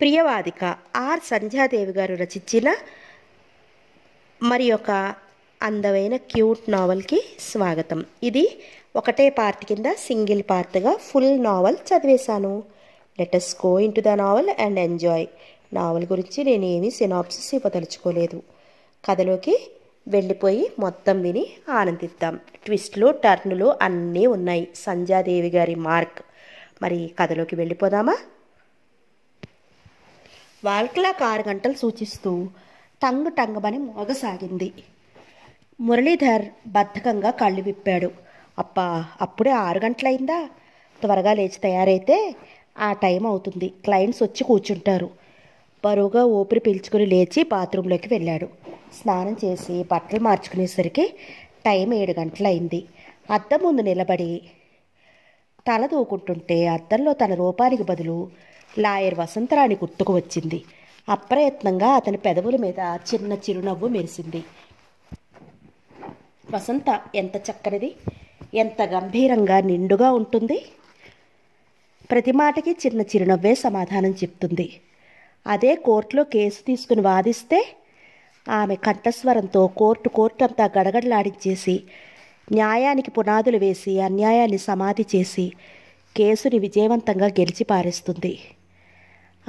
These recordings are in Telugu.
ప్రియవాదిక ఆర్ సంధ్యాదేవి గారు రచించిన మరి ఒక అందమైన క్యూట్ నావల్కి స్వాగతం ఇది ఒకటే పార్ట్ కింద సింగిల్ పార్ట్గా ఫుల్ నావల్ చదివేశాను let's go into the novel and enjoy novel గురించి నేనేమి సినాప్సిస్ ఇవ్వదలుచుకోలేదు కథలోకి వెళ్ళిపోయి మొత్తం విని ఆనందిద్దాం ట్విస్ట్లు టర్నులు అన్నీ ఉన్నాయి సంధ్యాదేవి గారి మార్క్ మరి కథలోకి వెళ్ళిపోదామా వాల్కలాక్ ఆరు గంటలు సూచిస్తూ టంగు టంగమని మోగసాగింది మురళీధర్ బద్ధకంగా కళ్ళు విప్పాడు అప్ప అప్పుడే ఆరు గంటలైందా త్వరగా లేచి తయారైతే ఆ టైం అవుతుంది క్లయింట్స్ వచ్చి కూర్చుంటారు బరువుగా ఊపిరి పీల్చుకుని లేచి బాత్రూంలోకి వెళ్ళాడు స్నానం చేసి బట్టలు మార్చుకునేసరికి టైం ఏడు గంటలైంది అద్దం ముందు నిలబడి తల దూకుంటుంటే అద్దంలో తన రూపానికి బదులు లాయర్ వసంతరాణి గుర్తుకు వచ్చింది అప్రయత్నంగా అతని పెదవుల మీద చిన్న చిరునవ్వు మెరిసింది వసంత ఎంత చక్కనిది ఎంత గంభీరంగా నిండుగా ఉంటుంది ప్రతి మాటకి చిన్న చిరునవ్వే సమాధానం చెప్తుంది అదే కోర్టులో కేసు తీసుకుని వాదిస్తే ఆమె కంఠస్వరంతో కోర్టు కోర్టు అంతా గడగడలాడించేసి న్యాయానికి పునాదులు వేసి అన్యాయాన్ని సమాధి చేసి కేసుని విజయవంతంగా గెలిచి పారేస్తుంది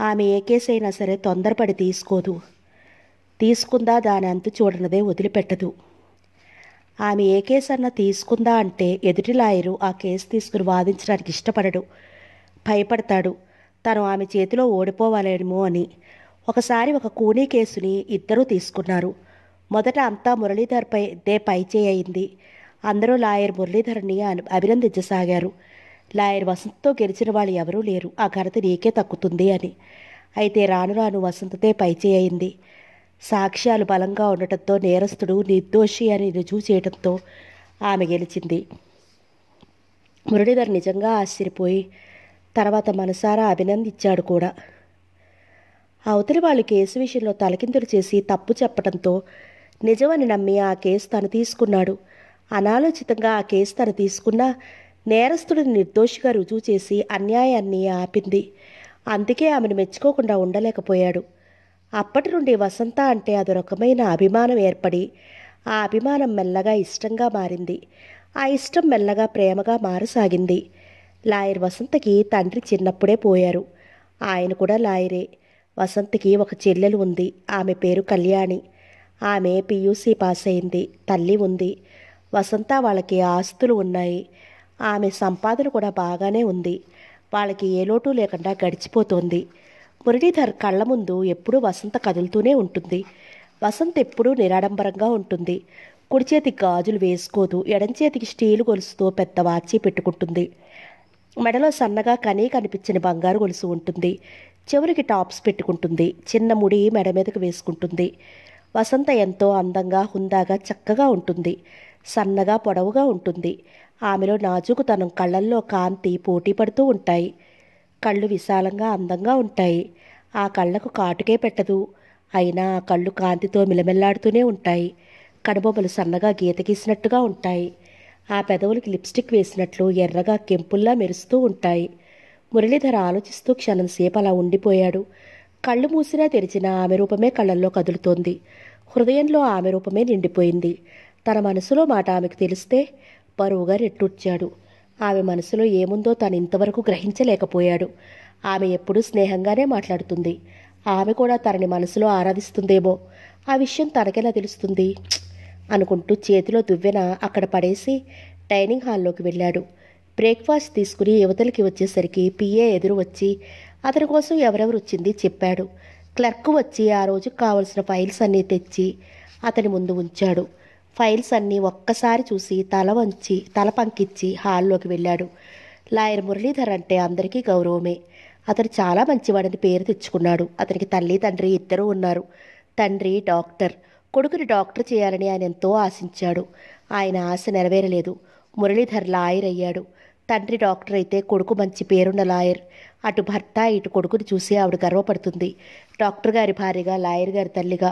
ఆమె ఏ అయినా సరే తొందరపడి తీసుకోదు తీసుకుందా దాని అంతు చూడనదే వదిలిపెట్టదు ఆమె ఏ కేసు అన్నా తీసుకుందా అంటే ఎదుటి లాయరు ఆ కేసు తీసుకుని వాదించడానికి ఇష్టపడడు భయపడతాడు తను ఆమె చేతిలో ఓడిపోవాలేమో అని ఒకసారి ఒక కూనీ కేసుని ఇద్దరూ తీసుకున్నారు మొదట అంతా మురళీధర్పై దే అయింది అందరూ లాయర్ మురళీధర్ని అభినందించసాగారు లాయర్ వసంత్తో గెలిచిన వాళ్ళు ఎవరూ లేరు ఆ ఘనత నీకే తక్కుతుంది అని అయితే రాను రాను వసంతతే పైచే అయింది సాక్ష్యాలు బలంగా ఉండటంతో నేరస్తుడు నిర్దోషి అని రుజువు చేయడంతో ఆమె గెలిచింది మురళీధర్ నిజంగా ఆశ్చర్యపోయి తర్వాత మనసారా అభినందించాడు కూడా అవతలి వాళ్ళు కేసు విషయంలో తలకిందులు చేసి తప్పు చెప్పడంతో నిజమని నమ్మి ఆ కేసు తను తీసుకున్నాడు అనాలోచితంగా ఆ కేసు తను తీసుకున్నా నేరస్తుడిని నిర్దోషిగా రుజువు చేసి అన్యాయాన్ని ఆపింది అందుకే ఆమెను మెచ్చుకోకుండా ఉండలేకపోయాడు అప్పటి నుండి వసంత అంటే అదొరకమైన అభిమానం ఏర్పడి ఆ అభిమానం మెల్లగా ఇష్టంగా మారింది ఆ ఇష్టం మెల్లగా ప్రేమగా మారసాగింది లాయర్ వసంతకి తండ్రి చిన్నప్పుడే పోయారు ఆయన కూడా లాయరే వసంతకి ఒక చెల్లెలు ఉంది ఆమె పేరు కళ్యాణి ఆమె పియూసీ పాస్ అయింది తల్లి ఉంది వసంత వాళ్ళకి ఆస్తులు ఉన్నాయి ఆమె సంపాదన కూడా బాగానే ఉంది వాళ్ళకి ఏ లోటు లేకుండా గడిచిపోతోంది మురళీధర్ కళ్ళ ముందు ఎప్పుడూ వసంత కదులుతూనే ఉంటుంది వసంత్ ఎప్పుడూ నిరాడంబరంగా ఉంటుంది కుడి చేతికి గాజులు వేసుకోదు ఎడంచేతికి చేతికి స్టీలు గొలుసుతో పెద్ద వాచి పెట్టుకుంటుంది మెడలో సన్నగా కనీ కనిపించని బంగారు గొలుసు ఉంటుంది చివరికి టాప్స్ పెట్టుకుంటుంది చిన్న ముడి మెడ మీదకు వేసుకుంటుంది వసంత ఎంతో అందంగా హుందాగా చక్కగా ఉంటుంది సన్నగా పొడవుగా ఉంటుంది ఆమెలో నాజుకుతనం కళ్ళల్లో కాంతి పోటీ పడుతూ ఉంటాయి కళ్ళు విశాలంగా అందంగా ఉంటాయి ఆ కళ్ళకు కాటుకే పెట్టదు అయినా ఆ కళ్ళు కాంతితో మిలమిల్లాడుతూనే ఉంటాయి కనుబొమ్మలు సన్నగా గీత గీసినట్టుగా ఉంటాయి ఆ పెదవులకి లిప్స్టిక్ వేసినట్లు ఎర్రగా కెంపుల్లా మెరుస్తూ ఉంటాయి మురళీధర ఆలోచిస్తూ క్షణం సేపు అలా ఉండిపోయాడు కళ్ళు మూసినా తెరిచిన ఆమె రూపమే కళ్ళల్లో కదులుతోంది హృదయంలో ఆమె రూపమే నిండిపోయింది తన మనసులో మాట ఆమెకు తెలిస్తే పరువుగా రెట్టుడ్చాడు ఆమె మనసులో ఏముందో తను ఇంతవరకు గ్రహించలేకపోయాడు ఆమె ఎప్పుడూ స్నేహంగానే మాట్లాడుతుంది ఆమె కూడా తనని మనసులో ఆరాధిస్తుందేమో ఆ విషయం తనకెలా తెలుస్తుంది అనుకుంటూ చేతిలో దువ్వెన అక్కడ పడేసి డైనింగ్ హాల్లోకి వెళ్ళాడు బ్రేక్ఫాస్ట్ తీసుకుని యువతలకి వచ్చేసరికి పిఏ ఎదురు వచ్చి అతని కోసం ఎవరెవరు వచ్చింది చెప్పాడు క్లర్క్ వచ్చి ఆ రోజు కావలసిన ఫైల్స్ అన్నీ తెచ్చి అతని ముందు ఉంచాడు ఫైల్స్ అన్నీ ఒక్కసారి చూసి తల వంచి తల పంకిచ్చి హాల్లోకి వెళ్ళాడు లాయర్ మురళీధర్ అంటే అందరికీ గౌరవమే అతడు చాలా మంచివాడని పేరు తెచ్చుకున్నాడు అతనికి తల్లి తండ్రి ఇద్దరూ ఉన్నారు తండ్రి డాక్టర్ కొడుకుని డాక్టర్ చేయాలని ఆయన ఎంతో ఆశించాడు ఆయన ఆశ నెరవేరలేదు మురళీధర్ లాయర్ అయ్యాడు తండ్రి డాక్టర్ అయితే కొడుకు మంచి పేరున్న లాయర్ అటు భర్త ఇటు కొడుకుని చూసి ఆవిడ గర్వపడుతుంది డాక్టర్ గారి భార్యగా లాయర్ గారి తల్లిగా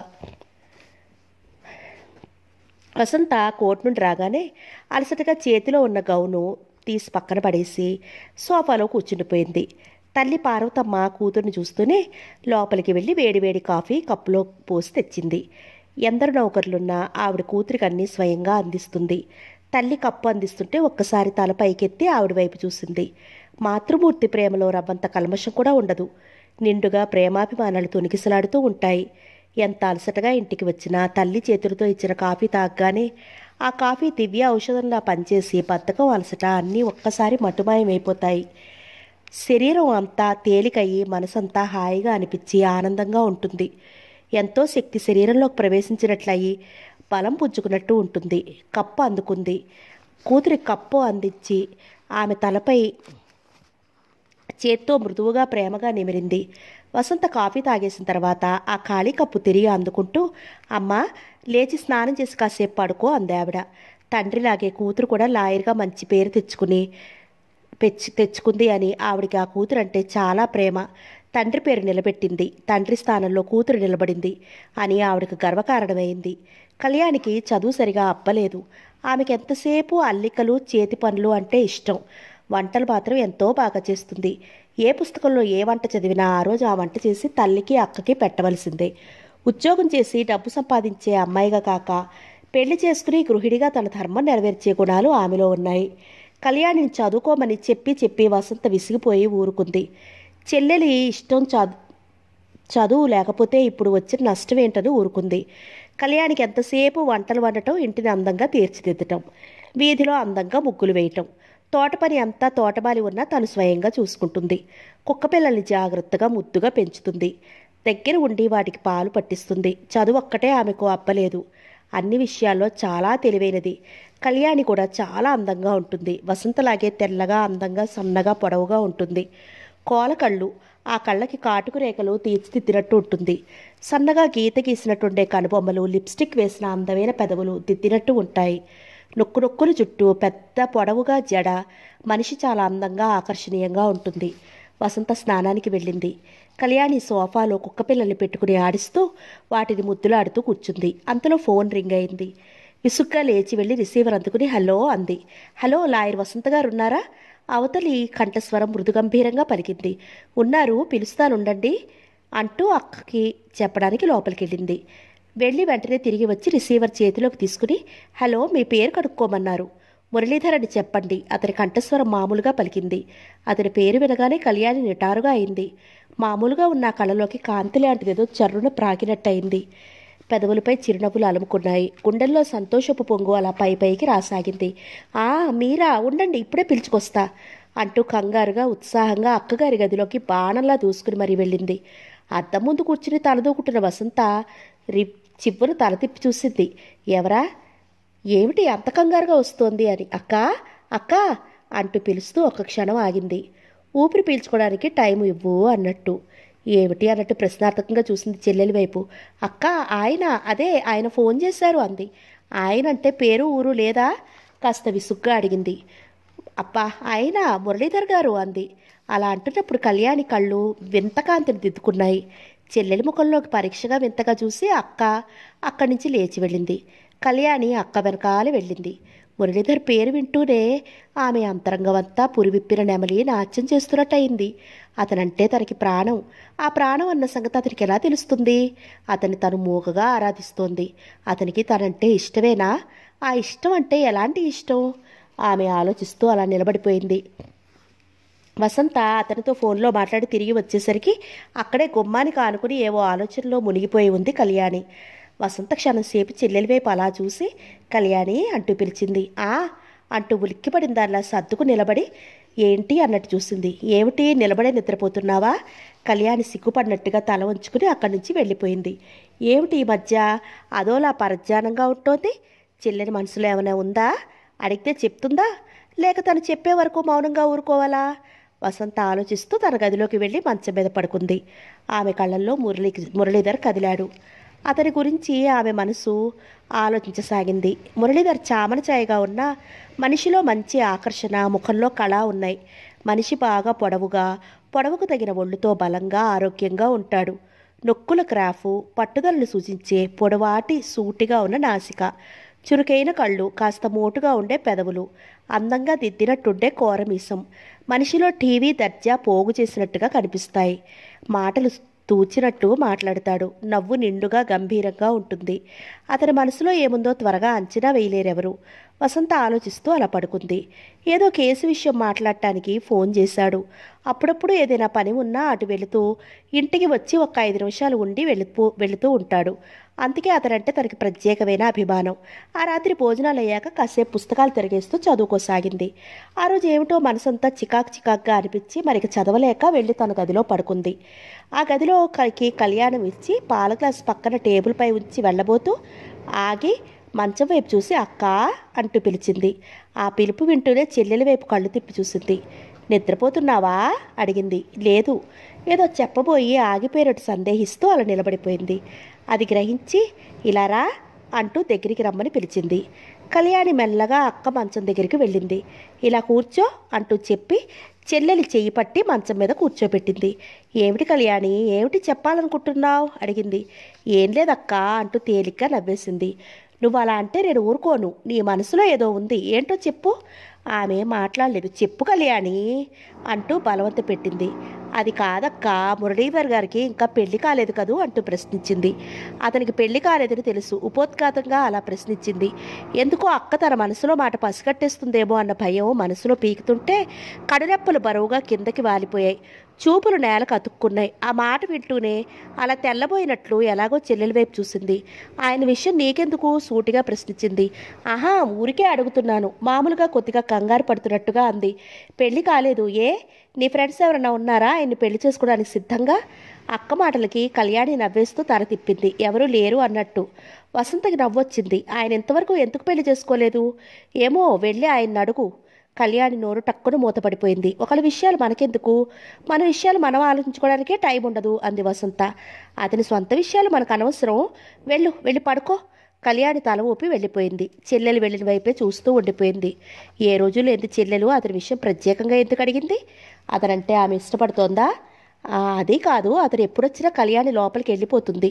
వసంత కోర్టు నుండి రాగానే అలసటగా చేతిలో ఉన్న గౌను తీసి పక్కన పడేసి సోఫాలో కూర్చుండిపోయింది తల్లి పార్వతమ్మ కూతుర్ని చూస్తూనే లోపలికి వెళ్ళి వేడివేడి కాఫీ కప్పులో పోసి తెచ్చింది ఎందరు నౌకర్లున్నా ఆవిడ కూతురికి అన్నీ స్వయంగా అందిస్తుంది తల్లి కప్పు అందిస్తుంటే ఒక్కసారి తల పైకెత్తి ఆవిడ వైపు చూసింది మాతృమూర్తి ప్రేమలో రవ్వంత కల్మషం కూడా ఉండదు నిండుగా ప్రేమాభిమానాలు తొనికిసలాడుతూ ఉంటాయి ఎంత అలసటగా ఇంటికి వచ్చినా తల్లి చేతులతో ఇచ్చిన కాఫీ తాగగానే ఆ కాఫీ దివ్య ఔషధంలా పనిచేసి బద్ధకం అలసట అన్నీ ఒక్కసారి మటుమాయమైపోతాయి శరీరం అంతా తేలికయ్యి మనసంతా హాయిగా అనిపించి ఆనందంగా ఉంటుంది ఎంతో శక్తి శరీరంలోకి ప్రవేశించినట్లయి బలం పుంజుకున్నట్టు ఉంటుంది కప్పు అందుకుంది కూతురి కప్పు అందించి ఆమె తలపై చేత్తో మృదువుగా ప్రేమగా నిమిరింది వసంత కాఫీ తాగేసిన తర్వాత ఆ ఖాళీ కప్పు తిరిగి అందుకుంటూ అమ్మ లేచి స్నానం చేసి కాసేపు పడుకో అంది ఆవిడ తండ్రిలాగే కూతురు కూడా లాయర్గా మంచి పేరు తెచ్చుకుని పెచ్చి తెచ్చుకుంది అని ఆవిడికి ఆ కూతురు అంటే చాలా ప్రేమ తండ్రి పేరు నిలబెట్టింది తండ్రి స్థానంలో కూతురు నిలబడింది అని ఆవిడకు గర్వకారణమైంది కళ్యాణికి చదువు సరిగా అప్పలేదు ఆమెకి ఎంతసేపు అల్లికలు చేతి పనులు అంటే ఇష్టం వంటలు మాత్రం ఎంతో బాగా చేస్తుంది ఏ పుస్తకంలో ఏ వంట చదివినా ఆ రోజు ఆ వంట చేసి తల్లికి అక్కకి పెట్టవలసిందే ఉద్యోగం చేసి డబ్బు సంపాదించే అమ్మాయిగా కాక పెళ్లి చేసుకుని గృహిణిగా తన ధర్మం నెరవేర్చే గుణాలు ఆమెలో ఉన్నాయి కళ్యాణిని చదువుకోమని చెప్పి చెప్పి వసంత విసిగిపోయి ఊరుకుంది చెల్లెలి ఇష్టం చదు చదువు లేకపోతే ఇప్పుడు వచ్చిన నష్టం ఏంటని ఊరుకుంది కళ్యాణికి ఎంతసేపు వంటలు వండటం ఇంటిని అందంగా తీర్చిదిద్దటం వీధిలో అందంగా ముగ్గులు వేయటం తోట పని అంతా తోటబాలి ఉన్నా తను స్వయంగా చూసుకుంటుంది కుక్కపిల్లల్ని జాగ్రత్తగా ముద్దుగా పెంచుతుంది దగ్గర ఉండి వాటికి పాలు పట్టిస్తుంది చదువు ఒక్కటే ఆమెకు అప్పలేదు అన్ని విషయాల్లో చాలా తెలివైనది కళ్యాణి కూడా చాలా అందంగా ఉంటుంది వసంతలాగే తెల్లగా అందంగా సన్నగా పొడవుగా ఉంటుంది కోల కళ్ళు ఆ కళ్ళకి కాటుకు రేఖలు తీర్చిదిద్దినట్టు ఉంటుంది సన్నగా గీత గీసినట్టుండే కనుబొమ్మలు లిప్స్టిక్ వేసిన అందమైన పెదవులు దిద్దినట్టు ఉంటాయి నొక్కు నొక్కుల చుట్టూ పెద్ద పొడవుగా జడ మనిషి చాలా అందంగా ఆకర్షణీయంగా ఉంటుంది వసంత స్నానానికి వెళ్ళింది కళ్యాణి సోఫాలో కుక్క పిల్లల్ని పెట్టుకుని ఆడిస్తూ వాటిని ముద్దులాడుతూ కూర్చుంది అంతలో ఫోన్ రింగ్ అయింది విసుగ్గా లేచి వెళ్ళి రిసీవర్ అందుకుని హలో అంది హలో లాయర్ వసంత గారు ఉన్నారా అవతలి కంఠస్వరం మృదుగంభీరంగా పలికింది ఉన్నారు పిలుస్తానుండండి అంటూ అక్కకి చెప్పడానికి లోపలికెళ్ళింది వెళ్ళి వెంటనే తిరిగి వచ్చి రిసీవర్ చేతిలోకి తీసుకుని హలో మీ పేరు కనుక్కోమన్నారు మురళీధర్ అని చెప్పండి అతని కంఠస్వరం మామూలుగా పలికింది అతని పేరు వినగానే కళ్యాణి నిటారుగా అయింది మామూలుగా ఉన్న కళలోకి కాంతి లాంటిది ఏదో చర్రున ప్రాగినట్టయింది పెదవులపై చిరునవ్వులు అలుముకున్నాయి గుండెల్లో సంతోషపు పొంగు అలా పై పైకి రాసాగింది ఆ మీరా ఉండండి ఇప్పుడే పిలుచుకొస్తా అంటూ కంగారుగా ఉత్సాహంగా అక్కగారి గదిలోకి బాణంలా దూసుకుని మరీ వెళ్ళింది అద్దం ముందు కూర్చుని తలదూకుంటున్న వసంత రిప్ చివరి తల తిప్పి చూసింది ఎవరా ఏమిటి అంత కంగారుగా వస్తోంది అని అక్కా అక్కా అంటూ పిలుస్తూ ఒక క్షణం ఆగింది ఊపిరి పీల్చుకోవడానికి టైం ఇవ్వు అన్నట్టు ఏమిటి అన్నట్టు ప్రశ్నార్థకంగా చూసింది చెల్లెలి వైపు అక్క ఆయన అదే ఆయన ఫోన్ చేశారు అంది ఆయన అంటే పేరు ఊరు లేదా కాస్త విసుగ్గా అడిగింది అప్పా ఆయన మురళీధర్ గారు అంది అలా అంటున్నప్పుడు కళ్యాణి కళ్ళు వింతకాంతిని దిద్దుకున్నాయి చెల్లెలి ముఖంలోకి పరీక్షగా వింతగా చూసి అక్క అక్కడి నుంచి లేచి వెళ్ళింది కళ్యాణి అక్క వెనకాల వెళ్ళింది మురళీధర్ పేరు వింటూనే ఆమె అంతరంగమంతా పురివిప్పిన నెమలి నాట్యం చేస్తున్నట్టయింది అతనంటే తనకి ప్రాణం ఆ ప్రాణం అన్న సంగతి అతనికి ఎలా తెలుస్తుంది అతని తను మూగగా ఆరాధిస్తోంది అతనికి తనంటే ఇష్టమేనా ఆ ఇష్టం అంటే ఎలాంటి ఇష్టం ఆమె ఆలోచిస్తూ అలా నిలబడిపోయింది వసంత అతనితో ఫోన్లో మాట్లాడి తిరిగి వచ్చేసరికి అక్కడే గుమ్మానికి ఆనుకుని ఏవో ఆలోచనలో మునిగిపోయి ఉంది కళ్యాణి వసంత క్షణంసేపు చెల్లెలి వైపు అలా చూసి కళ్యాణి అంటూ పిలిచింది ఆ అంటూ ఉలిక్కిపడింది అలా సర్దుకు నిలబడి ఏంటి అన్నట్టు చూసింది ఏమిటి నిలబడే నిద్రపోతున్నావా కళ్యాణి సిగ్గుపడినట్టుగా తల ఉంచుకుని అక్కడి నుంచి వెళ్ళిపోయింది ఏమిటి ఈ మధ్య అదోలా పరధ్యానంగా ఉంటుంది చెల్లెని మనసులో ఏమైనా ఉందా అడిగితే చెప్తుందా లేక తను చెప్పే వరకు మౌనంగా ఊరుకోవాలా వసంత ఆలోచిస్తూ తన గదిలోకి వెళ్ళి మంచం మీద పడుకుంది ఆమె కళ్ళల్లో మురళీ మురళీధర్ కదిలాడు అతని గురించి ఆమె మనసు ఆలోచించసాగింది మురళీధర్ చామన చాయగా ఉన్న మనిషిలో మంచి ఆకర్షణ ముఖంలో కళ ఉన్నాయి మనిషి బాగా పొడవుగా పొడవుకు తగిన ఒళ్ళుతో బలంగా ఆరోగ్యంగా ఉంటాడు నొక్కుల క్రాఫు పట్టుదలను సూచించే పొడవాటి సూటిగా ఉన్న నాసిక చురుకైన కళ్ళు కాస్త మోటుగా ఉండే పెదవులు అందంగా దిద్దినట్టుండే కోరమీసం మనిషిలో టీవీ దర్జా పోగు చేసినట్టుగా కనిపిస్తాయి మాటలు తూచినట్టు మాట్లాడతాడు నవ్వు నిండుగా గంభీరంగా ఉంటుంది అతని మనసులో ఏముందో త్వరగా అంచనా వేయలేరెవరు వసంత ఆలోచిస్తూ అలా పడుకుంది ఏదో కేసు విషయం మాట్లాడటానికి ఫోన్ చేశాడు అప్పుడప్పుడు ఏదైనా పని ఉన్నా అటు వెళుతూ ఇంటికి వచ్చి ఒక ఐదు నిమిషాలు ఉండి వెళుతూ వెళుతూ ఉంటాడు అందుకే అతనంటే తనకి ప్రత్యేకమైన అభిమానం ఆ రాత్రి భోజనాలు అయ్యాక కాసేపు పుస్తకాలు తిరిగేస్తూ చదువుకోసాగింది ఆ రోజు ఏమిటో మనసంతా చికాక్ చికాక్గా అనిపించి మనకి చదవలేక వెళ్ళి తన గదిలో పడుకుంది ఆ గదిలో కలికి కళ్యాణం ఇచ్చి పాల గ్లాస్ పక్కన టేబుల్పై ఉంచి వెళ్ళబోతూ ఆగి మంచం వైపు చూసి అక్క అంటూ పిలిచింది ఆ పిలుపు వింటూనే చెల్లెల వైపు కళ్ళు తిప్పి చూసింది నిద్రపోతున్నావా అడిగింది లేదు ఏదో చెప్పబోయి ఆగిపోయినట్టు సందేహిస్తూ అలా నిలబడిపోయింది అది గ్రహించి ఇలారా అంటూ దగ్గరికి రమ్మని పిలిచింది కళ్యాణి మెల్లగా అక్క మంచం దగ్గరికి వెళ్ళింది ఇలా కూర్చో అంటూ చెప్పి చెల్లెలి చెయ్యి పట్టి మంచం మీద కూర్చోబెట్టింది ఏమిటి కళ్యాణి ఏమిటి చెప్పాలనుకుంటున్నావు అడిగింది ఏం లేదక్కా అంటూ తేలిగ్గా నవ్వేసింది నువ్వు అలా అంటే నేను ఊరుకోను నీ మనసులో ఏదో ఉంది ఏంటో చెప్పు ఆమె మాట్లాడలేదు చెప్పు కళ్యాణి అంటూ బలవంత పెట్టింది అది కాదక్క మురళీధర్ గారికి ఇంకా పెళ్లి కాలేదు కదూ అంటూ ప్రశ్నించింది అతనికి పెళ్లి కాలేదని తెలుసు ఉపోద్ఘాతంగా అలా ప్రశ్నించింది ఎందుకో అక్క తన మనసులో మాట పసిగట్టేస్తుందేమో అన్న భయం మనసులో పీకుతుంటే కడురెప్పలు బరువుగా కిందకి వాలిపోయాయి చూపులు నేలకు అతుక్కున్నాయి ఆ మాట వింటూనే అలా తెల్లబోయినట్లు ఎలాగో చెల్లెల వైపు చూసింది ఆయన విషయం నీకెందుకు సూటిగా ప్రశ్నించింది ఆహా ఊరికే అడుగుతున్నాను మామూలుగా కొద్దిగా కంగారు పడుతున్నట్టుగా అంది పెళ్లి కాలేదు ఏ నీ ఫ్రెండ్స్ ఎవరైనా ఉన్నారా ఆయన్ని పెళ్లి చేసుకోవడానికి సిద్ధంగా అక్క మాటలకి కళ్యాణి నవ్వేస్తూ తల తిప్పింది ఎవరూ లేరు అన్నట్టు వసంతకి నవ్వొచ్చింది ఆయన ఇంతవరకు ఎందుకు పెళ్లి చేసుకోలేదు ఏమో వెళ్ళి ఆయన్ని అడుగు కళ్యాణి నోరు టక్కున మూతపడిపోయింది ఒకళ్ళ విషయాలు మనకెందుకు మన విషయాలు మనం ఆలోచించుకోవడానికే టైం ఉండదు అంది వసంత అతని సొంత విషయాలు మనకు అనవసరం వెళ్ళు వెళ్ళి పడుకో కళ్యాణి తల ఊపి వెళ్ళిపోయింది చెల్లెలు వెళ్ళిన వైపే చూస్తూ ఉండిపోయింది ఏ రోజు లేదు చెల్లెలు అతని విషయం ప్రత్యేకంగా ఎందుకు అడిగింది అతనంటే ఆమె ఇష్టపడుతోందా అది కాదు అతను ఎప్పుడొచ్చినా కళ్యాణి లోపలికి వెళ్ళిపోతుంది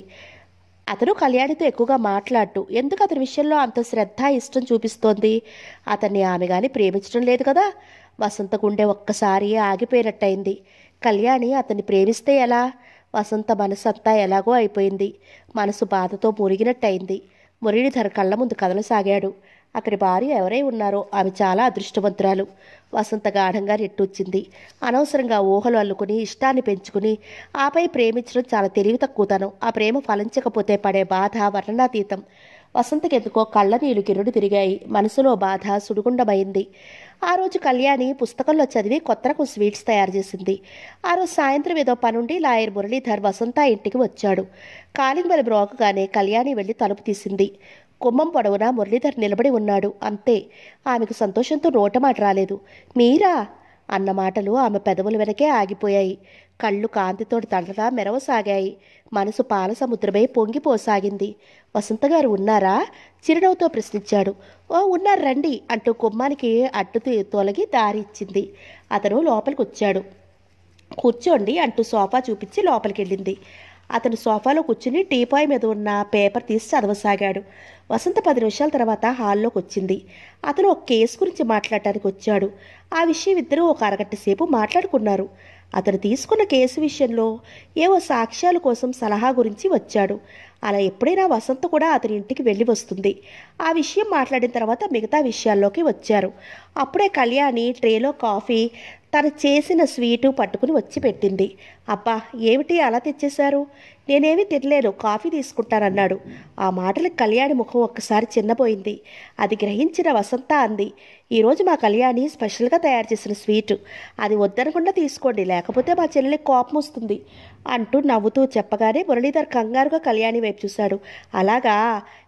అతను కళ్యాణితో ఎక్కువగా మాట్లాడుతూ ఎందుకు అతని విషయంలో అంత శ్రద్ధ ఇష్టం చూపిస్తోంది అతన్ని ఆమె కానీ ప్రేమించడం లేదు కదా వసంత గుండె ఒక్కసారి ఆగిపోయినట్టయింది కళ్యాణి అతన్ని ప్రేమిస్తే ఎలా వసంత మనసు అంతా ఎలాగో అయిపోయింది మనసు బాధతో మురిగినట్టయింది మురళీధర్ కళ్ళ ముందు కదలసాగాడు అక్కడి భార్య ఎవరై ఉన్నారో ఆమె చాలా అదృష్టవంతురాలు వసంత గాఢంగా నెట్టొచ్చింది అనవసరంగా ఊహలు అల్లుకుని ఇష్టాన్ని పెంచుకుని ఆపై ప్రేమించడం చాలా తెలివి తక్కువతనం ఆ ప్రేమ ఫలించకపోతే పడే బాధ వర్ణనాతీతం వసంతకెందుకో కళ్ళనీళ్ళు గిరుడు తిరిగాయి మనసులో బాధ సుడుగుండమైంది ఆ రోజు కళ్యాణి పుస్తకంలో చదివి కొత్త రకం స్వీట్స్ తయారు చేసింది ఆ రోజు సాయంత్రం ఏదో పనుండి లాయర్ మురళీధర్ వసంత ఇంటికి వచ్చాడు కాలింగ్ బెల్ బ్రోకగానే కళ్యాణి వెళ్ళి తలుపు తీసింది కుమ్మం పొడవునా మురళీధర్ నిలబడి ఉన్నాడు అంతే ఆమెకు సంతోషంతో నోటమాట రాలేదు మీరా అన్న మాటలు ఆమె పెదవుల వెనకే ఆగిపోయాయి కళ్ళు కాంతితోటి తండ్రలా మెరవసాగాయి మనసు పాల సముద్రమై పొంగిపోసాగింది వసంతగారు ఉన్నారా చిరునవ్వుతో ప్రశ్నించాడు ఓ ఉన్నారు రండి అంటూ కుమ్మానికి అడ్డు తొలగి దారి ఇచ్చింది అతను లోపలికి వచ్చాడు కూర్చోండి అంటూ సోఫా చూపించి లోపలికి వెళ్ళింది అతను సోఫాలో కూర్చుని టీపాయ్ మీద ఉన్న పేపర్ తీసి చదవసాగాడు వసంత పది నిమిషాల తర్వాత హాల్లోకి వచ్చింది అతను ఒక కేసు గురించి మాట్లాడటానికి వచ్చాడు ఆ విషయం ఇద్దరూ ఒక అరగంట సేపు మాట్లాడుకున్నారు అతను తీసుకున్న కేసు విషయంలో ఏవో సాక్ష్యాల కోసం సలహా గురించి వచ్చాడు అలా ఎప్పుడైనా వసంత కూడా అతని ఇంటికి వెళ్ళి వస్తుంది ఆ విషయం మాట్లాడిన తర్వాత మిగతా విషయాల్లోకి వచ్చారు అప్పుడే కళ్యాణి ట్రేలో కాఫీ తను చేసిన స్వీటు పట్టుకుని వచ్చి పెట్టింది అబ్బా ఏమిటి అలా తెచ్చేశారు నేనేమి తినలేను కాఫీ తీసుకుంటానన్నాడు ఆ మాటలకు కళ్యాణి ముఖం ఒక్కసారి చిన్నపోయింది అది గ్రహించిన వసంత అంది ఈరోజు మా కళ్యాణి స్పెషల్గా తయారు చేసిన స్వీట్ అది వద్దనకుండా తీసుకోండి లేకపోతే మా చెల్లెలి కోపం వస్తుంది అంటూ నవ్వుతూ చెప్పగానే మురళీధర్ కంగారుగా కళ్యాణి వైపు చూశాడు అలాగా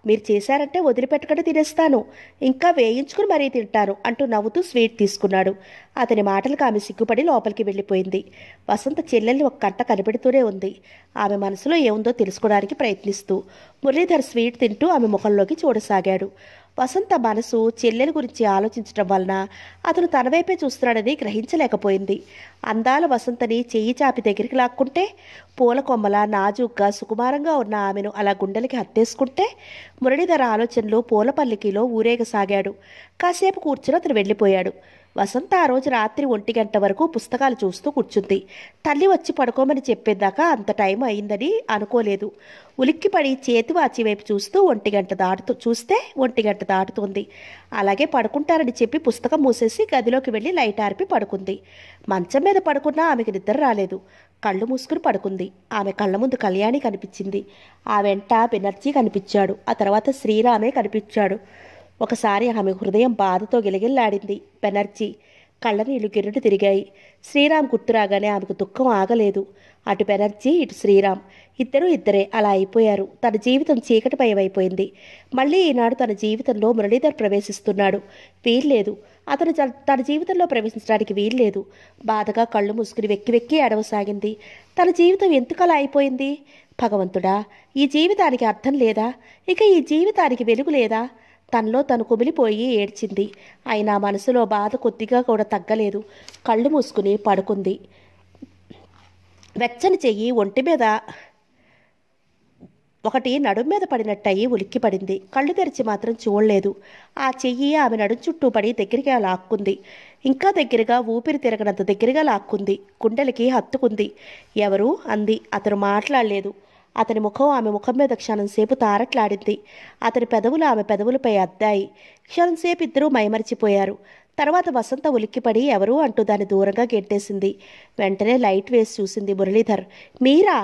మీరు చేశారంటే వదిలిపెట్టకుండా తినేస్తాను ఇంకా వేయించుకుని మరీ తింటాను అంటూ నవ్వుతూ స్వీట్ తీసుకున్నాడు అతని మాటలకు ఆమె సిగ్గుపడి లోపలికి వెళ్ళిపోయింది వసంత చెల్లెల్ని ఒక కంట కనిపెడుతూనే ఉంది ఆమె మనసులో ఏముందో తెలుసుకోవడానికి ప్రయత్నిస్తూ మురళీధర్ స్వీట్ తింటూ ఆమె ముఖంలోకి చూడసాగాడు వసంత మనసు చెల్లెల గురించి ఆలోచించడం వలన అతను తన వైపే చూస్తున్నాడని గ్రహించలేకపోయింది అందాల వసంతని చెయ్యి చాపి దగ్గరికి లాక్కుంటే పూల కొమ్మల నాజుగ్గా సుకుమారంగా ఉన్న ఆమెను అలా గుండెలకి హత్తేసుకుంటే మురళీధర ఆలోచనలు పూలపల్లికిలో ఊరేగసాగాడు కాసేపు కూర్చుని అతను వెళ్ళిపోయాడు వసంత ఆ రోజు రాత్రి ఒంటి గంట వరకు పుస్తకాలు చూస్తూ కూర్చుంది తల్లి వచ్చి పడుకోమని చెప్పేదాకా అంత టైం అయిందని అనుకోలేదు ఉలిక్కిపడి చేతి వాచి వైపు చూస్తూ ఒంటి గంట దాటుతూ చూస్తే ఒంటి గంట దాటుతుంది అలాగే పడుకుంటారని చెప్పి పుస్తకం మూసేసి గదిలోకి వెళ్ళి లైట్ ఆర్పి పడుకుంది మంచం మీద పడుకున్నా ఆమెకి నిద్ర రాలేదు కళ్ళు మూసుకుని పడుకుంది ఆమె కళ్ళ ముందు కళ్యాణి కనిపించింది ఆ వెంట బెనర్జీ కనిపించాడు ఆ తర్వాత శ్రీరామే కనిపించాడు ఒకసారి ఆమె హృదయం బాధతో గిలగిల్లాడింది బెనర్జీ కళ్ళనీళ్లు గిరుడు తిరిగాయి శ్రీరామ్ గుర్తురాగానే ఆమెకు దుఃఖం ఆగలేదు అటు బెనర్జీ ఇటు శ్రీరామ్ ఇద్దరూ ఇద్దరే అలా అయిపోయారు తన జీవితం చీకటిమయమైపోయింది మళ్ళీ ఈనాడు తన జీవితంలో మురళీధర్ ప్రవేశిస్తున్నాడు వీల్లేదు అతను తన జీవితంలో ప్రవేశించడానికి వీల్లేదు బాధగా కళ్ళు మూసుకుని వెక్కి వెక్కి అడవసాగింది తన జీవితం ఎందుకలా అయిపోయింది భగవంతుడా ఈ జీవితానికి అర్థం లేదా ఇక ఈ జీవితానికి వెలుగు లేదా తనలో తను కుమిలిపోయి ఏడ్చింది అయినా మనసులో బాధ కొద్దిగా కూడా తగ్గలేదు కళ్ళు మూసుకుని పడుకుంది వెచ్చని చెయ్యి ఒంటి మీద ఒకటి నడుం మీద పడినట్టయి ఉలిక్కి పడింది కళ్ళు తెరిచి మాత్రం చూడలేదు ఆ చెయ్యి ఆమె నడుం చుట్టూ పడి దగ్గరగా లాక్కుంది ఇంకా దగ్గరగా ఊపిరి తిరగనంత దగ్గరగా లాక్కుంది గుండెలకి హత్తుకుంది ఎవరు అంది అతను మాట్లాడలేదు అతని ముఖం ఆమె ముఖం మీద క్షణంసేపు తారట్లాడింది అతని పెదవులు ఆమె పెదవులపై అద్దాయి క్షణంసేపు ఇద్దరూ మైమరిచిపోయారు తర్వాత వసంత ఉలిక్కిపడి ఎవరు అంటూ దాన్ని దూరంగా గెంటేసింది వెంటనే లైట్ వేసి చూసింది మురళీధర్ మీరా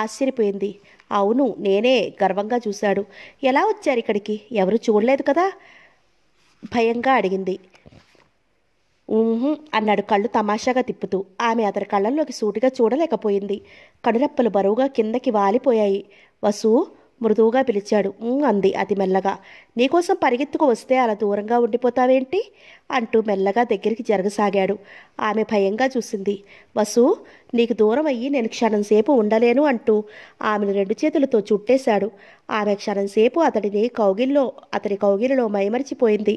ఆశ్చర్యపోయింది అవును నేనే గర్వంగా చూశాడు ఎలా వచ్చారు ఇక్కడికి ఎవరు చూడలేదు కదా భయంగా అడిగింది అన్నాడు కళ్ళు తమాషాగా తిప్పుతూ ఆమె అతని కళ్ళల్లోకి సూటిగా చూడలేకపోయింది కనురెప్పలు బరువుగా కిందకి వాలిపోయాయి వసు మృదువుగా పిలిచాడు అంది అతి మెల్లగా నీకోసం పరిగెత్తుకు వస్తే అలా దూరంగా ఉండిపోతావేంటి అంటూ మెల్లగా దగ్గరికి జరగసాగాడు ఆమె భయంగా చూసింది వసు నీకు దూరం అయ్యి నేను క్షణం సేపు ఉండలేను అంటూ ఆమెను రెండు చేతులతో చుట్టేశాడు ఆమె క్షణం సేపు అతడిని కౌగిల్లో అతని కౌగిలిలో మైమరిచిపోయింది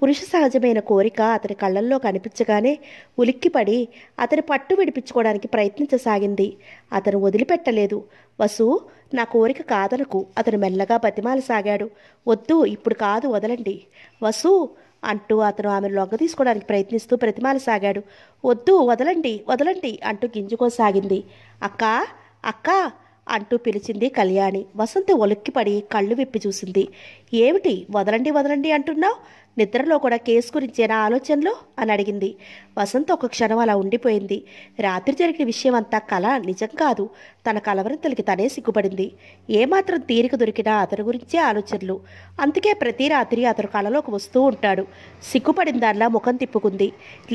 పురుష సహజమైన కోరిక అతని కళ్ళల్లో కనిపించగానే ఉలిక్కిపడి అతని పట్టు విడిపించుకోవడానికి ప్రయత్నించసాగింది అతను వదిలిపెట్టలేదు వసు నా కోరిక కాదనకు అతను మెల్లగా సాగాడు వద్దు ఇప్పుడు కాదు వదలండి వసు అంటూ అతను ఆమెను లొంగ తీసుకోవడానికి ప్రయత్నిస్తూ సాగాడు వద్దు వదలండి వదలండి అంటూ గింజుకోసాగింది అక్కా అక్కా అంటూ పిలిచింది కళ్యాణి వసంత ఒలుక్కిపడి కళ్ళు విప్పి చూసింది ఏమిటి వదలండి వదలండి అంటున్నావు నిద్రలో కూడా కేసు గురించేనా ఆలోచనలో అని అడిగింది వసంత ఒక క్షణం అలా ఉండిపోయింది రాత్రి జరిగిన విషయం అంతా కళ నిజం కాదు తన కలవరింతలకి తనే సిగ్గుపడింది ఏమాత్రం తీరిక దొరికినా అతని గురించే ఆలోచనలు అందుకే ప్రతి రాత్రి అతను కళలోకి వస్తూ ఉంటాడు సిగ్గుపడిన దానిలా ముఖం తిప్పుకుంది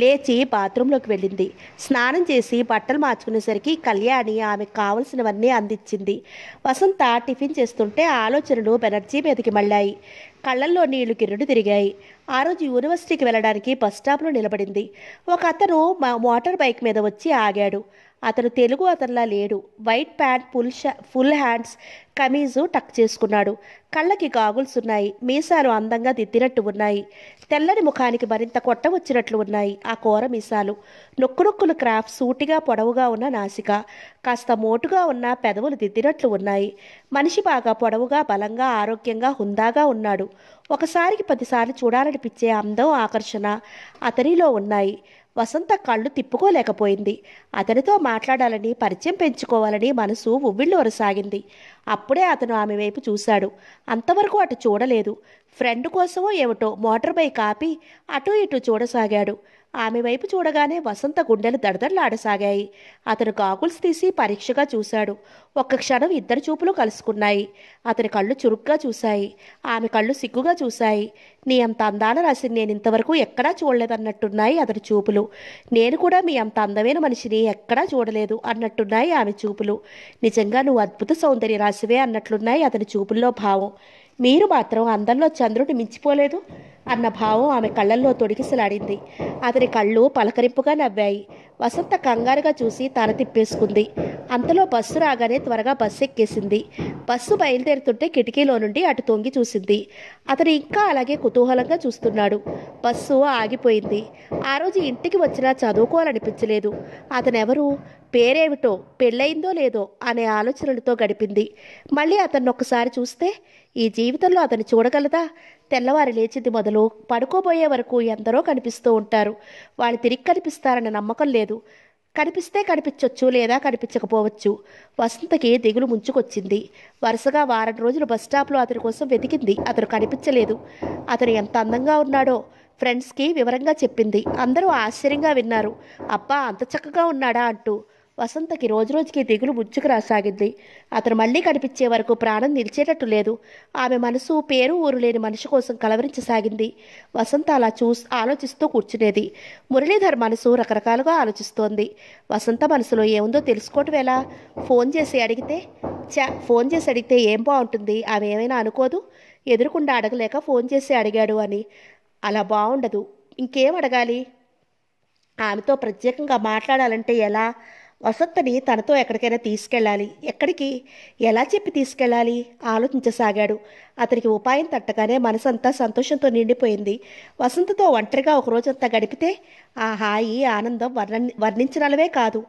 లేచి బాత్రూంలోకి వెళ్ళింది స్నానం చేసి బట్టలు మార్చుకునేసరికి కళ్యాణి ఆమెకు కావలసినవన్నీ అందించింది వసంత టిఫిన్ చేస్తుంటే ఆలోచనలు బెనర్జీ మీదకి మళ్ళాయి కళ్ళల్లో నీళ్లు కిరుడు తిరిగాయి ఆ రోజు యూనివర్సిటీకి వెళ్ళడానికి బస్ స్టాప్లో నిలబడింది ఒక అతను మా మోటార్ బైక్ మీద వచ్చి ఆగాడు అతను తెలుగు అతనిలా లేడు white pant full full hands కమీజు టక్ చేసుకున్నాడు కళ్ళకి గాగుల్స్ ఉన్నాయి మీసాలు అందంగా దిద్దినట్టు ఉన్నాయి తెల్లని ముఖానికి మరింత కొట్ట వచ్చినట్లు ఉన్నాయి ఆ కూర మీసాలు నొక్కు నొక్కులు క్రాఫ్ట్ సూటిగా పొడవుగా ఉన్న నాసిక కాస్త మోటుగా ఉన్న పెదవులు దిద్దినట్లు ఉన్నాయి మనిషి బాగా పొడవుగా బలంగా ఆరోగ్యంగా హుందాగా ఉన్నాడు ఒకసారికి పదిసార్లు చూడాలనిపించే అందం ఆకర్షణ అతనిలో ఉన్నాయి వసంత కళ్ళు తిప్పుకోలేకపోయింది అతనితో మాట్లాడాలని పరిచయం పెంచుకోవాలని మనసు ఉవ్విళ్ళు వరసాగింది అప్పుడే అతను ఆమె వైపు చూశాడు అంతవరకు అటు చూడలేదు ఫ్రెండ్ కోసమో ఏమిటో మోటార్ బైక్ ఆపి అటు ఇటు చూడసాగాడు ఆమె వైపు చూడగానే వసంత గుండెలు దడదడలాడసాగాయి అతను గాగుల్స్ తీసి పరీక్షగా చూశాడు ఒక్క క్షణం ఇద్దరు చూపులు కలుసుకున్నాయి అతని కళ్ళు చురుగ్గా చూశాయి ఆమె కళ్ళు సిగ్గుగా చూశాయి నీ అంత అందాన రాసి నేను ఇంతవరకు ఎక్కడా చూడలేదన్నట్టున్నాయి అతని చూపులు నేను కూడా మీ అంత అందమైన మనిషిని ఎక్కడా చూడలేదు అన్నట్టున్నాయి ఆమె చూపులు నిజంగా నువ్వు అద్భుత సౌందర్య రాసివే అన్నట్లున్నాయి అతని చూపుల్లో భావం మీరు మాత్రం అందంలో చంద్రుడు మించిపోలేదు అన్న భావం ఆమె కళ్ళల్లో తొడిగిసలాడింది అతని కళ్ళు పలకరింపుగా నవ్వాయి వసంత కంగారుగా చూసి తన తిప్పేసుకుంది అంతలో బస్సు రాగానే త్వరగా బస్సు ఎక్కేసింది బస్సు బయలుదేరుతుంటే కిటికీలో నుండి అటు తొంగి చూసింది అతను ఇంకా అలాగే కుతూహలంగా చూస్తున్నాడు బస్సు ఆగిపోయింది ఆ రోజు ఇంటికి వచ్చినా చదువుకోవాలనిపించలేదు అతనెవరు పేరేమిటో పెళ్ళయిందో లేదో అనే ఆలోచనలతో గడిపింది మళ్ళీ అతన్ని ఒకసారి చూస్తే ఈ జీవితంలో అతను చూడగలదా తెల్లవారి లేచింది మొదలు పడుకోబోయే వరకు ఎందరో కనిపిస్తూ ఉంటారు వాళ్ళు తిరిగి కనిపిస్తారన్న నమ్మకం లేదు కనిపిస్తే కనిపించవచ్చు లేదా కనిపించకపోవచ్చు వసంతకి దిగులు ముంచుకొచ్చింది వరుసగా వారం రోజులు బస్టాప్లో అతని కోసం వెతికింది అతను కనిపించలేదు అతను ఎంత అందంగా ఉన్నాడో ఫ్రెండ్స్కి వివరంగా చెప్పింది అందరూ ఆశ్చర్యంగా విన్నారు అబ్బా అంత చక్కగా ఉన్నాడా అంటూ వసంతకి రోజురోజుకి దిగులు ముచ్చుకు రాసాగింది అతను మళ్ళీ కనిపించే వరకు ప్రాణం నిలిచేటట్టు లేదు ఆమె మనసు పేరు ఊరు లేని మనిషి కోసం కలవరించసాగింది వసంత అలా చూస్ ఆలోచిస్తూ కూర్చునేది మురళీధర్ మనసు రకరకాలుగా ఆలోచిస్తోంది వసంత మనసులో ఏముందో తెలుసుకోవటం ఎలా ఫోన్ చేసి అడిగితే చా ఫోన్ చేసి అడిగితే ఏం బాగుంటుంది ఆమె ఏమైనా అనుకోదు ఎదురుకుండా అడగలేక ఫోన్ చేసి అడిగాడు అని అలా బాగుండదు ఇంకేం అడగాలి ఆమెతో ప్రత్యేకంగా మాట్లాడాలంటే ఎలా వసంతని తనతో ఎక్కడికైనా తీసుకెళ్ళాలి ఎక్కడికి ఎలా చెప్పి తీసుకెళ్ళాలి ఆలోచించసాగాడు అతనికి ఉపాయం తట్టగానే మనసంతా సంతోషంతో నిండిపోయింది వసంతతో ఒంటరిగా ఒక రోజంతా గడిపితే ఆ హాయి ఆనందం వర్ణ వర్ణించడాలవే కాదు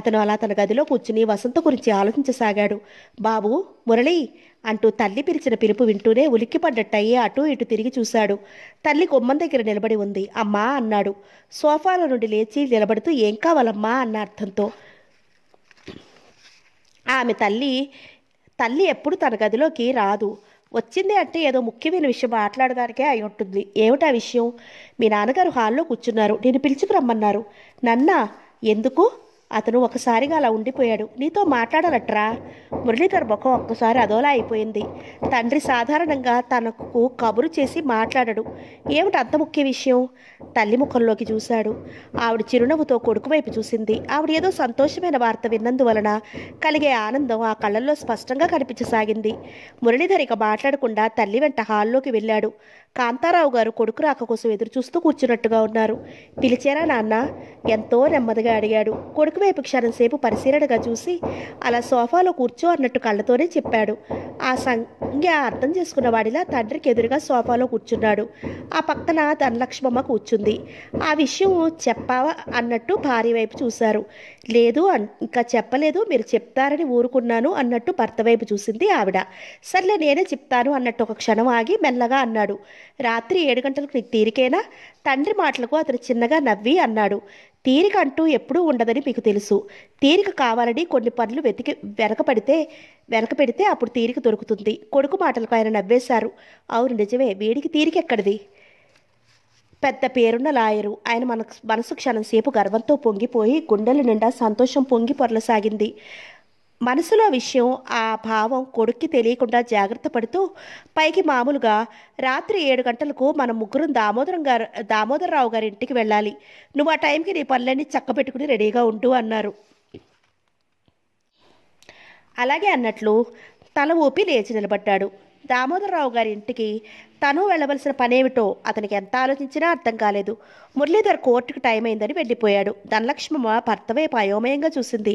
అతను అలా తన గదిలో కూర్చుని వసంత గురించి ఆలోచించసాగాడు బాబు మురళి అంటూ తల్లి పిలిచిన పిలుపు వింటూనే ఉలిక్కిపడ్డట్టయి అటూ ఇటు తిరిగి చూశాడు తల్లి గుమ్మం దగ్గర నిలబడి ఉంది అమ్మా అన్నాడు సోఫాలో నుండి లేచి నిలబడుతూ ఏం కావాలమ్మా అన్న అర్థంతో ఆమె తల్లి తల్లి ఎప్పుడు తన గదిలోకి రాదు వచ్చింది అంటే ఏదో ముఖ్యమైన విషయం మాట్లాడడానికే అయి ఉంటుంది ఏమిటా విషయం మీ నాన్నగారు హాల్లో కూర్చున్నారు నేను రమ్మన్నారు నన్నా ఎందుకు అతను ఒకసారిగా అలా ఉండిపోయాడు నీతో మాట్లాడాలట్రా మురళీధర్ ముఖం ఒక్కసారి అదోలా అయిపోయింది తండ్రి సాధారణంగా తనకు కబురు చేసి మాట్లాడడు ఏమిటి అంత ముఖ్య విషయం తల్లి ముఖంలోకి చూశాడు ఆవిడ చిరునవ్వుతో కొడుకు వైపు చూసింది ఆవిడ ఏదో సంతోషమైన వార్త విన్నందువలన కలిగే ఆనందం ఆ కళ్ళల్లో స్పష్టంగా కనిపించసాగింది మురళీధర్ ఇక మాట్లాడకుండా తల్లి వెంట హాల్లోకి వెళ్ళాడు కాంతారావు గారు కొడుకు రాక కోసం ఎదురు చూస్తూ కూర్చున్నట్టుగా ఉన్నారు పిలిచారా నాన్న ఎంతో నెమ్మదిగా అడిగాడు కొడుకు వైపు క్షణం సేపు పరిశీలనగా చూసి అలా సోఫాలో కూర్చో అన్నట్టు కళ్ళతోనే చెప్పాడు ఆ సంజ్ఞ అర్థం చేసుకున్న వాడిలా తండ్రికి ఎదురుగా సోఫాలో కూర్చున్నాడు ఆ పక్కన ధనలక్ష్మమ్మ కూర్చుంది ఆ విషయం చెప్పావా అన్నట్టు భార్య వైపు చూశారు లేదు ఇంకా చెప్పలేదు మీరు చెప్తారని ఊరుకున్నాను అన్నట్టు భర్త వైపు చూసింది ఆవిడ సర్లే నేనే చెప్తాను అన్నట్టు ఒక క్షణం ఆగి మెల్లగా అన్నాడు రాత్రి ఏడు గంటలకు నీకు తీరికేనా తండ్రి మాటలకు అతను చిన్నగా నవ్వి అన్నాడు తీరిక అంటూ ఎప్పుడూ ఉండదని మీకు తెలుసు తీరిక కావాలని కొన్ని పనులు వెతికి వెనకపడితే వెనక పెడితే అప్పుడు తీరిక దొరుకుతుంది కొడుకు మాటలకు ఆయన నవ్వేశారు అవును నిజమే వీడికి తీరిక ఎక్కడిది పెద్ద పేరున్న లాయరు ఆయన మన మనసు క్షణంసేపు గర్వంతో పొంగిపోయి గుండెల నిండా సంతోషం పొంగి పొరలసాగింది మనసులో విషయం ఆ భావం కొడుక్కి తెలియకుండా జాగ్రత్త పడుతూ పైకి మామూలుగా రాత్రి ఏడు గంటలకు మన ముగ్గురం దామోదరం గారు దామోదరరావు గారి ఇంటికి వెళ్ళాలి నువ్వు ఆ టైంకి నీ పనులన్నీ చక్కబెట్టుకుని రెడీగా ఉండు అన్నారు అలాగే అన్నట్లు తల ఊపి లేచి నిలబడ్డాడు దామోదరరావు గారి ఇంటికి తను వెళ్ళవలసిన పనేమిటో అతనికి ఎంత ఆలోచించినా అర్థం కాలేదు మురళీధర్ కోర్టుకు టైం అయిందని వెళ్ళిపోయాడు ధనలక్ష్మమ్మ భర్తవే అయోమయంగా చూసింది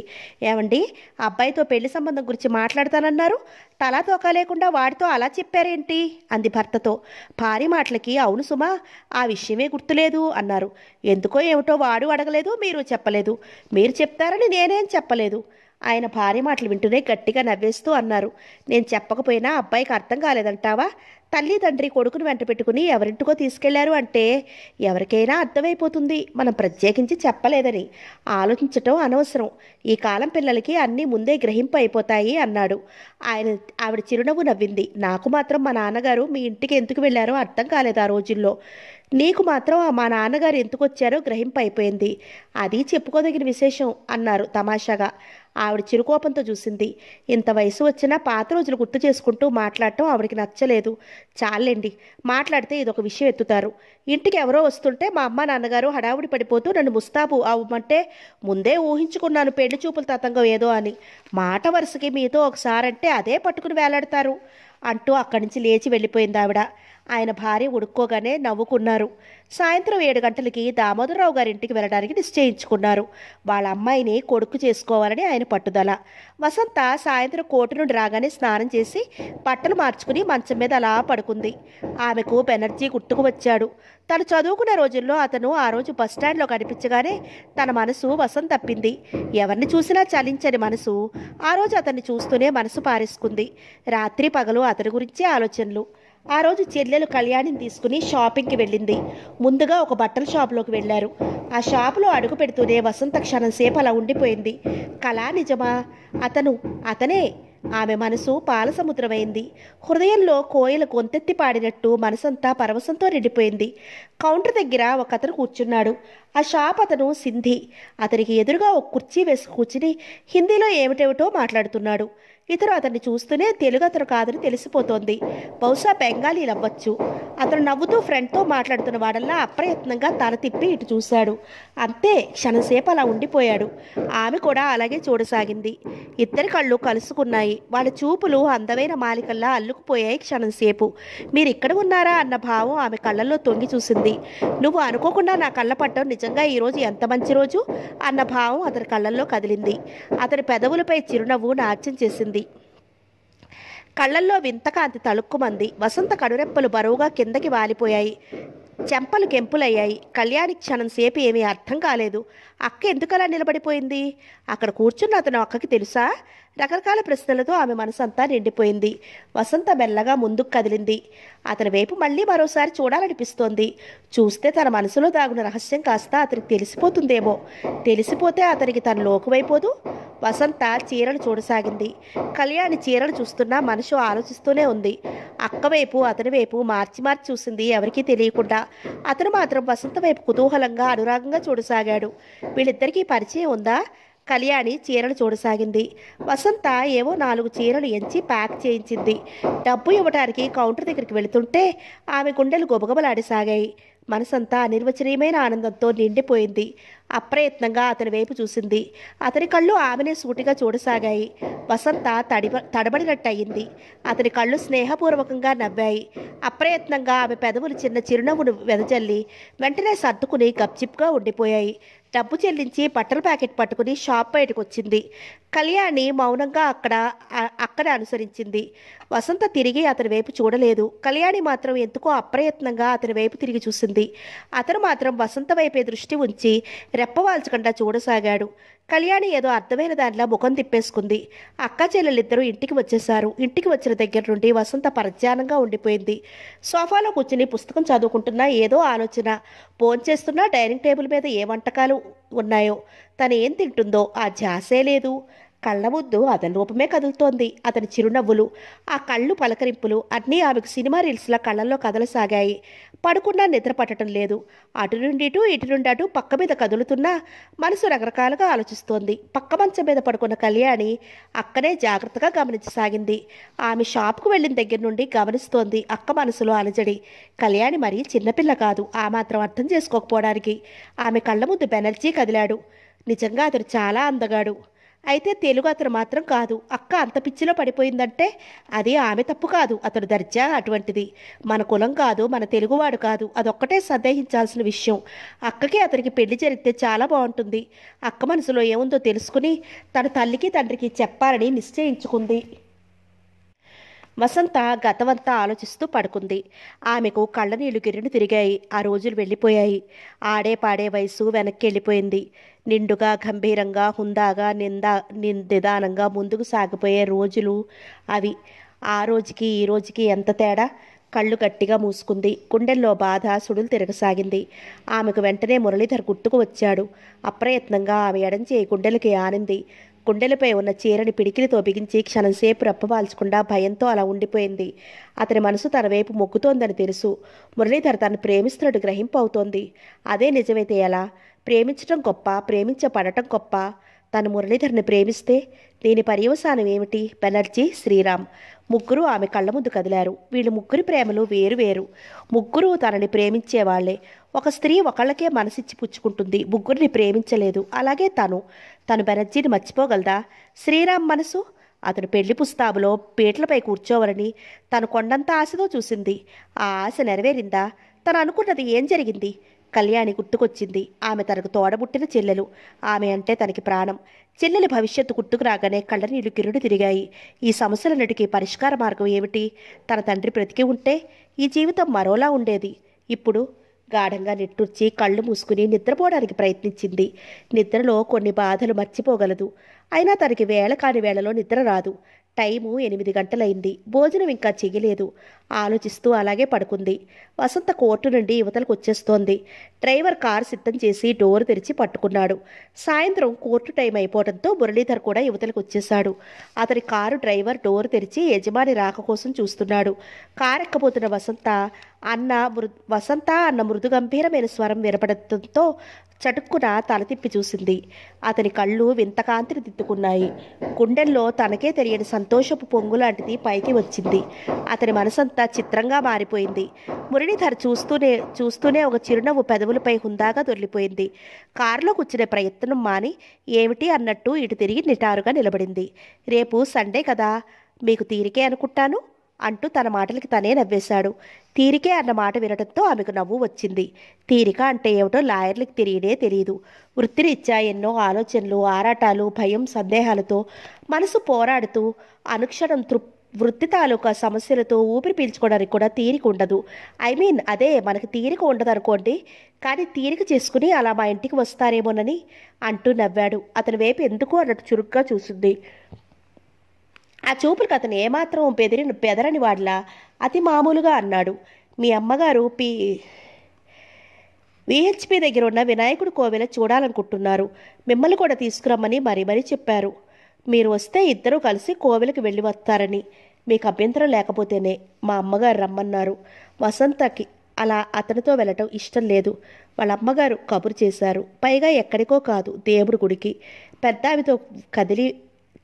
ఏమండి అబ్బాయితో పెళ్లి సంబంధం గురించి మాట్లాడతానన్నారు తలా తోక లేకుండా వాడితో అలా చెప్పారేంటి అంది భర్తతో భారీ మాటలకి అవును సుమా ఆ విషయమే గుర్తులేదు అన్నారు ఎందుకో ఏమిటో వాడు అడగలేదు మీరు చెప్పలేదు మీరు చెప్తారని నేనేం చెప్పలేదు ఆయన భార్య మాటలు వింటూనే గట్టిగా నవ్వేస్తూ అన్నారు నేను చెప్పకపోయినా అబ్బాయికి అర్థం కాలేదంటావా తల్లి తండ్రి కొడుకుని వెంట పెట్టుకుని ఎవరింటికో తీసుకెళ్లారు అంటే ఎవరికైనా అర్థమైపోతుంది మనం ప్రత్యేకించి చెప్పలేదని ఆలోచించటం అనవసరం ఈ కాలం పిల్లలకి అన్నీ ముందే గ్రహింపు అయిపోతాయి అన్నాడు ఆయన ఆవిడ చిరునవ్వు నవ్వింది నాకు మాత్రం మా నాన్నగారు మీ ఇంటికి ఎందుకు వెళ్ళారో అర్థం కాలేదు ఆ రోజుల్లో నీకు మాత్రం మా నాన్నగారు ఎందుకు వచ్చారో గ్రహింపు అయిపోయింది అది చెప్పుకోదగిన విశేషం అన్నారు తమాషాగా ఆవిడ చిరుకోపంతో చూసింది ఇంత వయసు వచ్చినా పాత రోజులు గుర్తు చేసుకుంటూ మాట్లాడటం ఆవిడకి నచ్చలేదు చాలండి మాట్లాడితే ఇదొక విషయం ఎత్తుతారు ఇంటికి ఎవరో వస్తుంటే మా అమ్మ నాన్నగారు హడావుడి పడిపోతూ నన్ను ముస్తాబు అవ్వమంటే ముందే ఊహించుకున్నాను పెళ్లి చూపులు తతంగం ఏదో అని మాట వరుసకి మీతో ఒకసారంటే అదే పట్టుకుని వేలాడతారు అంటూ అక్కడి నుంచి లేచి వెళ్ళిపోయింది ఆవిడ ఆయన భార్య ఉడుక్కోగానే నవ్వుకున్నారు సాయంత్రం ఏడు గంటలకి దామోదరరావు గారింటికి వెళ్ళడానికి నిశ్చయించుకున్నారు వాళ్ళ అమ్మాయిని కొడుకు చేసుకోవాలని ఆయన పట్టుదల వసంత సాయంత్రం కోటు నుండి రాగానే స్నానం చేసి బట్టలు మార్చుకుని మంచం మీద అలా పడుకుంది ఆమెకు బెనర్జీ గుర్తుకు వచ్చాడు తను చదువుకున్న రోజుల్లో అతను ఆ రోజు బస్టాండ్లో కనిపించగానే తన మనసు వసం తప్పింది ఎవరిని చూసినా చలించని మనసు ఆ రోజు అతన్ని చూస్తూనే మనసు పారేసుకుంది రాత్రి పగలు అతని గురించే ఆలోచనలు ఆ రోజు చెల్లెలు కళ్యాణం తీసుకుని షాపింగ్కి వెళ్ళింది ముందుగా ఒక బట్టల షాప్లోకి వెళ్ళారు ఆ షాపులో అడుగు పెడుతూనే వసంత క్షణం సేపు అలా ఉండిపోయింది కళా నిజమా అతను అతనే ఆమె మనసు పాలసముద్రమైంది హృదయంలో కోయల గొంతెత్తి పాడినట్టు మనసంతా పరవశంతో నిండిపోయింది కౌంటర్ దగ్గర ఒక అతను కూర్చున్నాడు ఆ షాప్ అతను సింధి అతనికి ఎదురుగా ఒక కుర్చీ వేసి కూర్చుని హిందీలో ఏమిటేమిటో మాట్లాడుతున్నాడు ఇతరు అతన్ని చూస్తూనే తెలుగు అతను కాదని తెలిసిపోతోంది బహుశా బెంగాలీలు అవ్వచ్చు అతను నవ్వుతూ ఫ్రెండ్తో మాట్లాడుతున్న వాడల్లా అప్రయత్నంగా తల తిప్పి ఇటు చూశాడు అంతే క్షణసేపు అలా ఉండిపోయాడు ఆమె కూడా అలాగే చూడసాగింది ఇద్దరి కళ్ళు కలుసుకున్నాయి వాళ్ళ చూపులు అందమైన మాలికల్లా అల్లుకుపోయాయి క్షణంసేపు మీరు ఇక్కడ ఉన్నారా అన్న భావం ఆమె కళ్ళల్లో తొంగి చూసింది నువ్వు అనుకోకుండా నా కళ్ళ పట్టడం నిజంగా ఈరోజు ఎంత మంచి రోజు అన్న భావం అతని కళ్ళల్లో కదిలింది అతని పెదవులపై చిరునవ్వు నాట్యం చేసింది కళ్ళల్లో వింతకాంతి తలుక్కుమంది వసంత కడురెప్పలు బరువుగా కిందకి వాలిపోయాయి చెంపలు కెంపులయ్యాయి కళ్యాణి క్షణం సేపు ఏమీ అర్థం కాలేదు అక్క ఎందుకలా నిలబడిపోయింది అక్కడ కూర్చున్న అతను అక్కకి తెలుసా రకరకాల ప్రశ్నలతో ఆమె మనసంతా నిండిపోయింది వసంత మెల్లగా ముందుకు కదిలింది అతని వైపు మళ్ళీ మరోసారి చూడాలనిపిస్తోంది చూస్తే తన మనసులో దాగున రహస్యం కాస్త అతనికి తెలిసిపోతుందేమో తెలిసిపోతే అతనికి తన లోకువైపోదు వసంత చీరను చూడసాగింది కళ్యాణి చీరను చూస్తున్నా మనసు ఆలోచిస్తూనే ఉంది అక్కవైపు అతని వైపు మార్చి మార్చి చూసింది ఎవరికీ తెలియకుండా అతను మాత్రం వసంత వైపు కుతూహలంగా అనురాగంగా చూడసాగాడు వీళ్ళిద్దరికీ పరిచయం ఉందా కళ్యాణి చీరలు చూడసాగింది వసంత ఏవో నాలుగు చీరలు ఎంచి ప్యాక్ చేయించింది డబ్బు ఇవ్వటానికి కౌంటర్ దగ్గరికి వెళుతుంటే ఆమె గుండెలు గొబగబలాడిసాగాయి మనసంతా అనిర్వచనీయమైన ఆనందంతో నిండిపోయింది అప్రయత్నంగా అతని వైపు చూసింది అతని కళ్ళు ఆమెనే సూటిగా చూడసాగాయి వసంత తడిబ తడబడినట్టయింది అతని కళ్ళు స్నేహపూర్వకంగా నవ్వాయి అప్రయత్నంగా ఆమె పెదవులు చిన్న చిరునవ్వును వెదజల్లి వెంటనే సర్దుకుని గప్చిప్గా ఉండిపోయాయి డబ్బు చెల్లించి బట్టల ప్యాకెట్ పట్టుకుని షాప్ బయటకు వచ్చింది కళ్యాణి మౌనంగా అక్కడ అక్కడ అనుసరించింది వసంత తిరిగి అతని వైపు చూడలేదు కళ్యాణి మాత్రం ఎందుకో అప్రయత్నంగా అతని వైపు తిరిగి చూసింది అతను మాత్రం వసంత వైపే దృష్టి ఉంచి రెప్పవాల్చకుండా చూడసాగాడు కళ్యాణి ఏదో అర్థమైన దానిలో ముఖం తిప్పేసుకుంది అక్క చెల్లెలిద్దరూ ఇంటికి వచ్చేశారు ఇంటికి వచ్చిన దగ్గర నుండి వసంత పరధ్యానంగా ఉండిపోయింది సోఫాలో కూర్చుని పుస్తకం చదువుకుంటున్నా ఏదో ఆలోచన ఫోన్ చేస్తున్నా డైనింగ్ టేబుల్ మీద ఏ వంటకాలు ఉన్నాయో తను ఏం తింటుందో ఆ జాసే లేదు కళ్ళముద్దు అతని రూపమే కదులుతోంది అతని చిరునవ్వులు ఆ కళ్ళు పలకరింపులు అన్నీ ఆమెకు సినిమా రీల్స్లా కళ్ళల్లో కదలసాగాయి పడుకున్నా నిద్ర పట్టడం లేదు అటు నుండి ఇటు ఇటు నుండి అటు పక్క మీద కదులుతున్నా మనసు రకరకాలుగా ఆలోచిస్తోంది పక్క మంచం మీద పడుకున్న కళ్యాణి అక్కనే జాగ్రత్తగా గమనించసాగింది ఆమె షాప్కు వెళ్ళిన దగ్గర నుండి గమనిస్తోంది అక్క మనసులో అలజడి కళ్యాణి మరీ చిన్నపిల్ల కాదు ఆ మాత్రం అర్థం చేసుకోకపోవడానికి ఆమె కళ్ళ ముందు బెనర్జీ కదిలాడు నిజంగా అతడు చాలా అందగాడు అయితే తెలుగు అతను మాత్రం కాదు అక్క అంత పిచ్చిలో పడిపోయిందంటే అది ఆమె తప్పు కాదు అతడు దర్జా అటువంటిది మన కులం కాదు మన తెలుగువాడు కాదు అదొక్కటే సందేహించాల్సిన విషయం అక్కకి అతనికి పెళ్లి జరిగితే చాలా బాగుంటుంది అక్క మనసులో ఏముందో తెలుసుకుని తన తల్లికి తండ్రికి చెప్పాలని నిశ్చయించుకుంది వసంత గతమంతా ఆలోచిస్తూ పడుకుంది ఆమెకు కళ్ళనీళ్లు గిరిని తిరిగాయి ఆ రోజులు వెళ్ళిపోయాయి ఆడే పాడే వయసు వెనక్కి వెళ్ళిపోయింది నిండుగా గంభీరంగా హుందాగా నిందా నిదానంగా ముందుకు సాగిపోయే రోజులు అవి ఆ రోజుకి ఈ రోజుకి ఎంత తేడా కళ్ళు గట్టిగా మూసుకుంది గుండెల్లో బాధ సుడులు తిరగసాగింది ఆమెకు వెంటనే మురళీధర్ గుర్తుకు వచ్చాడు అప్రయత్నంగా ఆమె ఎడంచి గుండెలకి ఆనింది కుండెలపై ఉన్న చీరని పిడికిలితో బిగించి క్షణం సేపు రప్పవాల్చకుండా భయంతో అలా ఉండిపోయింది అతని మనసు తన వైపు మొగ్గుతోందని తెలుసు మురళీధర్ తను ప్రేమిస్తున్నట్టు గ్రహింపు అవుతోంది అదే నిజమైతే ఎలా ప్రేమించడం గొప్ప ప్రేమించ పడటం గొప్ప తను మురళీధర్ని ప్రేమిస్తే దీని పర్యవసానం ఏమిటి బెనర్జీ శ్రీరామ్ ముగ్గురు ఆమె కళ్ళ ముందు కదిలారు వీళ్ళు ముగ్గురి ప్రేమలు వేరు వేరు ముగ్గురు తనని ప్రేమించేవాళ్లే ఒక స్త్రీ ఒకళ్ళకే మనసిచ్చి పుచ్చుకుంటుంది ముగ్గురిని ప్రేమించలేదు అలాగే తను తను బెనర్జీని మర్చిపోగలదా శ్రీరామ్ మనసు అతను పెళ్లి పుస్తాబులో పీటలపై కూర్చోవాలని తను కొండంత ఆశతో చూసింది ఆ ఆశ నెరవేరిందా తను అనుకున్నది ఏం జరిగింది కళ్యాణి గుర్తుకొచ్చింది ఆమె తనకు తోడబుట్టిన చెల్లెలు ఆమె అంటే తనకి ప్రాణం చెల్లెలు భవిష్యత్తు గుర్తుకు రాగానే కళ్ళనీళ్లు కిరుడు తిరిగాయి ఈ సమస్యలన్నిటికీ పరిష్కార మార్గం ఏమిటి తన తండ్రి బ్రతికి ఉంటే ఈ జీవితం మరోలా ఉండేది ఇప్పుడు గాఢంగా నిట్టూర్చి కళ్ళు మూసుకుని నిద్రపోవడానికి ప్రయత్నించింది నిద్రలో కొన్ని బాధలు మర్చిపోగలదు అయినా తనకి వేళ కాని వేళలో నిద్ర రాదు టైము ఎనిమిది గంటలైంది భోజనం ఇంకా చెయ్యలేదు ఆలోచిస్తూ అలాగే పడుకుంది వసంత కోర్టు నుండి యువతలకు వచ్చేస్తోంది డ్రైవర్ కారు సిద్ధం చేసి డోర్ తెరిచి పట్టుకున్నాడు సాయంత్రం కోర్టు టైం అయిపోవడంతో మురళీధర్ కూడా యువతలకు వచ్చేశాడు అతని కారు డ్రైవర్ డోర్ తెరిచి యజమాని రాక కోసం చూస్తున్నాడు ఎక్కబోతున్న వసంత అన్న మృ వసంత అన్న మృదు గంభీరమైన స్వరం వినపడటంతో చటుక్కున తల తిప్పి చూసింది అతని కళ్ళు వింతకాంతిని దిద్దుకున్నాయి గుండెల్లో తనకే తెలియని సంతోషపు పొంగు లాంటిది పైకి వచ్చింది అతని మనసంతా అంతా చిత్రంగా మారిపోయింది మురళీధర్ చూస్తూనే చూస్తూనే ఒక చిరునవ్వు పెదవులపై హుందాగా దొరికిపోయింది కారులో కూర్చునే ప్రయత్నం మాని ఏమిటి అన్నట్టు ఇటు తిరిగి నిటారుగా నిలబడింది రేపు సండే కదా మీకు తీరికే అనుకుంటాను అంటూ తన మాటలకి తనే నవ్వేశాడు తీరికే అన్న మాట వినడంతో ఆమెకు నవ్వు వచ్చింది తీరిక అంటే ఏమిటో లాయర్లకు తెలియడే తెలియదు వృత్తిరీత్యా ఎన్నో ఆలోచనలు ఆరాటాలు భయం సందేహాలతో మనసు పోరాడుతూ అనుక్షణం తృప్ వృత్తి తాలూకా సమస్యలతో ఊపిరి పీల్చుకోవడానికి కూడా తీరిక ఉండదు ఐ మీన్ అదే మనకి తీరిక ఉండదు అనుకోండి కానీ తీరిక చేసుకుని అలా మా ఇంటికి వస్తారేమోనని అంటూ నవ్వాడు అతని వైపు ఎందుకు అన్నట్టు చురుగ్గా చూసింది ఆ చూపులకు అతను ఏమాత్రం పెదిరి పెదరని వాడిలా అతి మామూలుగా అన్నాడు మీ అమ్మగారు పి విహెచ్పి దగ్గర ఉన్న వినాయకుడు కోవెల చూడాలనుకుంటున్నారు మిమ్మల్ని కూడా తీసుకురమ్మని మరీ మరీ చెప్పారు మీరు వస్తే ఇద్దరూ కలిసి కోవెలకి వెళ్ళి వస్తారని మీకు అభ్యంతరం లేకపోతేనే మా అమ్మగారు రమ్మన్నారు వసంతకి అలా అతనితో వెళ్ళటం ఇష్టం లేదు వాళ్ళ అమ్మగారు కబురు చేశారు పైగా ఎక్కడికో కాదు దేవుడి గుడికి పెద్దావితో కదిలి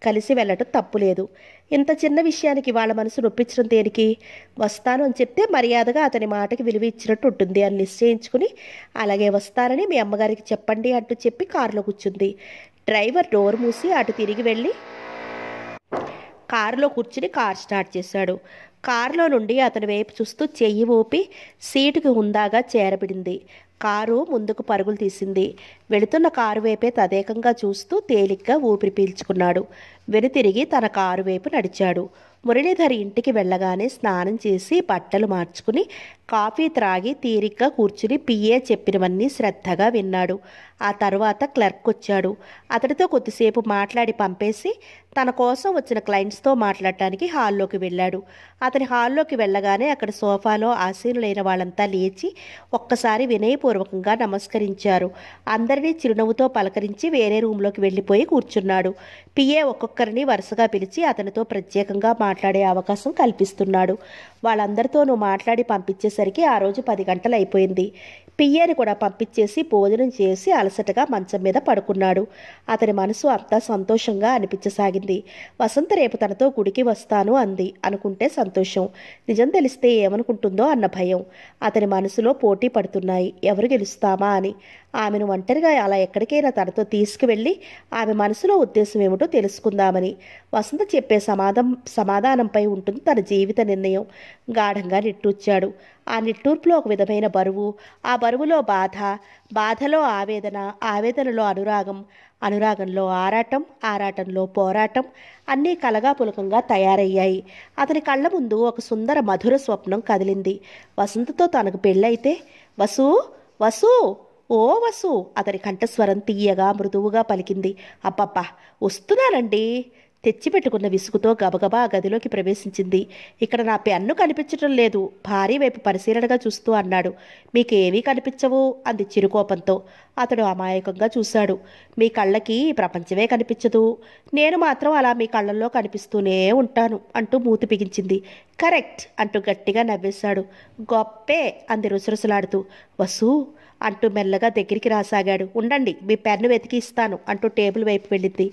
కలిసి వెళ్ళటం తప్పులేదు ఇంత చిన్న విషయానికి వాళ్ళ మనసు నొప్పించడం దేనికి వస్తాను అని చెప్తే మర్యాదగా అతని మాటకి విలువ ఇచ్చినట్టు ఉంటుంది అని నిశ్చయించుకుని అలాగే వస్తానని మీ అమ్మగారికి చెప్పండి అంటూ చెప్పి కారులో కూర్చుంది డ్రైవర్ డోర్ మూసి అటు తిరిగి వెళ్ళి కారులో కూర్చుని కార్ స్టార్ట్ చేశాడు కారులో నుండి అతని వైపు చూస్తూ చెయ్యి ఊపి సీటుకి హుందాగా చేరబడింది కారు ముందుకు పరుగులు తీసింది వెళుతున్న కారు వైపే తదేకంగా చూస్తూ తేలిగ్గా ఊపిరి పీల్చుకున్నాడు వెనుతిరిగి తన కారు వైపు నడిచాడు మురళీధర్ ఇంటికి వెళ్ళగానే స్నానం చేసి బట్టలు మార్చుకుని కాఫీ త్రాగి తీరిగ్గా కూర్చుని పిఏ చెప్పినవన్నీ శ్రద్ధగా విన్నాడు ఆ తర్వాత క్లర్క్ వచ్చాడు అతడితో కొద్దిసేపు మాట్లాడి పంపేసి తన కోసం వచ్చిన క్లయింట్స్తో మాట్లాడటానికి హాల్లోకి వెళ్ళాడు అతని హాల్లోకి వెళ్ళగానే అక్కడ సోఫాలో ఆసీనులైన వాళ్ళంతా లేచి ఒక్కసారి వినయపూర్వకంగా నమస్కరించారు అందరినీ చిరునవ్వుతో పలకరించి వేరే రూమ్లోకి వెళ్ళిపోయి కూర్చున్నాడు పిఏ ఒక్కొక్కరిని వరుసగా పిలిచి అతనితో ప్రత్యేకంగా మాట్లాడారు మాట్లాడే అవకాశం కల్పిస్తున్నాడు వాళ్ళందరితోనూ మాట్లాడి పంపించేసరికి ఆ రోజు పది గంటలు అయిపోయింది పియ్యని కూడా పంపించేసి భోజనం చేసి అలసటగా మంచం మీద పడుకున్నాడు అతని మనసు అంతా సంతోషంగా అనిపించసాగింది వసంత రేపు తనతో గుడికి వస్తాను అంది అనుకుంటే సంతోషం నిజం తెలిస్తే ఏమనుకుంటుందో అన్న భయం అతని మనసులో పోటీ పడుతున్నాయి ఎవరు గెలుస్తామా అని ఆమెను ఒంటరిగా అలా ఎక్కడికైనా తనతో తీసుకువెళ్ళి ఆమె మనసులో ఉద్దేశం ఏమిటో తెలుసుకుందామని వసంత చెప్పే సమాధం సమాధానంపై ఉంటుంది తన జీవిత నిర్ణయం గాఢంగా నిట్టూర్చాడు ఆ నిట్టూర్పులో ఒక విధమైన బరువు ఆ బరువులో బాధ బాధలో ఆవేదన ఆవేదనలో అనురాగం అనురాగంలో ఆరాటం ఆరాటంలో పోరాటం అన్నీ కలగా పులకంగా తయారయ్యాయి అతని కళ్ళ ముందు ఒక సుందర మధుర స్వప్నం కదిలింది వసంతతో తనకు పెళ్ళైతే వసు వసు ఓ వసు అతని కంఠస్వరం తీయగా మృదువుగా పలికింది అబ్బబ్బా వస్తున్నానండి తెచ్చిపెట్టుకున్న విసుగుతో గబగబా గదిలోకి ప్రవేశించింది ఇక్కడ నా పెన్ను కనిపించటం లేదు భార్య వైపు పరిశీలనగా చూస్తూ అన్నాడు మీకేమీ కనిపించవు అంది చిరుకోపంతో అతడు అమాయకంగా చూశాడు మీ కళ్ళకి ప్రపంచమే కనిపించదు నేను మాత్రం అలా మీ కళ్ళల్లో కనిపిస్తూనే ఉంటాను అంటూ మూతి బిగించింది కరెక్ట్ అంటూ గట్టిగా నవ్వేశాడు గొప్పే అంది రుసరుసలాడుతూ వసు అంటూ మెల్లగా దగ్గరికి రాసాగాడు ఉండండి మీ పెన్ను వెతికి ఇస్తాను అంటూ టేబుల్ వైపు వెళ్ళింది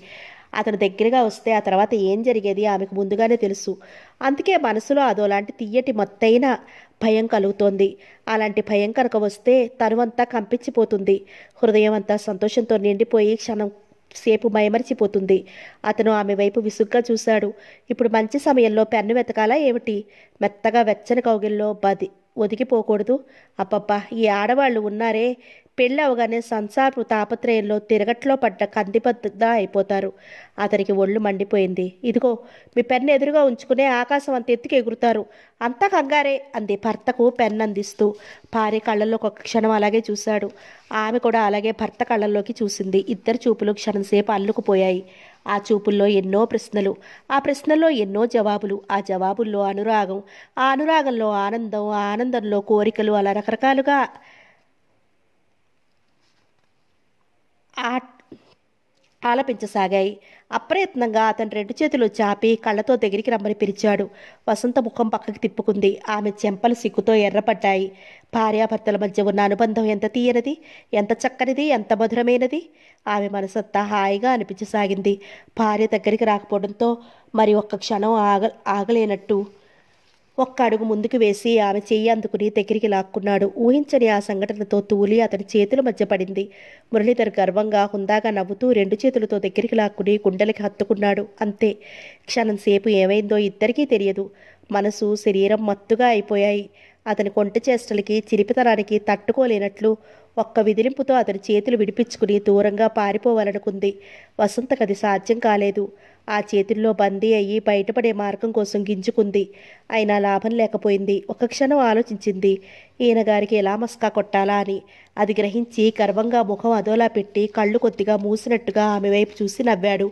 అతను దగ్గరగా వస్తే ఆ తర్వాత ఏం జరిగేది ఆమెకు ముందుగానే తెలుసు అందుకే మనసులో అదోలాంటి తీయటి మొత్తైన భయం కలుగుతోంది అలాంటి భయం కనుక వస్తే తనువంతా కంపించిపోతుంది హృదయం అంతా సంతోషంతో నిండిపోయి క్షణం సేపు మైమరిచిపోతుంది అతను ఆమె వైపు విసుగ్గా చూశాడు ఇప్పుడు మంచి సమయంలో పెన్ను వెతకాలా ఏమిటి మెత్తగా వెచ్చని కౌగిల్లో బది ఒదిగిపోకూడదు అబ్బబ్బా ఈ ఆడవాళ్ళు ఉన్నారే పెళ్ళవగానే సంసారపు తాపత్రయంలో తిరగట్లో పడ్డ కందిపద్ద అయిపోతారు అతనికి ఒళ్ళు మండిపోయింది ఇదిగో మీ పెన్ను ఎదురుగా ఉంచుకునే ఆకాశం అంత ఎత్తుకు ఎగురుతారు అంతా కంగారే అంది భర్తకు పెన్ను అందిస్తూ భార్య కళ్ళల్లో ఒక క్షణం అలాగే చూశాడు ఆమె కూడా అలాగే భర్త కళ్ళల్లోకి చూసింది ఇద్దరు చూపులు క్షణంసేపు అల్లుకుపోయాయి ఆ చూపుల్లో ఎన్నో ప్రశ్నలు ఆ ప్రశ్నల్లో ఎన్నో జవాబులు ఆ జవాబుల్లో అనురాగం ఆ అనురాగంలో ఆనందం ఆ ఆనందంలో కోరికలు అలా రకరకాలుగా ఆలపించసాగాయి అప్రయత్నంగా అతను రెండు చేతులు చాపి కళ్ళతో దగ్గరికి రమ్మని పిలిచాడు వసంత ముఖం పక్కకి తిప్పుకుంది ఆమె చెంపలు సిగ్గుతో ఎర్రపడ్డాయి భార్యాభర్తల మధ్య ఉన్న అనుబంధం ఎంత తీయనది ఎంత చక్కనిది ఎంత మధురమైనది ఆమె మనసంతా హాయిగా అనిపించసాగింది భార్య దగ్గరికి రాకపోవడంతో మరి ఒక్క క్షణం ఆగ ఆగలేనట్టు ఒక్క అడుగు ముందుకు వేసి ఆమె చెయ్యి అందుకుని దగ్గరికి లాక్కున్నాడు ఊహించని ఆ సంఘటనతో తూలి అతని చేతుల మధ్య పడింది మురళీధర్ గర్వంగా హుందాగా నవ్వుతూ రెండు చేతులతో దగ్గరికి లాక్కుని గుండెలకి హత్తుకున్నాడు అంతే క్షణం సేపు ఏమైందో ఇద్దరికీ తెలియదు మనసు శరీరం మత్తుగా అయిపోయాయి అతని కొంట చేష్టలకి చిరిపితనానికి తట్టుకోలేనట్లు ఒక్క విదిలింపుతో అతని చేతులు విడిపించుకుని దూరంగా పారిపోవాలనుకుంది వసంతకు అది సాధ్యం కాలేదు ఆ చేతుల్లో బందీ అయ్యి బయటపడే మార్గం కోసం గింజుకుంది అయినా లాభం లేకపోయింది ఒక క్షణం ఆలోచించింది ఈయన గారికి ఎలా మస్కా కొట్టాలా అని అది గ్రహించి గర్వంగా ముఖం అదోలా పెట్టి కళ్ళు కొద్దిగా మూసినట్టుగా ఆమె వైపు చూసి నవ్వాడు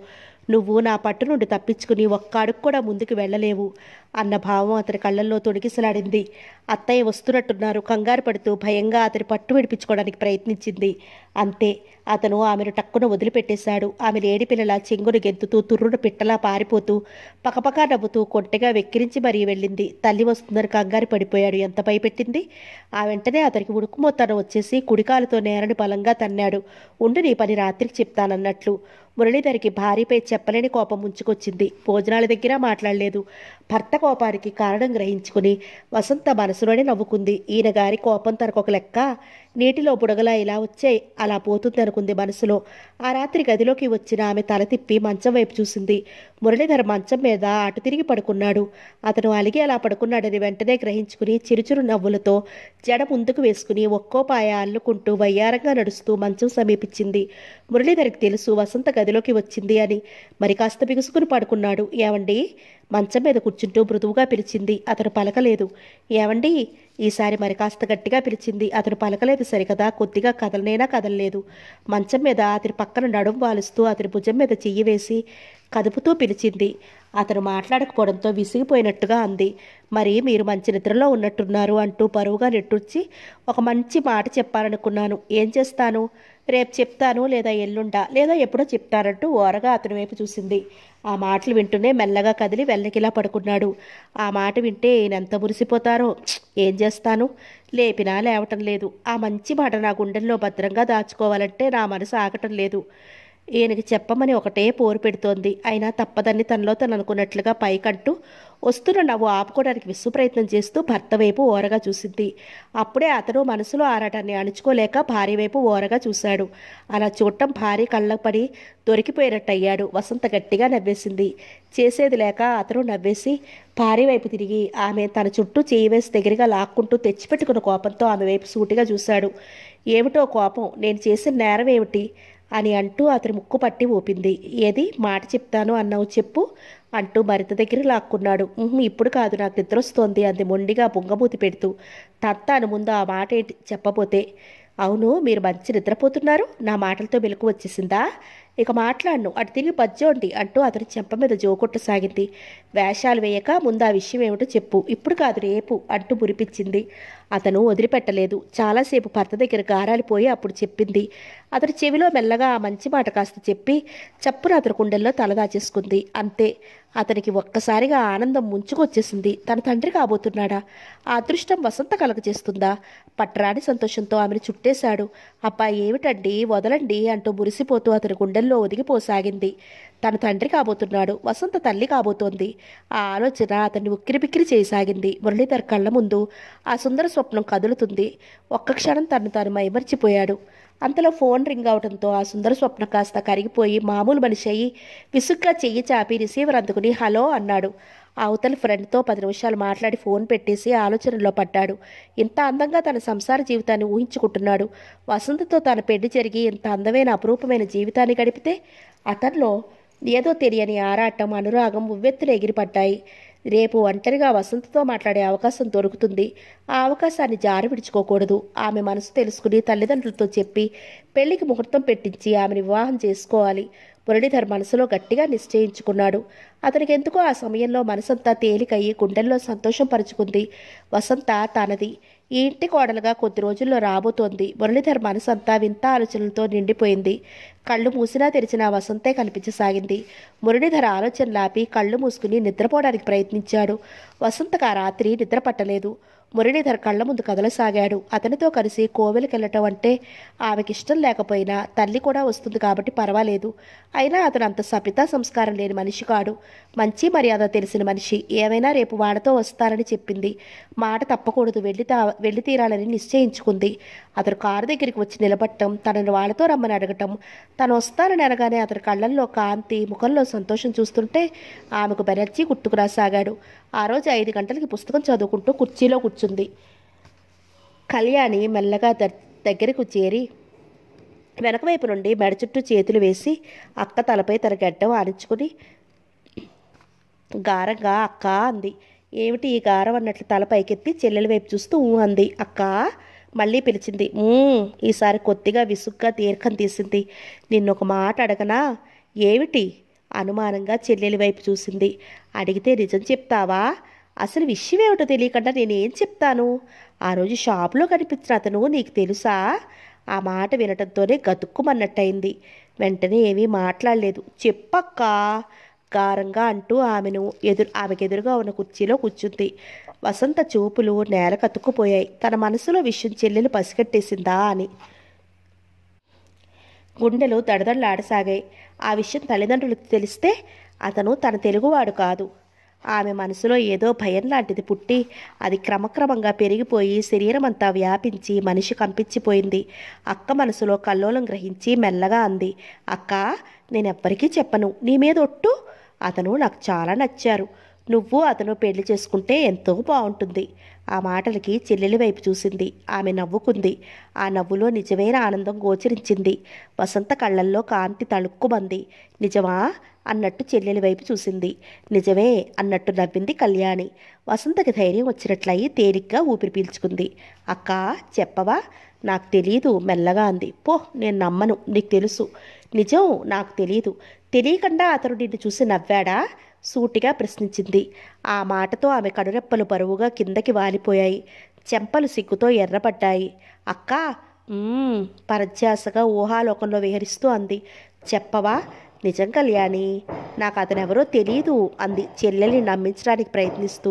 నువ్వు నా పట్టు నుండి తప్పించుకుని ఒక్క అడుగు కూడా ముందుకు వెళ్ళలేవు అన్న భావం అతని కళ్ళల్లో తొడిగిసలాడింది అత్తయ్య వస్తున్నట్టున్నారు కంగారు పడుతూ భయంగా అతని పట్టు విడిపించుకోవడానికి ప్రయత్నించింది అంతే అతను ఆమెను టక్కున వదిలిపెట్టేశాడు ఆమె పిల్లల చెంగును గెంతుతూ తుర్రును పిట్టలా పారిపోతూ పకపకా నవ్వుతూ కొంటగా వెక్కిరించి మరీ వెళ్ళింది తల్లి వస్తుందని కంగారు పడిపోయాడు ఎంత భయపెట్టింది ఆ వెంటనే అతనికి ఉడుకుమోతనం వచ్చేసి కుడికాలతో నేరని బలంగా తన్నాడు ఉండు నీ పని రాత్రికి చెప్తానన్నట్లు మురళీధర్కి భార్యపై చెప్పలేని కోపం ఉంచుకొచ్చింది భోజనాల దగ్గర మాట్లాడలేదు భర్త కోపానికి కారణం గ్రహించుకుని వసంత మనసులోనే నవ్వుకుంది ఈయన గారి కోపం తనకొక లెక్క నీటిలో బుడగలా ఇలా వచ్చాయి అలా పోతుంది అనుకుంది మనసులో ఆ రాత్రి గదిలోకి వచ్చిన ఆమె తల తిప్పి మంచం వైపు చూసింది మురళీధర మంచం మీద అటు తిరిగి పడుకున్నాడు అతను అలిగి అలా పడుకున్నాడని వెంటనే గ్రహించుకుని చిరుచురు నవ్వులతో జడ ముందుకు వేసుకుని ఒక్కో పాయ అల్లుకుంటూ వయ్యారంగా నడుస్తూ మంచం సమీపించింది మురళీధరికి తెలుసు వసంత గదిలోకి వచ్చింది అని మరి కాస్త బిగుసుకుని పడుకున్నాడు ఏమండి మంచం మీద కూర్చుంటూ మృదువుగా పిలిచింది అతను పలకలేదు ఏమండి ఈసారి మరి కాస్త గట్టిగా పిలిచింది అతను పలకలేదు సరికదా కొద్దిగా కదలనైనా కదలలేదు మంచం మీద అతని పక్కన నడుం వాలుస్తూ అతని భుజం మీద చెయ్యి వేసి కదుపుతూ పిలిచింది అతను మాట్లాడకపోవడంతో విసిగిపోయినట్టుగా అంది మరి మీరు మంచి నిద్రలో ఉన్నట్టున్నారు అంటూ పరువుగా నెట్టుర్చి ఒక మంచి మాట చెప్పాలనుకున్నాను ఏం చేస్తాను రేపు చెప్తాను లేదా ఎల్లుండా లేదా ఎప్పుడో చెప్తానంటూ ఓరగా అతని వైపు చూసింది ఆ మాటలు వింటూనే మెల్లగా కదిలి వెళ్ళకిలా పడుకున్నాడు ఆ మాట వింటే నేనెంత మురిసిపోతారో ఏం చేస్తాను లేపినా లేవటం లేదు ఆ మంచి మాట నా గుండెల్లో భద్రంగా దాచుకోవాలంటే నా మనసు ఆగటం లేదు ఈయనకి చెప్పమని ఒకటే పోరు పెడుతోంది అయినా తప్పదని తనలో తను అనుకున్నట్లుగా పైకంటూ వస్తున్న నవ్వు ఆపుకోవడానికి విశ్వప్రయత్నం చేస్తూ భర్త వైపు ఓరగా చూసింది అప్పుడే అతను మనసులో ఆరాటాన్ని అణుచుకోలేక భార్య వైపు ఓరగా చూశాడు అలా చూడటం భార్య కళ్ళపడి దొరికిపోయినట్టయ్యాడు వసంత గట్టిగా నవ్వేసింది చేసేది లేక అతను నవ్వేసి భార్య వైపు తిరిగి ఆమె తన చుట్టూ చేయి వేసి దగ్గరగా లాక్కుంటూ తెచ్చిపెట్టుకున్న కోపంతో ఆమె వైపు సూటిగా చూశాడు ఏమిటో కోపం నేను చేసిన నేరం ఏమిటి అని అంటూ అతని ముక్కు పట్టి ఊపింది ఏది మాట చెప్తాను అన్నావు చెప్పు అంటూ భరిత దగ్గర లాక్కున్నాడు ఇప్పుడు కాదు నాకు నిద్రొస్తోంది అంది మొండిగా బొంగబూతి పెడుతూ తత్తాను ముందు ఆ మాట ఏంటి చెప్పబోతే అవును మీరు మంచి నిద్రపోతున్నారు నా మాటలతో మెలకు వచ్చేసిందా ఇక మాట్లాడను అటు తిరిగి బజ్జోండి అంటూ అతని చెంప మీద జోకొట్టసాగింది వేషాలు వేయక ముందు ఆ విషయం ఏమిటో చెప్పు ఇప్పుడు కాదు రేపు అంటూ మురిపించింది అతను వదిలిపెట్టలేదు చాలాసేపు భర్త దగ్గర గారాలిపోయి అప్పుడు చెప్పింది అతని చెవిలో మెల్లగా ఆ మంచి మాట కాస్త చెప్పి చప్పున అతని గుండెల్లో తలదాచేసుకుంది అంతే అతనికి ఒక్కసారిగా ఆనందం ముంచుకొచ్చేసింది తన తండ్రి కాబోతున్నాడా ఆ అదృష్టం వసంత కలగజేస్తుందా పట్టరాని సంతోషంతో ఆమెను చుట్టేశాడు అబ్బా ఏమిటండి వదలండి అంటూ మురిసిపోతూ అతని గుండెల్లో ఒదిగిపోసాగింది తన తండ్రి కాబోతున్నాడు వసంత తల్లి కాబోతోంది ఆ ఆలోచన అతన్ని బిక్కిరి చేయసాగింది మురళీధర్ కళ్ళ ముందు ఆ సుందర స్వప్నం కదులుతుంది ఒక్క క్షణం తను తాను మైమర్చిపోయాడు అంతలో ఫోన్ రింగ్ అవడంతో ఆ సుందర స్వప్నం కాస్త కరిగిపోయి మామూలు మనిషి అయ్యి విసుగ్గా చెయ్యి చాపి రిసీవర్ అందుకుని హలో అన్నాడు అవతల ఫ్రెండ్తో పది నిమిషాలు మాట్లాడి ఫోన్ పెట్టేసి ఆలోచనలో పడ్డాడు ఇంత అందంగా తన సంసార జీవితాన్ని ఊహించుకుంటున్నాడు వసంతతో తన పెళ్లి జరిగి ఇంత అందమైన అపురూపమైన జీవితాన్ని గడిపితే అతనిలో ఏదో తెలియని ఆరాటం అనురాగం ఉవ్వెత్తులు ఎగిరిపడ్డాయి రేపు ఒంటరిగా వసంతతో మాట్లాడే అవకాశం దొరుకుతుంది ఆ అవకాశాన్ని జారి ఆమె మనసు తెలుసుకుని తల్లిదండ్రులతో చెప్పి పెళ్లికి ముహూర్తం పెట్టించి ఆమెను వివాహం చేసుకోవాలి మురళీధర్ మనసులో గట్టిగా నిశ్చయించుకున్నాడు అతనికి ఎందుకో ఆ సమయంలో మనసంతా తేలికయ్యి గుండెల్లో సంతోషం పరుచుకుంది వసంత తనది ఈ ఇంటి కోడలుగా కొద్ది రోజుల్లో రాబోతోంది మురళీధర్ మనసంతా వింత ఆలోచనలతో నిండిపోయింది కళ్ళు మూసినా తెరిచిన వసంతే కనిపించసాగింది మురళీధర ఆలోచనలాపి కళ్ళు మూసుకుని నిద్రపోవడానికి ప్రయత్నించాడు వసంతకు ఆ రాత్రి నిద్ర పట్టలేదు మురళీధర్ కళ్ళ ముందు కదలసాగాడు అతనితో కలిసి కోవెలకెళ్ళటం అంటే ఆమెకిష్టం లేకపోయినా తల్లి కూడా వస్తుంది కాబట్టి పర్వాలేదు అయినా అతను అంత సపితా సంస్కారం లేని మనిషి కాడు మంచి మర్యాద తెలిసిన మనిషి ఏమైనా రేపు వాడతో వస్తానని చెప్పింది మాట తప్పకూడదు వెళ్ళి వెళ్ళి తీరాలని నిశ్చయించుకుంది అతను కారు దగ్గరికి వచ్చి నిలబట్టం తనను వాళ్ళతో రమ్మని అడగటం తను వస్తానని అనగానే అతని కళ్ళల్లో కాంతి ముఖంలో సంతోషం చూస్తుంటే ఆమెకు బెనర్జీ గుర్తుకురాసాగాడు ఆ రోజు ఐదు గంటలకి పుస్తకం చదువుకుంటూ కుర్చీలో కూర్చు కూర్చుంది కళ్యాణి మెల్లగా దగ్గరకు చేరి వెనకవైపు నుండి మెడ చుట్టూ చేతులు వేసి అక్క తలపై తన గడ్డం ఆడించుకుని గారంగా అక్క అంది ఏమిటి ఈ గారం అన్నట్లు తల పైకెత్తి చెల్లెల వైపు చూస్తూ అంది అక్క మళ్ళీ పిలిచింది ఈసారి కొద్దిగా విసుగ్గా దీర్ఘం తీసింది నిన్నొక మాట అడగనా ఏమిటి అనుమానంగా చెల్లెలి వైపు చూసింది అడిగితే నిజం చెప్తావా అసలు విషయం ఏమిటో తెలియకుండా నేనేం చెప్తాను ఆ రోజు షాప్లో కనిపించిన అతను నీకు తెలుసా ఆ మాట వినటంతోనే గతుక్కుమన్నట్టయింది వెంటనే ఏమీ మాట్లాడలేదు చెప్పక్క గారంగా అంటూ ఆమెను ఎదురు ఆమెకెదురుగా ఉన్న కుర్చీలో కూర్చుంది వసంత చూపులు నేల కతుక్కుపోయాయి తన మనసులో విషయం చెల్లెలు పసిగట్టేసిందా అని గుండెలు దడదడలాడసాగాయి ఆ విషయం తల్లిదండ్రులకు తెలిస్తే అతను తన తెలుగువాడు కాదు ఆమె మనసులో ఏదో భయం లాంటిది పుట్టి అది క్రమక్రమంగా పెరిగిపోయి శరీరమంతా వ్యాపించి మనిషి కంపించిపోయింది అక్క మనసులో కల్లోలం గ్రహించి మెల్లగా అంది అక్క నేనెవ్వరికీ చెప్పను నీ మీద ఒట్టు అతను నాకు చాలా నచ్చారు నువ్వు అతను పెళ్లి చేసుకుంటే ఎంతో బాగుంటుంది ఆ మాటలకి చెల్లెలి వైపు చూసింది ఆమె నవ్వుకుంది ఆ నవ్వులో నిజమైన ఆనందం గోచరించింది వసంత కళ్ళల్లో కాంతి తళుక్కుమంది నిజమా అన్నట్టు చెల్లెలి వైపు చూసింది నిజమే అన్నట్టు నవ్వింది కళ్యాణి వసంతకి ధైర్యం వచ్చినట్లయి తేలిగ్గా ఊపిరి పీల్చుకుంది అక్క చెప్పవా నాకు తెలియదు మెల్లగా అంది పో నేను నమ్మను నీకు తెలుసు నిజం నాకు తెలియదు తెలియకుండా అతను నిన్ను చూసి నవ్వాడా సూటిగా ప్రశ్నించింది ఆ మాటతో ఆమె కడురెప్పలు బరువుగా కిందకి వాలిపోయాయి చెంపలు సిగ్గుతో ఎర్రపడ్డాయి అక్కా పరధ్యాసగా ఊహాలోకంలో విహరిస్తూ అంది చెప్పవా నిజం కళ్యాణి నాకు అతను ఎవరో తెలియదు అంది చెల్లెల్ని నమ్మించడానికి ప్రయత్నిస్తూ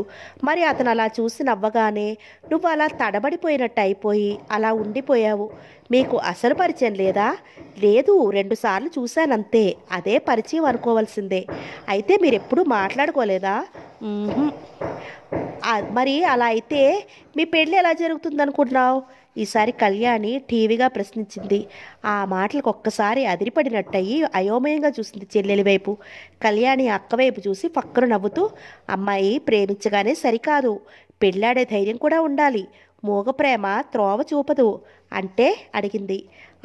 మరి అతను అలా చూసి నవ్వగానే నువ్వు అలా తడబడిపోయినట్టు అయిపోయి అలా ఉండిపోయావు మీకు అసలు పరిచయం లేదా లేదు రెండుసార్లు చూశానంతే అదే పరిచయం అనుకోవాల్సిందే అయితే మీరెప్పుడు మాట్లాడుకోలేదా మరి అలా అయితే మీ పెళ్ళి ఎలా జరుగుతుంది అనుకుంటున్నావు ఈసారి కళ్యాణి టీవీగా ప్రశ్నించింది ఆ మాటలకు ఒక్కసారి అదిరిపడినట్టయి అయోమయంగా చూసింది చెల్లెలి వైపు కళ్యాణి అక్క వైపు చూసి ఫక్కరు నవ్వుతూ అమ్మాయి ప్రేమించగానే సరికాదు పెళ్ళాడే ధైర్యం కూడా ఉండాలి మూగ ప్రేమ త్రోవ చూపదు అంటే అడిగింది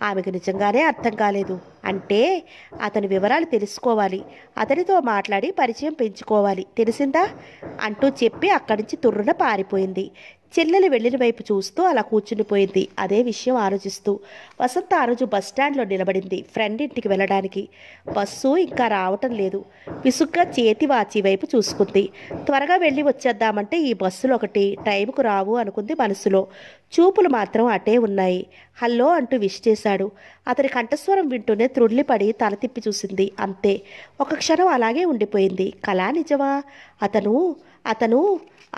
ఆమెకు నిజంగానే అర్థం కాలేదు అంటే అతని వివరాలు తెలుసుకోవాలి అతనితో మాట్లాడి పరిచయం పెంచుకోవాలి తెలిసిందా అంటూ చెప్పి అక్కడి నుంచి తుర్రున పారిపోయింది చెల్లెలు వెళ్ళిన వైపు చూస్తూ అలా కూర్చునిపోయింది అదే విషయం ఆలోచిస్తూ వసంత ఆ రోజు బస్టాండ్లో నిలబడింది ఫ్రెండ్ ఇంటికి వెళ్ళడానికి బస్సు ఇంకా రావటం లేదు విసుగ్గా చేతి వాచి వైపు చూసుకుంది త్వరగా వెళ్ళి వచ్చేద్దామంటే ఈ బస్సులు ఒకటి టైంకు రావు అనుకుంది మనసులో చూపులు మాత్రం అటే ఉన్నాయి హలో అంటూ విష్ చేశాడు అతని కంఠస్వరం వింటూనే త్రుళ్ళిపడి తల తిప్పి చూసింది అంతే ఒక క్షణం అలాగే ఉండిపోయింది కళా నిజమా అతను అతను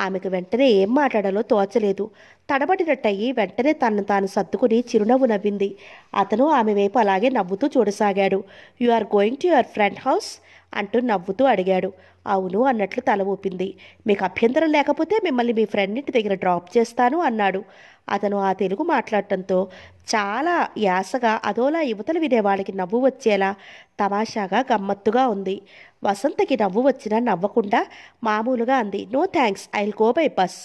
ఆమెకు వెంటనే ఏం మాట్లాడాలో తోచలేదు తడబడినట్టయి వెంటనే తనను తాను సర్దుకుని చిరునవ్వు నవ్వింది అతను ఆమె వైపు అలాగే నవ్వుతూ చూడసాగాడు you are going to your friend house అంటూ నవ్వుతూ అడిగాడు అవును అన్నట్లు తల ఊపింది మీకు అభ్యంతరం లేకపోతే మిమ్మల్ని మీ ఫ్రెండ్ ఇంటి దగ్గర డ్రాప్ చేస్తాను అన్నాడు అతను ఆ తెలుగు మాట్లాడటంతో చాలా యాసగా అదోలా యువతలు వినేవాళ్ళకి నవ్వు వచ్చేలా తమాషాగా గమ్మత్తుగా ఉంది వసంతకి నవ్వు వచ్చినా నవ్వకుండా మామూలుగా అంది no thanks I'll go by bus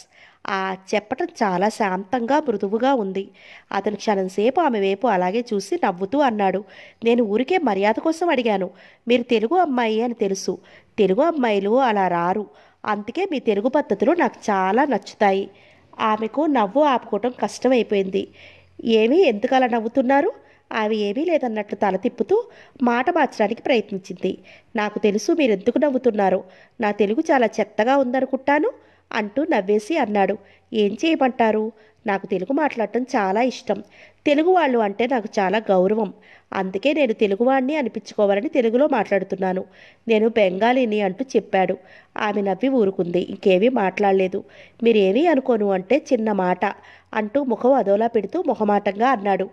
ఆ చెప్పటం చాలా శాంతంగా మృదువుగా ఉంది అతను క్షణంసేపు ఆమె వైపు అలాగే చూసి నవ్వుతూ అన్నాడు నేను ఊరికే మర్యాద కోసం అడిగాను మీరు తెలుగు అమ్మాయి అని తెలుసు తెలుగు అమ్మాయిలు అలా రారు అందుకే మీ తెలుగు పద్ధతులు నాకు చాలా నచ్చుతాయి ఆమెకు నవ్వు ఆపుకోవటం కష్టమైపోయింది ఏమి ఎందుకలా నవ్వుతున్నారు ఆమె ఏమీ లేదన్నట్లు తల తిప్పుతూ మాట మార్చడానికి ప్రయత్నించింది నాకు తెలుసు మీరెందుకు నవ్వుతున్నారు నా తెలుగు చాలా చెత్తగా ఉందనుకుంటాను అంటూ నవ్వేసి అన్నాడు ఏం చేయమంటారు నాకు తెలుగు మాట్లాడటం చాలా ఇష్టం తెలుగు వాళ్ళు అంటే నాకు చాలా గౌరవం అందుకే నేను తెలుగువాడిని అనిపించుకోవాలని తెలుగులో మాట్లాడుతున్నాను నేను బెంగాలీని అంటూ చెప్పాడు ఆమె నవ్వి ఊరుకుంది ఇంకేమీ మాట్లాడలేదు మీరేమీ అనుకోను అంటే చిన్న మాట అంటూ ముఖం అదోలా పెడుతూ మొహమాటంగా అన్నాడు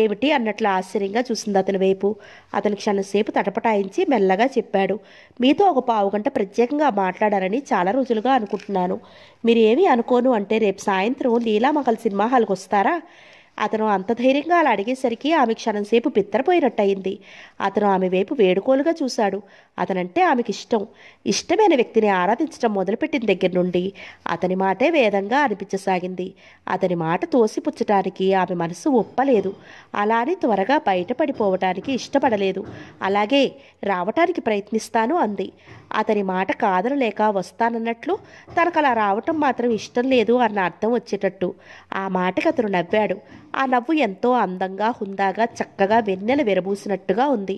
ఏమిటి అన్నట్లు ఆశ్చర్యంగా చూసింది అతని వైపు అతని క్షణసేపు తటపటాయించి మెల్లగా చెప్పాడు మీతో ఒక పావు గంట ప్రత్యేకంగా మాట్లాడారని చాలా రోజులుగా అనుకుంటున్నాను మీరేమీ అనుకోను అంటే రేపు సాయంత్రం లీలామహల్ సినిమా హాల్కి వస్తారా అతను అంత ధైర్యంగా అలా అడిగేసరికి ఆమె క్షణంసేపు బిత్తరపోయినట్టయింది అతను ఆమె వైపు వేడుకోలుగా చూశాడు అతనంటే ఆమెకి ఇష్టం ఇష్టమైన వ్యక్తిని ఆరాధించడం మొదలుపెట్టిన దగ్గర నుండి అతని మాటే వేదంగా అనిపించసాగింది అతని మాట తోసిపుచ్చటానికి ఆమె మనసు ఒప్పలేదు అలానే త్వరగా బయటపడిపోవటానికి ఇష్టపడలేదు అలాగే రావటానికి ప్రయత్నిస్తాను అంది అతని మాట కాదనలేక వస్తానన్నట్లు తనకు అలా రావటం మాత్రం ఇష్టం లేదు అన్న అర్థం వచ్చేటట్టు ఆ మాటకి అతను నవ్వాడు ఆ నవ్వు ఎంతో అందంగా హుందాగా చక్కగా వెన్నెల విరబూసినట్టుగా ఉంది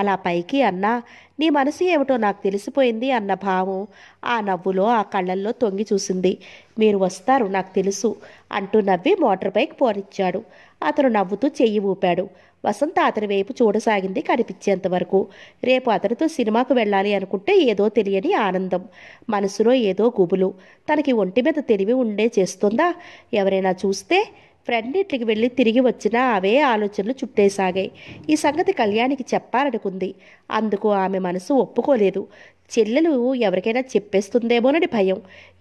అలా పైకి అన్నా నీ మనసు ఏమిటో నాకు తెలిసిపోయింది అన్న భావం ఆ నవ్వులో ఆ కళ్ళల్లో తొంగి చూసింది మీరు వస్తారు నాకు తెలుసు అంటూ నవ్వి మోటార్ బైక్ పోనిచ్చాడు అతను నవ్వుతూ చెయ్యి ఊపాడు వసంత అతని వైపు చూడసాగింది కనిపించేంతవరకు రేపు అతనితో సినిమాకు వెళ్ళాలి అనుకుంటే ఏదో తెలియని ఆనందం మనసులో ఏదో గుబులు తనకి ఒంటి మీద తెలివి ఉండే చేస్తుందా ఎవరైనా చూస్తే ఫ్రెండ్ ఇంటికి వెళ్ళి తిరిగి వచ్చినా అవే ఆలోచనలు చుట్టేసాగాయి ఈ సంగతి కళ్యాణికి చెప్పాలనుకుంది అందుకు ఆమె మనసు ఒప్పుకోలేదు చెల్లెలు ఎవరికైనా చెప్పేస్తుందేమోనని భయం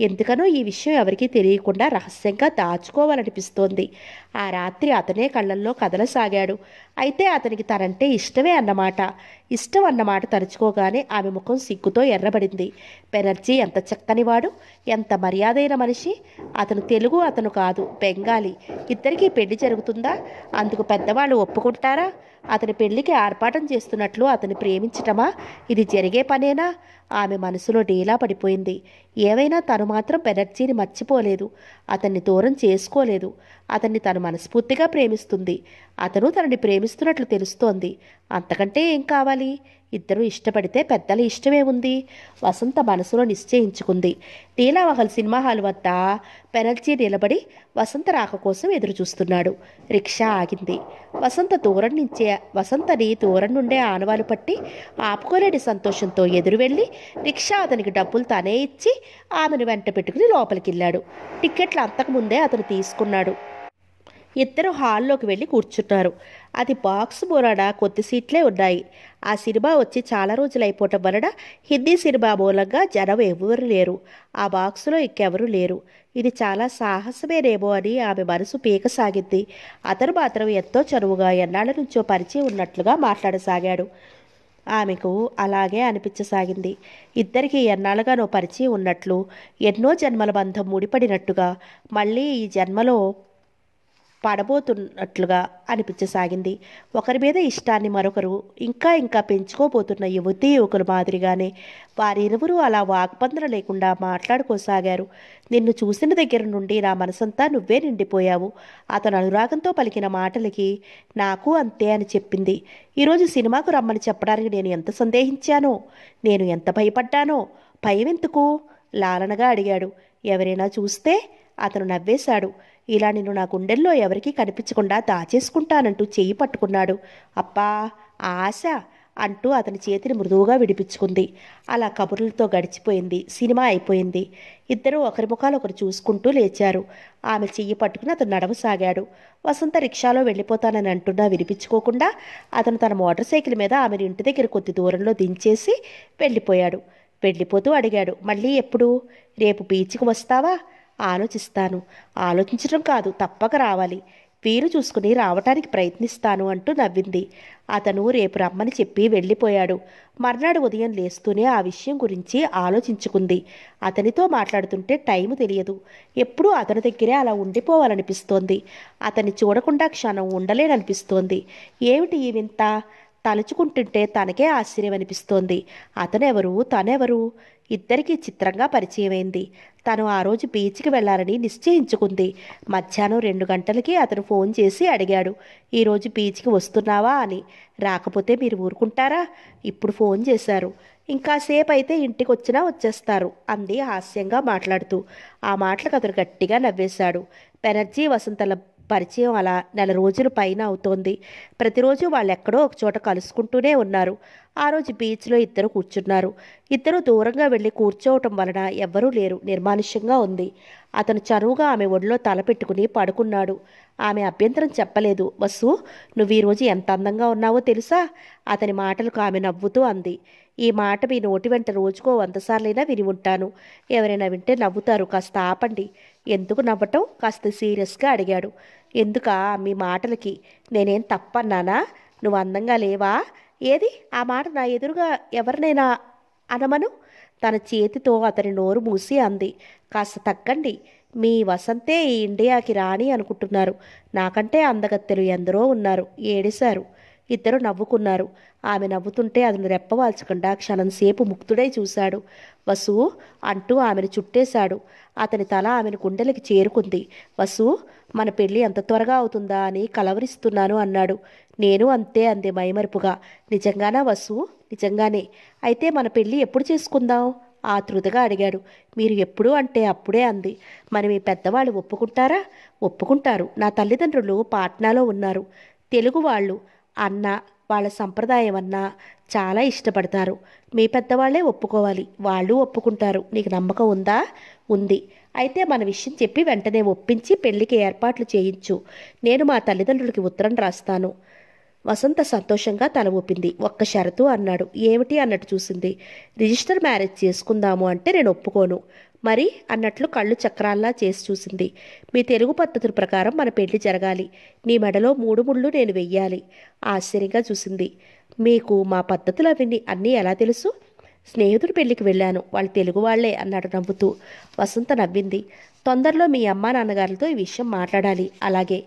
ఎందుకనో ఈ విషయం ఎవరికీ తెలియకుండా రహస్యంగా దాచుకోవాలనిపిస్తోంది ఆ రాత్రి అతనే కళ్ళల్లో కదలసాగాడు అయితే అతనికి తనంటే ఇష్టమే అన్నమాట ఇష్టం అన్నమాట తలుచుకోగానే ఆమె ముఖం సిగ్గుతో ఎర్రబడింది బెనర్జీ ఎంత చక్కనివాడు ఎంత మర్యాదైన మనిషి అతను తెలుగు అతను కాదు బెంగాలీ ఇద్దరికీ పెళ్లి జరుగుతుందా అందుకు పెద్దవాళ్ళు ఒప్పుకుంటారా అతని పెళ్లికి ఆర్పాటం చేస్తున్నట్లు అతని ప్రేమించటమా ఇది జరిగే పనేనా ఆమె మనసులో డీలా పడిపోయింది ఏవైనా తను మాత్రం పెనర్జీని మర్చిపోలేదు అతన్ని దూరం చేసుకోలేదు అతన్ని తను మనస్ఫూర్తిగా ప్రేమిస్తుంది అతను తనని ప్రేమిస్తున్నట్లు తెలుస్తోంది అంతకంటే ఏం కావాలి ఇద్దరూ ఇష్టపడితే పెద్దల ఉంది వసంత మనసులో నిశ్చయించుకుంది నీలావహల్ సినిమా హాల్ వద్ద పెనర్జీ నిలబడి వసంత రాక కోసం ఎదురు చూస్తున్నాడు రిక్షా ఆగింది వసంత దూరం నుంచే వసంతని దూరం నుండే ఆనవాలు పట్టి ఆపుకోలేని సంతోషంతో ఎదురు వెళ్ళి రిక్షా అతనికి డబ్బులు తానే ఇచ్చి ఆమెను వెంట పెట్టుకుని లోపలికి వెళ్ళాడు టిక్కెట్లు అంతకుముందే అతను తీసుకున్నాడు ఇద్దరు హాల్లోకి వెళ్ళి కూర్చున్నారు అది బాక్స్ బోరాడ కొద్ది సీట్లే ఉన్నాయి ఆ సినిమా వచ్చి చాలా రోజులు అయిపోవటం వలన హిందీ సినిమా మూలంగా జనం ఎవరు లేరు ఆ బాక్స్లో ఇంకెవరూ లేరు ఇది చాలా సాహసమేనేమో అని ఆమె మనసు పీకసాగింది అతను మాత్రం ఎంతో చనువుగా ఎన్నాళ్ళ నుంచో పరిచయం ఉన్నట్లుగా మాట్లాడసాగాడు ఆమెకు అలాగే అనిపించసాగింది ఇద్దరికి ఎన్నాళ్ళుగానో పరిచయం ఉన్నట్లు ఎన్నో జన్మల బంధం ముడిపడినట్టుగా మళ్ళీ ఈ జన్మలో పడబోతున్నట్లుగా అనిపించసాగింది ఒకరి మీద ఇష్టాన్ని మరొకరు ఇంకా ఇంకా పెంచుకోబోతున్న యువతి యువకులు మాదిరిగానే వారిరువురు అలా వాక్పందన లేకుండా మాట్లాడుకోసాగారు నిన్ను చూసిన దగ్గర నుండి నా మనసంతా నువ్వే నిండిపోయావు అతను అనురాగంతో పలికిన మాటలకి నాకు అంతే అని చెప్పింది ఈరోజు సినిమాకు రమ్మని చెప్పడానికి నేను ఎంత సందేహించానో నేను ఎంత భయపడ్డానో భయం ఎందుకు లాలనగా అడిగాడు ఎవరైనా చూస్తే అతను నవ్వేశాడు ఇలా నేను నా గుండెల్లో ఎవరికీ కనిపించకుండా దాచేసుకుంటానంటూ చేయి పట్టుకున్నాడు అప్పా ఆశ అంటూ అతని చేతిని మృదువుగా విడిపించుకుంది అలా కబుర్లతో గడిచిపోయింది సినిమా అయిపోయింది ఇద్దరూ ఒకరి ముఖాలు ఒకరు చూసుకుంటూ లేచారు ఆమె చెయ్యి పట్టుకుని అతను నడవసాగాడు వసంత రిక్షాలో వెళ్ళిపోతానని అంటున్నా వినిపించుకోకుండా అతను తన మోటార్ సైకిల్ మీద ఆమెను ఇంటి దగ్గర కొద్ది దూరంలో దించేసి వెళ్ళిపోయాడు వెళ్ళిపోతూ అడిగాడు మళ్ళీ ఎప్పుడు రేపు బీచ్కి వస్తావా ఆలోచిస్తాను ఆలోచించడం కాదు తప్పక రావాలి వీలు చూసుకుని రావటానికి ప్రయత్నిస్తాను అంటూ నవ్వింది అతను రేపు రమ్మని చెప్పి వెళ్ళిపోయాడు మర్నాడు ఉదయం లేస్తూనే ఆ విషయం గురించి ఆలోచించుకుంది అతనితో మాట్లాడుతుంటే టైం తెలియదు ఎప్పుడూ అతని దగ్గరే అలా ఉండిపోవాలనిపిస్తోంది అతన్ని చూడకుండా క్షణం ఉండలేననిపిస్తోంది ఏమిటి ఈ వింత తలుచుకుంటుంటే తనకే ఆశ్చర్యం అనిపిస్తోంది అతనెవరు తనెవరు ఇద్దరికీ చిత్రంగా పరిచయమైంది తను ఆ రోజు బీచ్కి వెళ్లాలని నిశ్చయించుకుంది మధ్యాహ్నం రెండు గంటలకి అతను ఫోన్ చేసి అడిగాడు ఈరోజు బీచ్కి వస్తున్నావా అని రాకపోతే మీరు ఊరుకుంటారా ఇప్పుడు ఫోన్ చేశారు ఇంకాసేపు అయితే ఇంటికి వచ్చినా వచ్చేస్తారు అంది హాస్యంగా మాట్లాడుతూ ఆ మాటలకు అతను గట్టిగా నవ్వేశాడు బెనర్జీ వసంతల పరిచయం అలా నెల రోజుల పైన అవుతోంది ప్రతిరోజు వాళ్ళు ఎక్కడో ఒక చోట కలుసుకుంటూనే ఉన్నారు ఆ రోజు బీచ్లో ఇద్దరు కూర్చున్నారు ఇద్దరు దూరంగా వెళ్ళి కూర్చోవటం వలన ఎవ్వరూ లేరు నిర్మానుష్యంగా ఉంది అతను చనువుగా ఆమె ఒడిలో తలపెట్టుకుని పడుకున్నాడు ఆమె అభ్యంతరం చెప్పలేదు వసు నువ్వు ఈరోజు ఎంత అందంగా ఉన్నావో తెలుసా అతని మాటలకు ఆమె నవ్వుతూ అంది ఈ మాట మీ నోటి వెంట రోజుకో వందసార్లైనా విని ఉంటాను ఎవరైనా వింటే నవ్వుతారు కాస్త ఆపండి ఎందుకు నవ్వటం కాస్త సీరియస్గా అడిగాడు ఎందుకా మీ మాటలకి నేనేం తప్పన్నానా నువ్వు అందంగా లేవా ఏది ఆ మాట నా ఎదురుగా ఎవరినైనా అనమను తన చేతితో అతని నోరు మూసి అంది కాస్త తగ్గండి మీ వసంతే ఈ ఇండియాకి రాని అనుకుంటున్నారు నాకంటే అందగత్తెలు ఎందరో ఉన్నారు ఏడిశారు ఇద్దరు నవ్వుకున్నారు ఆమె నవ్వుతుంటే అతను రెప్పవాల్చకుండా క్షణం సేపు ముక్తుడై చూశాడు వసు అంటూ ఆమెను చుట్టేశాడు అతని తల ఆమెను గుండెలకి చేరుకుంది వసు మన పెళ్ళి ఎంత త్వరగా అవుతుందా అని కలవరిస్తున్నాను అన్నాడు నేను అంతే అంది మైమరుపుగా నిజంగానా వసు నిజంగానే అయితే మన పెళ్ళి ఎప్పుడు చేసుకుందాం ఆతృతగా అడిగాడు మీరు ఎప్పుడు అంటే అప్పుడే అంది మరి మీ పెద్దవాళ్ళు ఒప్పుకుంటారా ఒప్పుకుంటారు నా తల్లిదండ్రులు పాట్నాలో ఉన్నారు తెలుగు వాళ్ళు అన్న వాళ్ళ సంప్రదాయం అన్నా చాలా ఇష్టపడతారు మీ పెద్దవాళ్లే ఒప్పుకోవాలి వాళ్ళు ఒప్పుకుంటారు నీకు నమ్మకం ఉందా ఉంది అయితే మన విషయం చెప్పి వెంటనే ఒప్పించి పెళ్లికి ఏర్పాట్లు చేయించు నేను మా తల్లిదండ్రులకి ఉత్తరం రాస్తాను వసంత సంతోషంగా తల ఊపింది ఒక్క షరతు అన్నాడు ఏమిటి అన్నట్టు చూసింది రిజిస్టర్ మ్యారేజ్ చేసుకుందాము అంటే నేను ఒప్పుకోను మరి అన్నట్లు కళ్ళు చక్రాల్లా చేసి చూసింది మీ తెలుగు పద్ధతుల ప్రకారం మన పెళ్లి జరగాలి నీ మెడలో మూడు ముళ్ళు నేను వెయ్యాలి ఆశ్చర్యంగా చూసింది మీకు మా పద్ధతులు అవన్నీ అన్నీ ఎలా తెలుసు స్నేహితుడి పెళ్లికి వెళ్ళాను వాళ్ళు తెలుగు వాళ్లే అన్నాడు నవ్వుతూ వసంత నవ్వింది తొందరలో మీ అమ్మా నాన్నగారితో ఈ విషయం మాట్లాడాలి అలాగే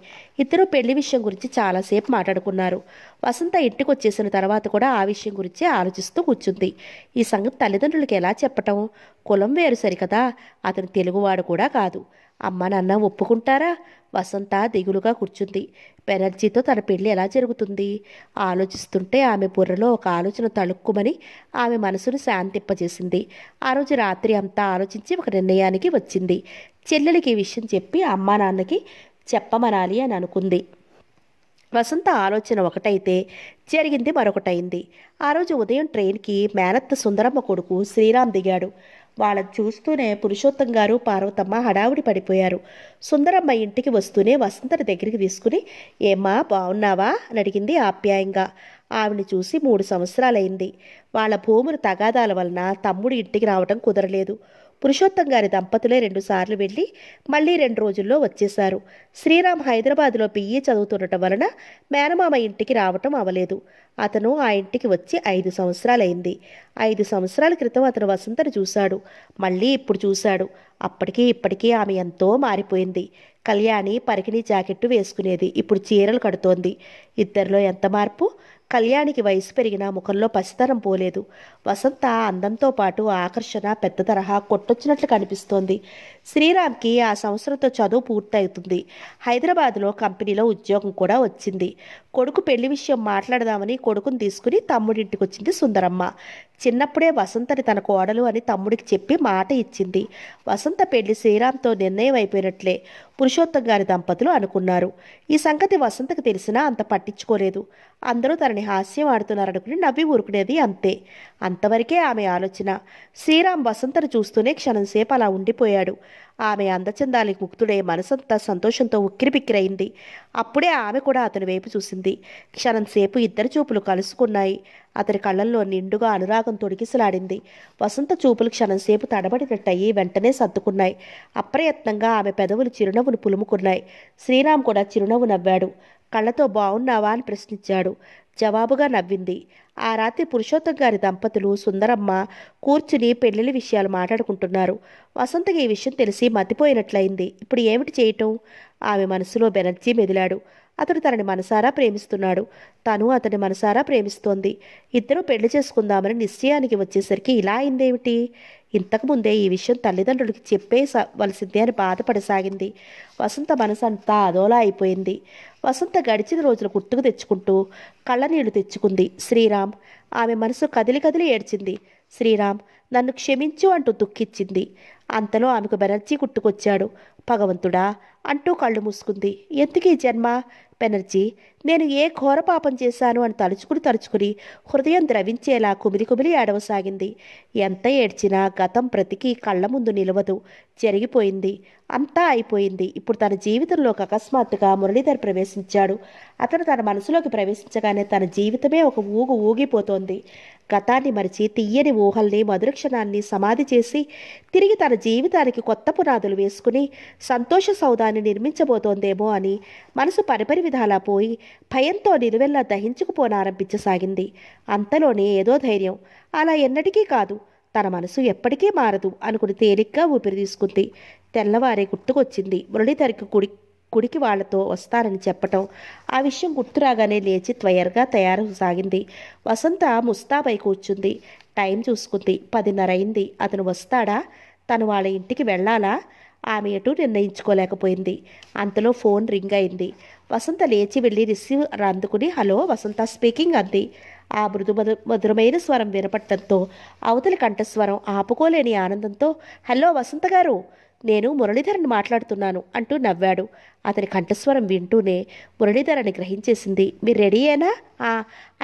ఇద్దరు పెళ్లి విషయం గురించి చాలాసేపు మాట్లాడుకున్నారు వసంత ఇంటికి వచ్చేసిన తర్వాత కూడా ఆ విషయం గురించి ఆలోచిస్తూ కూర్చుంది ఈ సంగతి తల్లిదండ్రులకు ఎలా చెప్పటం కులం వేరు సరికదా అతను తెలుగువాడు కూడా కాదు అమ్మ నాన్న ఒప్పుకుంటారా వసంత దిగులుగా కూర్చుంది బెనర్జీతో తన పెళ్లి ఎలా జరుగుతుంది ఆలోచిస్తుంటే ఆమె బుర్రలో ఒక ఆలోచన తలుక్కుమని ఆమె మనసును శాంతింపజేసింది ఆ రోజు రాత్రి అంతా ఆలోచించి ఒక నిర్ణయానికి వచ్చింది చెల్లెలికి ఈ విషయం చెప్పి అమ్మా నాన్నకి చెప్పమనాలి అని అనుకుంది వసంత ఆలోచన ఒకటైతే జరిగింది మరొకటైంది ఆ రోజు ఉదయం ట్రైన్కి మేనత్త సుందరమ్మ కొడుకు శ్రీరామ్ దిగాడు వాళ్ళని చూస్తూనే పురుషోత్తం గారు పార్వతమ్మ హడావుడి పడిపోయారు సుందరమ్మ ఇంటికి వస్తూనే వసంతని దగ్గరికి తీసుకుని ఏమ్మా బాగున్నావా అని అడిగింది ఆప్యాయంగా ఆవిడని చూసి మూడు సంవత్సరాలైంది వాళ్ళ భూముల తగాదాల వలన తమ్ముడు ఇంటికి రావడం కుదరలేదు పురుషోత్తం గారి దంపతులే రెండుసార్లు వెళ్ళి మళ్ళీ రెండు రోజుల్లో వచ్చేశారు శ్రీరామ్ హైదరాబాద్లో పిఈ చదువుతుండటం వలన మేనమామ ఇంటికి రావటం అవలేదు అతను ఆ ఇంటికి వచ్చి ఐదు సంవత్సరాలైంది ఐదు సంవత్సరాల క్రితం అతను వసంతను చూశాడు మళ్ళీ ఇప్పుడు చూశాడు అప్పటికీ ఇప్పటికీ ఆమె ఎంతో మారిపోయింది కళ్యాణి పరికిణీ జాకెట్టు వేసుకునేది ఇప్పుడు చీరలు కడుతోంది ఇద్దరిలో ఎంత మార్పు కళ్యాణికి వయసు పెరిగినా ముఖంలో పసితనం పోలేదు వసంత అందంతో పాటు ఆకర్షణ పెద్ద తరహా కొట్టొచ్చినట్లు కనిపిస్తోంది శ్రీరామ్కి ఆ సంవత్సరంతో చదువు పూర్తవుతుంది హైదరాబాద్లో కంపెనీలో ఉద్యోగం కూడా వచ్చింది కొడుకు పెళ్లి విషయం మాట్లాడదామని కొడుకుని తీసుకుని తమ్ముడింటికి వచ్చింది సుందరమ్మ చిన్నప్పుడే వసంతని తన కోడలు అని తమ్ముడికి చెప్పి మాట ఇచ్చింది వసంత పెళ్లి శ్రీరామ్తో నిర్ణయం అయిపోయినట్లే పురుషోత్తం గారి దంపతులు అనుకున్నారు ఈ సంగతి వసంతకు తెలిసినా అంత పట్టించుకోలేదు అందరూ తనని హాస్యం ఆడుతున్నారనుకుని నవ్వి ఊరుకునేది అంతే అంతవరకే ఆమె ఆలోచన శ్రీరామ్ వసంతను చూస్తూనే క్షణంసేపు అలా ఉండిపోయాడు ఆమె అందచందాలి ముక్తుడే మనసంతా సంతోషంతో ఉక్కిరిబిక్కిరయింది అప్పుడే ఆమె కూడా అతని వైపు చూసింది క్షణం సేపు ఇద్దరి చూపులు కలుసుకున్నాయి అతని కళ్ళల్లో నిండుగా అనురాగం తొడిగిసలాడింది వసంత చూపులు క్షణం సేపు తడబడినట్టయి వెంటనే సర్దుకున్నాయి అప్రయత్నంగా ఆమె పెదవులు చిరునవ్వును పులుముకున్నాయి శ్రీరామ్ కూడా చిరునవ్వు నవ్వాడు కళ్ళతో బాగున్నావా అని ప్రశ్నించాడు జవాబుగా నవ్వింది ఆ రాత్రి పురుషోత్తం గారి దంపతులు సుందరమ్మ కూర్చుని పెళ్లిళ్ళ విషయాలు మాట్లాడుకుంటున్నారు వసంతకి ఈ విషయం తెలిసి మతిపోయినట్లయింది ఇప్పుడు ఏమిటి చేయటం ఆమె మనసులో బెనర్జీ మెదిలాడు అతడు తనని మనసారా ప్రేమిస్తున్నాడు తను అతని మనసారా ప్రేమిస్తోంది ఇద్దరు పెళ్లి చేసుకుందామని నిశ్చయానికి వచ్చేసరికి ఇలా అయిందేమిటి ఇంతకుముందే ఈ విషయం తల్లిదండ్రులకి చెప్పేవలసిందే అని బాధపడసాగింది వసంత మనసు అంతా అదోలా అయిపోయింది వసంత గడిచిన రోజులు గుర్తుకు తెచ్చుకుంటూ కళ్ళనీళ్లు తెచ్చుకుంది శ్రీరామ్ ఆమె మనసు కదిలి కదిలి ఏడ్చింది శ్రీరామ్ నన్ను క్షమించు అంటూ దుఃఖించింది అంతలో ఆమెకు బెనర్జీ గుర్తుకొచ్చాడు భగవంతుడా అంటూ కళ్ళు మూసుకుంది ఎందుకీ జన్మ బెనర్జీ నేను ఏ ఘోర పాపం చేశాను అని తలుచుకుని తలుచుకుని హృదయం ద్రవించేలా కుమిలి కుమిలి ఏడవసాగింది ఎంత ఏడ్చినా గతం ప్రతికి కళ్ళ ముందు నిలవదు జరిగిపోయింది అంతా అయిపోయింది ఇప్పుడు తన జీవితంలోకి అకస్మాత్తుగా మురళీధర్ ప్రవేశించాడు అతను తన మనసులోకి ప్రవేశించగానే తన జీవితమే ఒక ఊగు ఊగిపోతోంది గతాన్ని మరిచి తీయని ఊహల్ని మధుర క్షణాన్ని సమాధి చేసి తిరిగి తన జీవితానికి కొత్త పునాదులు వేసుకుని సంతోష సౌదాన్ని నిర్మించబోతోందేమో అని మనసు పరిపరి విధాలా పోయి భయంతో నిలువెల్లా దహించుకుపోనారంభించసాగింది అంతలోనే ఏదో ధైర్యం అలా ఎన్నటికీ కాదు తన మనసు ఎప్పటికీ మారదు అనుకుని తేలిగ్గా ఊపిరి తీసుకుంది తెల్లవారే గుర్తుకొచ్చింది మురళీధరికి కుడి గుడికి వాళ్లతో వస్తానని చెప్పటం ఆ విషయం గుర్తురాగానే లేచి త్వయర్గా తయారు సాగింది వసంత ముస్తాబై కూర్చుంది టైం చూసుకుంది పదిన్నర అయింది అతను వస్తాడా తను వాళ్ళ ఇంటికి వెళ్ళాలా ఆమె ఎటు నిర్ణయించుకోలేకపోయింది అంతలో ఫోన్ రింగ్ అయింది వసంత లేచి వెళ్ళి రిసీవ్ అందుకుని హలో వసంత స్పీకింగ్ అంది ఆ మృదు మధురమైన స్వరం వినపడటంతో అవతలి కంఠస్వరం ఆపుకోలేని ఆనందంతో హలో వసంత గారు నేను మురళీధరన్ మాట్లాడుతున్నాను అంటూ నవ్వాడు అతని కంఠస్వరం వింటూనే మురళీధరని గ్రహించేసింది మీరు రెడీ అయినా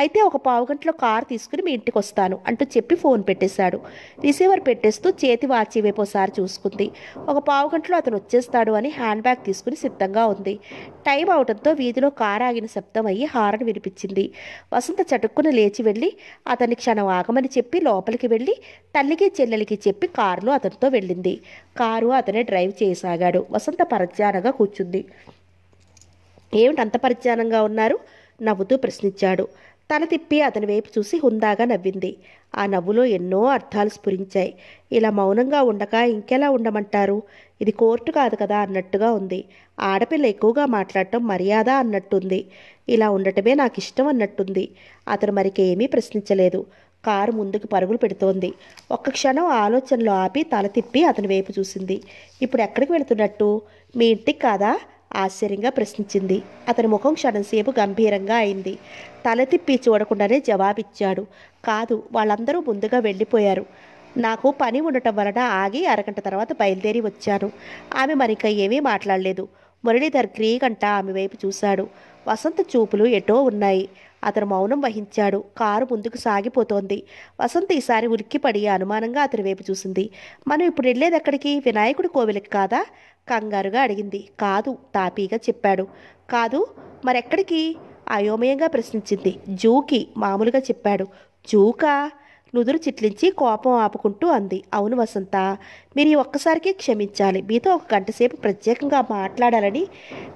అయితే ఒక పావు గంటలో కారు తీసుకుని మీ ఇంటికి వస్తాను అంటూ చెప్పి ఫోన్ పెట్టేశాడు రిసీవర్ పెట్టేస్తూ చేతి వాచి వైపు ఒకసారి చూసుకుంది ఒక పావు గంటలో అతను వచ్చేస్తాడు అని హ్యాండ్ బ్యాగ్ తీసుకుని సిద్ధంగా ఉంది టైం అవడంతో వీధిలో కారు ఆగిన శబ్దం అయ్యి హారన్ వినిపించింది వసంత చటుక్కున లేచి వెళ్ళి అతన్ని క్షణం ఆగమని చెప్పి లోపలికి వెళ్ళి తల్లికి చెల్లెలికి చెప్పి కారులో అతనితో వెళ్ళింది కారు అతనే డ్రైవ్ చేయసాగాడు వసంత పరధ్యానగా కూర్చుంది ఏమిటి అంత పరిజ్ఞానంగా ఉన్నారు నవ్వుతూ ప్రశ్నించాడు తల తిప్పి అతని వైపు చూసి హుందాగా నవ్వింది ఆ నవ్వులో ఎన్నో అర్థాలు స్ఫురించాయి ఇలా మౌనంగా ఉండక ఇంకెలా ఉండమంటారు ఇది కోర్టు కాదు కదా అన్నట్టుగా ఉంది ఆడపిల్ల ఎక్కువగా మాట్లాడటం మర్యాద అన్నట్టుంది ఇలా ఉండటమే నాకు ఇష్టం అన్నట్టుంది అతను మరికేమీ ప్రశ్నించలేదు కారు ముందుకు పరుగులు పెడుతోంది ఒక్క క్షణం ఆలోచనలో ఆపి తల తిప్పి అతని వైపు చూసింది ఇప్పుడు ఎక్కడికి వెళుతున్నట్టు మీ ఇంటికి కాదా ఆశ్చర్యంగా ప్రశ్నించింది అతని ముఖం క్షణంసేపు గంభీరంగా అయింది తల తిప్పి చూడకుండానే జవాబిచ్చాడు కాదు వాళ్ళందరూ ముందుగా వెళ్ళిపోయారు నాకు పని ఉండటం వలన ఆగి అరగంట తర్వాత బయలుదేరి వచ్చాను ఆమె మరిక ఏమీ మాట్లాడలేదు మురళీధర్ గంట ఆమె వైపు చూశాడు వసంత చూపులు ఎటో ఉన్నాయి అతను మౌనం వహించాడు కారు ముందుకు సాగిపోతోంది వసంత ఈసారి ఉరికిపడి అనుమానంగా అతని వైపు చూసింది మనం ఇప్పుడు వెళ్ళేది ఎక్కడికి వినాయకుడి కోవిలకి కాదా కంగారుగా అడిగింది కాదు తాపీగా చెప్పాడు కాదు మరెక్కడికి అయోమయంగా ప్రశ్నించింది జూకి మామూలుగా చెప్పాడు జూకా నుదురు చిట్లించి కోపం ఆపుకుంటూ అంది అవును వసంత మీరు ఒక్కసారికి క్షమించాలి మీతో ఒక గంట సేపు ప్రత్యేకంగా మాట్లాడాలని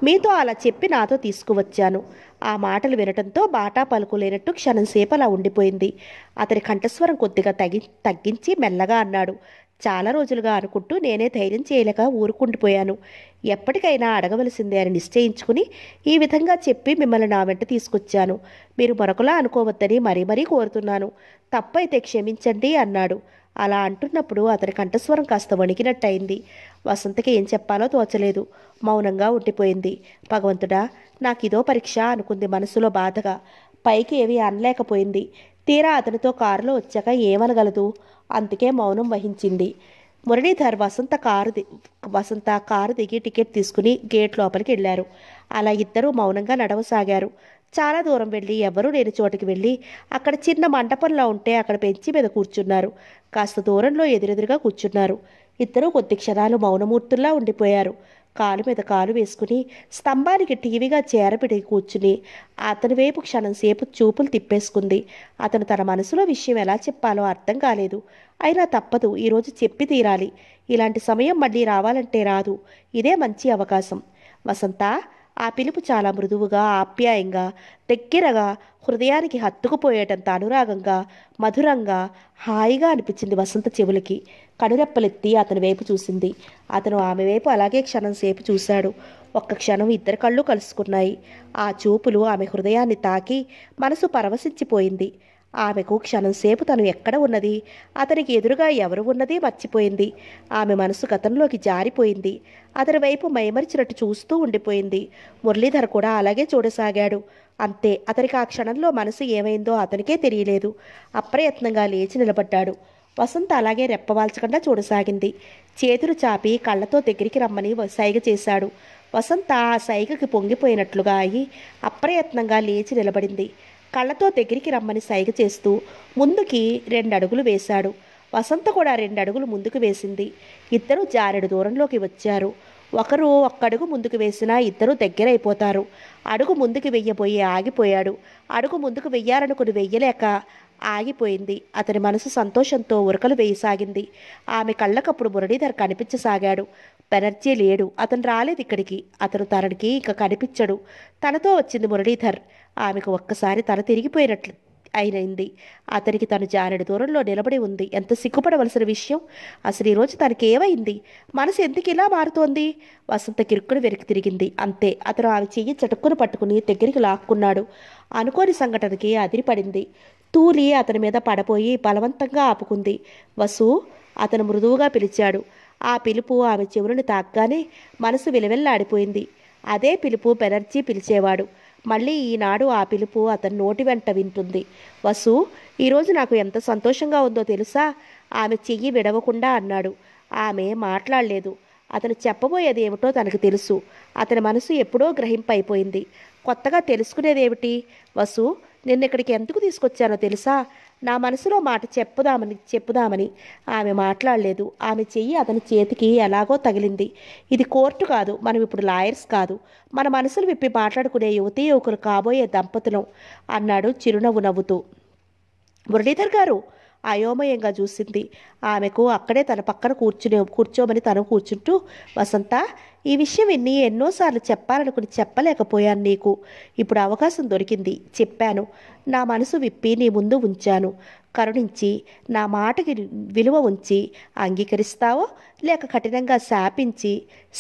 మీతో అలా చెప్పి నాతో తీసుకువచ్చాను ఆ మాటలు వినటంతో బాటా పలుకులేనట్టు క్షణం సేపు అలా ఉండిపోయింది అతని కంఠస్వరం కొద్దిగా తగ్గి తగ్గించి మెల్లగా అన్నాడు చాలా రోజులుగా అనుకుంటూ నేనే ధైర్యం చేయలేక ఊరుకుండిపోయాను ఎప్పటికైనా అడగవలసిందే అని నిశ్చయించుకుని ఈ విధంగా చెప్పి మిమ్మల్ని నా వెంట తీసుకొచ్చాను మీరు మరొకలా అనుకోవద్దని మరీ మరీ కోరుతున్నాను తప్పైతే క్షమించండి అన్నాడు అలా అంటున్నప్పుడు అతని కంఠస్వరం కాస్త వణికినట్టయింది వసంతకి ఏం చెప్పాలో తోచలేదు మౌనంగా ఉండిపోయింది భగవంతుడా నాకిదో పరీక్ష అనుకుంది మనసులో బాధగా పైకి ఏవి అనలేకపోయింది తీరా అతనితో కారులో వచ్చాక ఏమనగలదు అందుకే మౌనం వహించింది మురళీధర్ వసంత కారు వసంత కారు దిగి టికెట్ తీసుకుని గేట్ లోపలికి వెళ్ళారు అలా ఇద్దరూ మౌనంగా నడవసాగారు చాలా దూరం వెళ్ళి ఎవరూ లేని చోటకి వెళ్ళి అక్కడ చిన్న మండపంలో ఉంటే అక్కడ పెంచి మీద కూర్చున్నారు కాస్త దూరంలో ఎదురెదురుగా కూర్చున్నారు ఇద్దరూ కొద్ది క్షణాలు మౌనమూర్తుల్లా ఉండిపోయారు కాలు మీద కాలు వేసుకుని స్తంభానికి టీవీగా చేరబిడి కూర్చుని అతని వైపు క్షణం సేపు చూపులు తిప్పేసుకుంది అతను తన మనసులో విషయం ఎలా చెప్పాలో అర్థం కాలేదు అయినా తప్పదు ఈరోజు చెప్పి తీరాలి ఇలాంటి సమయం మళ్ళీ రావాలంటే రాదు ఇదే మంచి అవకాశం వసంత ఆ పిలుపు చాలా మృదువుగా ఆప్యాయంగా దగ్గరగా హృదయానికి హత్తుకుపోయేటంత అనురాగంగా మధురంగా హాయిగా అనిపించింది వసంత చెవులకి కనురెప్పలెత్తి అతని వైపు చూసింది అతను ఆమె వైపు అలాగే క్షణం సేపు చూశాడు ఒక్క క్షణం ఇద్దరు కళ్ళు కలుసుకున్నాయి ఆ చూపులు ఆమె హృదయాన్ని తాకి మనసు పరవశించిపోయింది ఆమెకు క్షణంసేపు తను ఎక్కడ ఉన్నది అతనికి ఎదురుగా ఎవరు ఉన్నది మర్చిపోయింది ఆమె మనసు గతంలోకి జారిపోయింది అతని వైపు మైమరిచినట్టు చూస్తూ ఉండిపోయింది మురళీధర్ కూడా అలాగే చూడసాగాడు అంతే అతనికి ఆ క్షణంలో మనసు ఏమైందో అతనికే తెలియలేదు అప్రయత్నంగా లేచి నిలబడ్డాడు వసంత అలాగే రెప్పవాల్చకుండా చూడసాగింది చేతులు చాపి కళ్ళతో దగ్గరికి రమ్మని సైగ చేశాడు వసంత ఆ సైగకి పొంగిపోయినట్లుగా అయి అప్రయత్నంగా లేచి నిలబడింది కళ్ళతో దగ్గరికి రమ్మని సైగ చేస్తూ ముందుకి రెండడుగులు వేశాడు వసంత కూడా రెండడుగులు ముందుకు వేసింది ఇద్దరు జారెడు దూరంలోకి వచ్చారు ఒకరు ఒక్కడుగు ముందుకు వేసినా ఇద్దరు దగ్గరైపోతారు అడుగు ముందుకు వెయ్యబోయి ఆగిపోయాడు అడుగు ముందుకు వెయ్యాలనుకుని వెయ్యలేక ఆగిపోయింది అతని మనసు సంతోషంతో ఉరకలు వేయసాగింది ఆమె కళ్ళకప్పుడు మురళీధర్ కనిపించసాగాడు బెనర్జీ లేడు అతను రాలేదు ఇక్కడికి అతను తనకి ఇక కనిపించడు తనతో వచ్చింది మురళీధర్ ఆమెకు ఒక్కసారి తల తిరిగిపోయినట్లు అయినైంది అతనికి తను జానెడు దూరంలో నిలబడి ఉంది ఎంత సిగ్గుపడవలసిన విషయం అసలు ఈరోజు ఏమైంది మనసు ఎందుకు ఇలా మారుతోంది వసంత కిరుక్కును వెనక్కి తిరిగింది అంతే అతను ఆమె చెయ్యి చటుక్కును పట్టుకుని దగ్గరికి లాక్కున్నాడు అనుకోని సంఘటనకి అదిరిపడింది తూలి అతని మీద పడపోయి బలవంతంగా ఆపుకుంది వసు అతను మృదువుగా పిలిచాడు ఆ పిలుపు ఆమె చెవులను తాగ్గానే మనసు విలవెల్లాడిపోయింది అదే పిలుపు బెనర్జీ పిలిచేవాడు మళ్ళీ ఈనాడు ఆ పిలుపు అతని నోటి వెంట వింటుంది వసు ఈరోజు నాకు ఎంత సంతోషంగా ఉందో తెలుసా ఆమె చెయ్యి విడవకుండా అన్నాడు ఆమె మాట్లాడలేదు అతను చెప్పబోయేది ఏమిటో తనకు తెలుసు అతని మనసు ఎప్పుడో గ్రహింపైపోయింది కొత్తగా తెలుసుకునేదేమిటి వసు నిన్న ఇక్కడికి ఎందుకు తీసుకొచ్చానో తెలుసా నా మనసులో మాట చెప్పుదామని చెప్పుదామని ఆమె మాట్లాడలేదు ఆమె చెయ్యి అతని చేతికి ఎలాగో తగిలింది ఇది కోర్టు కాదు మనం ఇప్పుడు లాయర్స్ కాదు మన మనసులు విప్పి మాట్లాడుకునే యువతి యువకులు కాబోయే దంపతులం అన్నాడు చిరునవ్వు నవ్వుతూ మురళీధర్ గారు అయోమయంగా చూసింది ఆమెకు అక్కడే తన పక్కన కూర్చునే కూర్చోమని తను కూర్చుంటూ వసంత ఈ విషయం విన్ని ఎన్నోసార్లు చెప్పాలనుకుని చెప్పలేకపోయాను నీకు ఇప్పుడు అవకాశం దొరికింది చెప్పాను నా మనసు విప్పి నీ ముందు ఉంచాను కరుణించి నా మాటకి విలువ ఉంచి అంగీకరిస్తావో లేక కఠినంగా శాపించి